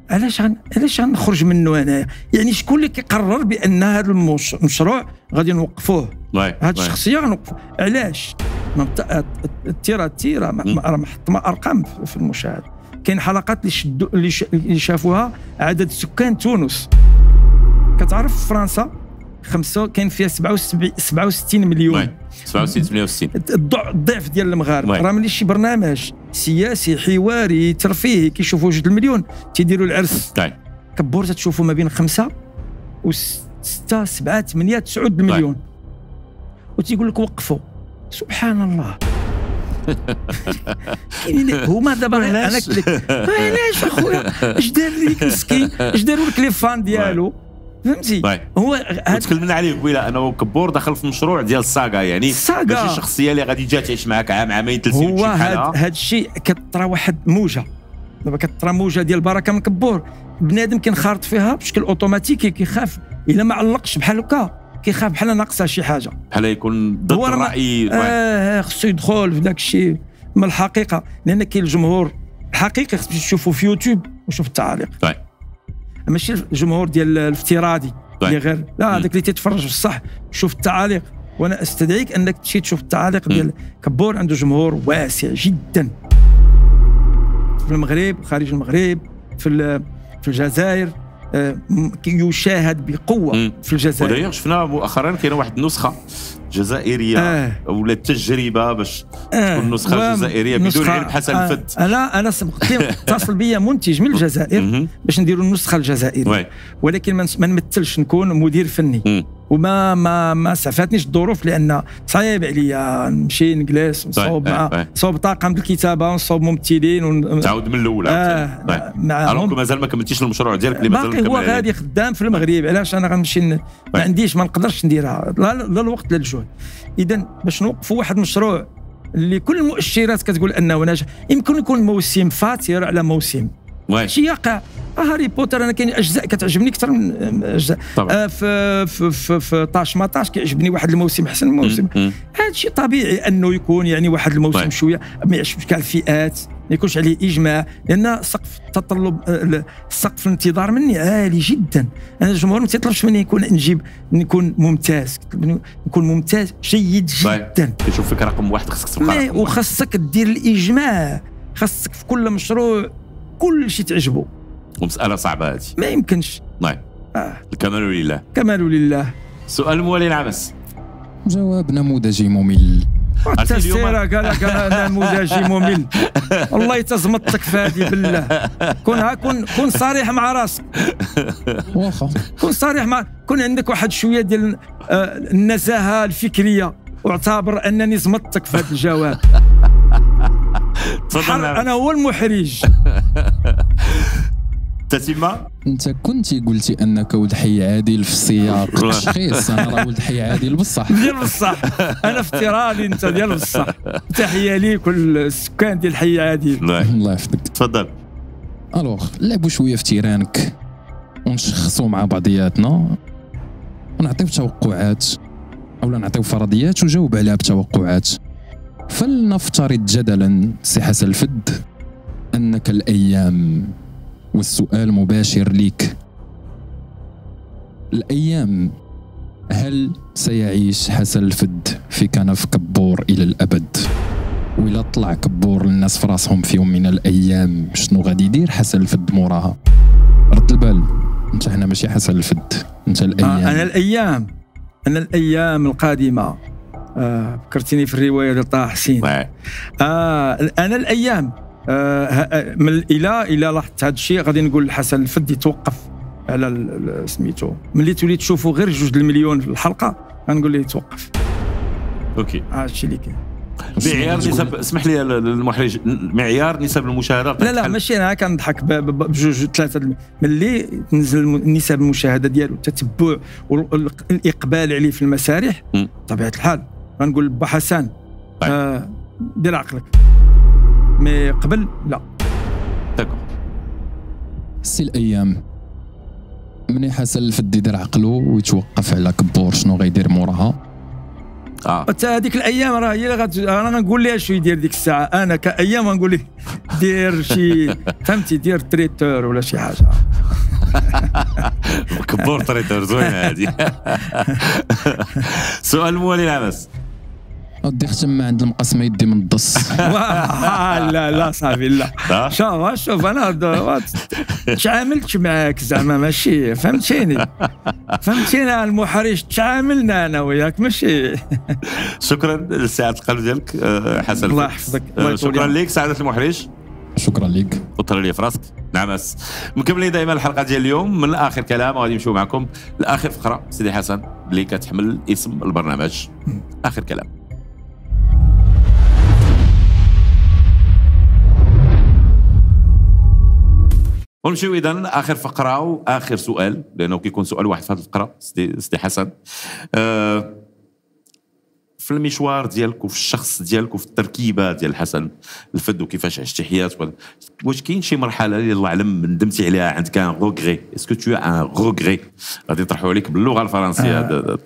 علاش عن... علاش غنخرج منه انايا يعني شكون اللي كيقرر بان هذا المشروع غادي نوقفوه هاد الشخصيه غنوقفوه علاش التيره التيره راه محطمه ارقام في المشاهده كاين حلقات اللي اللي شافوها عدد سكان تونس كتعرف في فرنسا خمسه كاين فيها 67 67 مليون 67 68 الضعف ديال المغاربه راه ملي شي برنامج سياسي حواري ترفيهي كيشوفوا جوج المليون تيديروا العرس كبور تشوفوا ما بين خمسه و 6 7 8 9 مليون وتيقول لك وقفوا سبحان الله [laughs] هما دابا انا علاش اخويا اش دار ليك مسكين اش داروا لك لي فان ديالو فهمتي هو هاد... تكلمنا عليه قبيله انه كبور دخل في مشروع ديال الساغا يعني ساغا ماشي شخصيه اللي غادي تجي تعيش معاك عام عامين ثلاثه هو هاد, هاد الشيء كطرى واحد موجه دابا كطرى موجه ديال البركه من كبور بنادم كينخرط فيها بشكل اوتوماتيكي كيخاف الا ما علقش بحال هكا كيخاف بحال ناقصه شي حاجه بحال يكون ضد الراي آه،, آه خصو يدخل في داك الشيء من الحقيقه لان كاين الجمهور الحقيقي خصك تشوفوا في يوتيوب وشوف التعاليق طيب. ماشي الجمهور ديال الافتراضي طيب. اللي غير لا هذاك اللي تيتفرج بصح شوف التعاليق وانا استدعيك انك تمشي تشوف التعاليق ديال كبور عنده جمهور واسع جدا في المغرب خارج المغرب في في الجزائر آه، يشاهد بقوه في الجزائر ودايوغ شفنا مؤخرا كاينه واحد النسخه جزائريه آه. ولا التجربه باش آه. تكون نسخه جزائريه بدون علم حسن آه. فد انا انا اتصل [laughs] بيا منتج من الجزائر باش نديروا النسخه الجزائريه ولكن ما نمثلش نكون مدير فني وما ما ما سعفتنيش الظروف لان صعيب عليا نمشي نجلس نصوب مع نصوب طاقم بالكتابه ونصوب ممثلين ون... تعاود من الاول آه معاهم مازال ما كملتيش المشروع ديالك اللي مازال هو غادي خدام في المغرب علاش انا غنمشي ما عنديش ما نقدرش نديرها لا, لا الوقت لا الجهد المجهود اذا باش نوقفوا واحد المشروع اللي كل المؤشرات كتقول انه ناجح يمكن يكون موسم فاتر على موسم شي يقع آه، هاري بوتر انا كاين اجزاء كتعجبني اكثر من آه، اجزاء طبعا. آه في في في, في طاش ما طاش كيعجبني واحد الموسم احسن من موسم هذا شيء طبيعي انه يكون يعني واحد الموسم طيب. شويه ما يعجبش كاع الفئات ما يكونش عليه اجماع لان سقف التطلب آه، سقف الانتظار مني عالي جدا انا الجمهور ما تيطلبش مني يكون نجيب نكون ممتاز نكون ممتاز جيد طيب. جدا يشوف فيك رقم واحد خصك تبقى وخاصك دير الاجماع خاصك في كل مشروع كل شيء تعجبه ومساله صعبه هذه ما يمكنش نعم آه. الكمال لله كمال لله سؤال موالي العبس جواب نموذجي ممل حتى السيرة قال لك نموذجي ممل [laughs] والله تزمطتك فادي بالله كون ها كون كون صريح مع راسك واخا كون صريح مع كون عندك واحد شويه ديال آه، النزاهه الفكريه واعتبر انني زمطتك في هذا الجواب نعم. انا هو المحرج [laughs] تتمه انت كنت قلتي انك ولد حي عادل في السياق تشخيص انا راه ولد حي عادل بصح [laughs] ديال بصح انا افتراضي انت ديال بصح تحيه ليك السكان ديال حي عادل الله يحفظك تفضل الوغ لعبوا شويه في تيرانك ونشخصوا مع بعضياتنا ونعطيو توقعات اولا نعطيو فرضيات وجاوب عليها بتوقعات فلنفترض جدلا سي حسن الفد انك الايام والسؤال مباشر ليك الأيام هل سيعيش حسن الفد في كنف كبور إلى الأبد؟ ولا طلع كبور للناس في راسهم في يوم من الأيام شنو غادي يدير حسن الفد موراها؟ رد البال انت هنا ماشي حسن الفد انت الأيام آه أنا الأيام أنا الأيام القادمة آه في الرواية ديال طه حسين آه أنا الأيام آه، آه، من الى الى لاحظت هذا الشيء غادي نقول لحسن الفد يتوقف على سميتو ملي تولي تشوفوا غير جوج المليون في الحلقه غنقول له توقف اوكي هذا الشيء اللي كاين معيار نسب اسمح لي المحرج معيار نسب المشاهده لا لا ماشي انا كنضحك بجوج ثلاثه ملي تنزل نسب المشاهده ديالو التتبع والاقبال عليه في المسارح بطبيعه الحال غنقول با حسن طيب. آه دير عقلك مي قبل لا داكور سي الايام مني حسن الفد يدير عقلو ويتوقف على كبور شنو غيدير موراها اه حتى هذيك الايام راه هي اللي غت... انا غنقول لها شنو يدير ديك الساعه انا كايام غنقول له دير شي [laughs] فهمتي دير تريتور ولا شي حاجه كبور تريتور زوينه هذه [laughs] سؤال مولي العباس ودي ختم ما عند المقسمه يدي من الدص [laughs] لا لا صافي لا شوف شوف انا تعاملت معاك زعما ماشي فهمتيني فهمتيني المحرج تعاملنا انا وياك ماشي شكرا لسعه القلب ديالك آه، حسن الله يحفظك آه، شكرا لك سعاده المحرج شكرا لك وطر لي في راسك نعمس مكملين دائما الحلقه ديال اليوم من اخر كلام غادي نمشيو معكم لاخر فقره سيدي حسن اللي كتحمل اسم البرنامج اخر كلام ونمشيو اذا اخر فقره واخر سؤال لانه كيكون سؤال واحد في هذه الفقره سيدي سيدي حسن آه، في المشوار ديالك وفي الشخص ديالك وفي التركيبه ديال حسن الفد وكيفاش عشتي حياتك واش كاين شي مرحله اللي الله اعلم ندمتي عليها عندك ان روغري اسكو تو ان روغري غادي يطرحوا عليك باللغه الفرنسيه آه.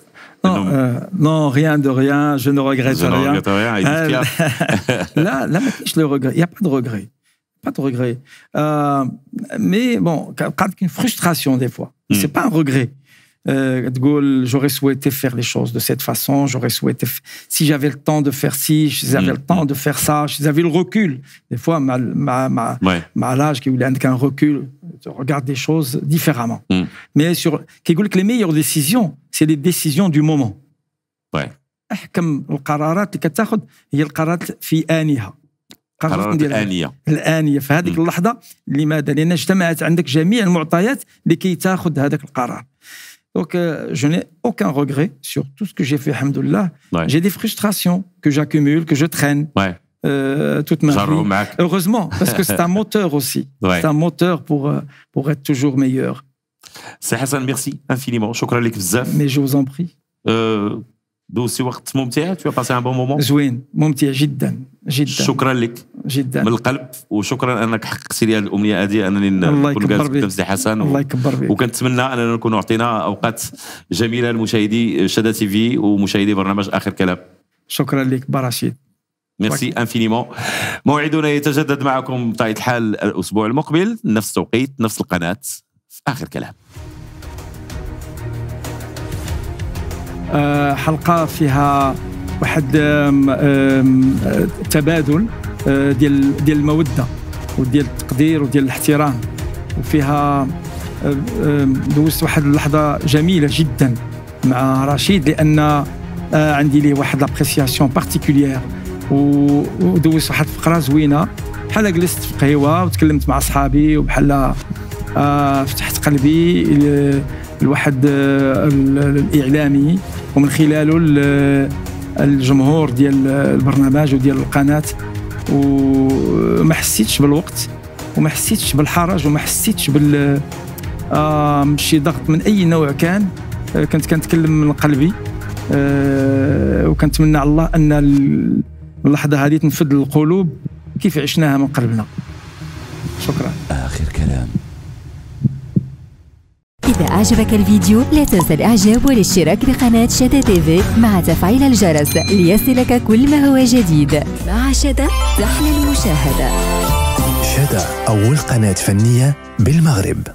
Non, euh, non, rien de rien, je ne regrette je rien. Ne regrette rien. Euh, [laughs] là, là, je le regrette. pas de regret. Euh, mais bon, quand une frustration des fois. Hmm. C'est pas un regret. Euh, j'aurais souhaité faire les choses de cette façon, j'aurais souhaité, si j'avais le temps de faire ci, si j'avais hmm. le temps de faire ça, j'avais le recul. Des fois, ma, ma, ma, qui est qu'un recul, je regarde des choses différemment. Hmm. Mais sur, les meilleures décisions, c'est les décisions du moment. Ouais. Eh, comme le اللي كتاخذ هي القرارات في قررت نديرها الانيه الانيه cette هذيك اللحظه لماذا؟ لان اجتمعت عندك جميع المعطيات لكي تاخذ هذاك القرار Donc, euh, je n'ai aucun regret sur tout ce que j'ai fait, alhamdoulilah. J'ai des frustrations que j'accumule, que je traîne ouais. euh, toute ma Genre vie. Mac. Heureusement, parce que c'est un [laughs] moteur aussi. C'est un moteur pour, euh, pour être toujours meilleur. C'est Hassan, merci infiniment. Shukran lek bzaf. Mais je vous en prie. Euh, tu as passé un bon moment Jouin, momtia jiddan. جدا شكرا لك جدا من القلب وشكرا انك حققتي لي هذه الامنيه هذه انني نكون جالس قدام حسن الله يكبر بك وكنتمنى اننا نكون اعطينا اوقات جميله لمشاهدي شادا تي في ومشاهدي برنامج اخر كلام شكرا لك برشيد ميرسي انفينيمون موعدنا يتجدد معكم بطبيعه الحال الاسبوع المقبل نفس التوقيت نفس القناه في اخر كلام آه، حلقه فيها واحد تبادل آه، ديال ديال الموده وديال التقدير وديال الاحترام وفيها آه، دوزت واحد اللحظه جميله جدا مع رشيد لان آه، عندي ليه واحد لابريسياسيون بارتيكولير ودوزت واحد الفقره زوينه بحال جلست في قهوه وتكلمت مع اصحابي وبحال فتحت قلبي لواحد الاعلامي ومن خلاله الجمهور ديال البرنامج وديال القناه وما حسيتش بالوقت وما حسيتش بالحرج وما حسيتش بال آه شي ضغط من اي نوع كان آه، كنت كنتكلم من قلبي آه وكنتمنى على الله ان اللحظه هذه تنفذ للقلوب كيف عشناها من قلبنا شكرا اخر كلام إذا أعجبك الفيديو لا تنسى الإعجاب والاشتراك بقناة شدة تيفي مع تفعيل الجرس ليصلك كل ما هو جديد مع شدة تحلى المشاهدة شدة أول قناة فنية بالمغرب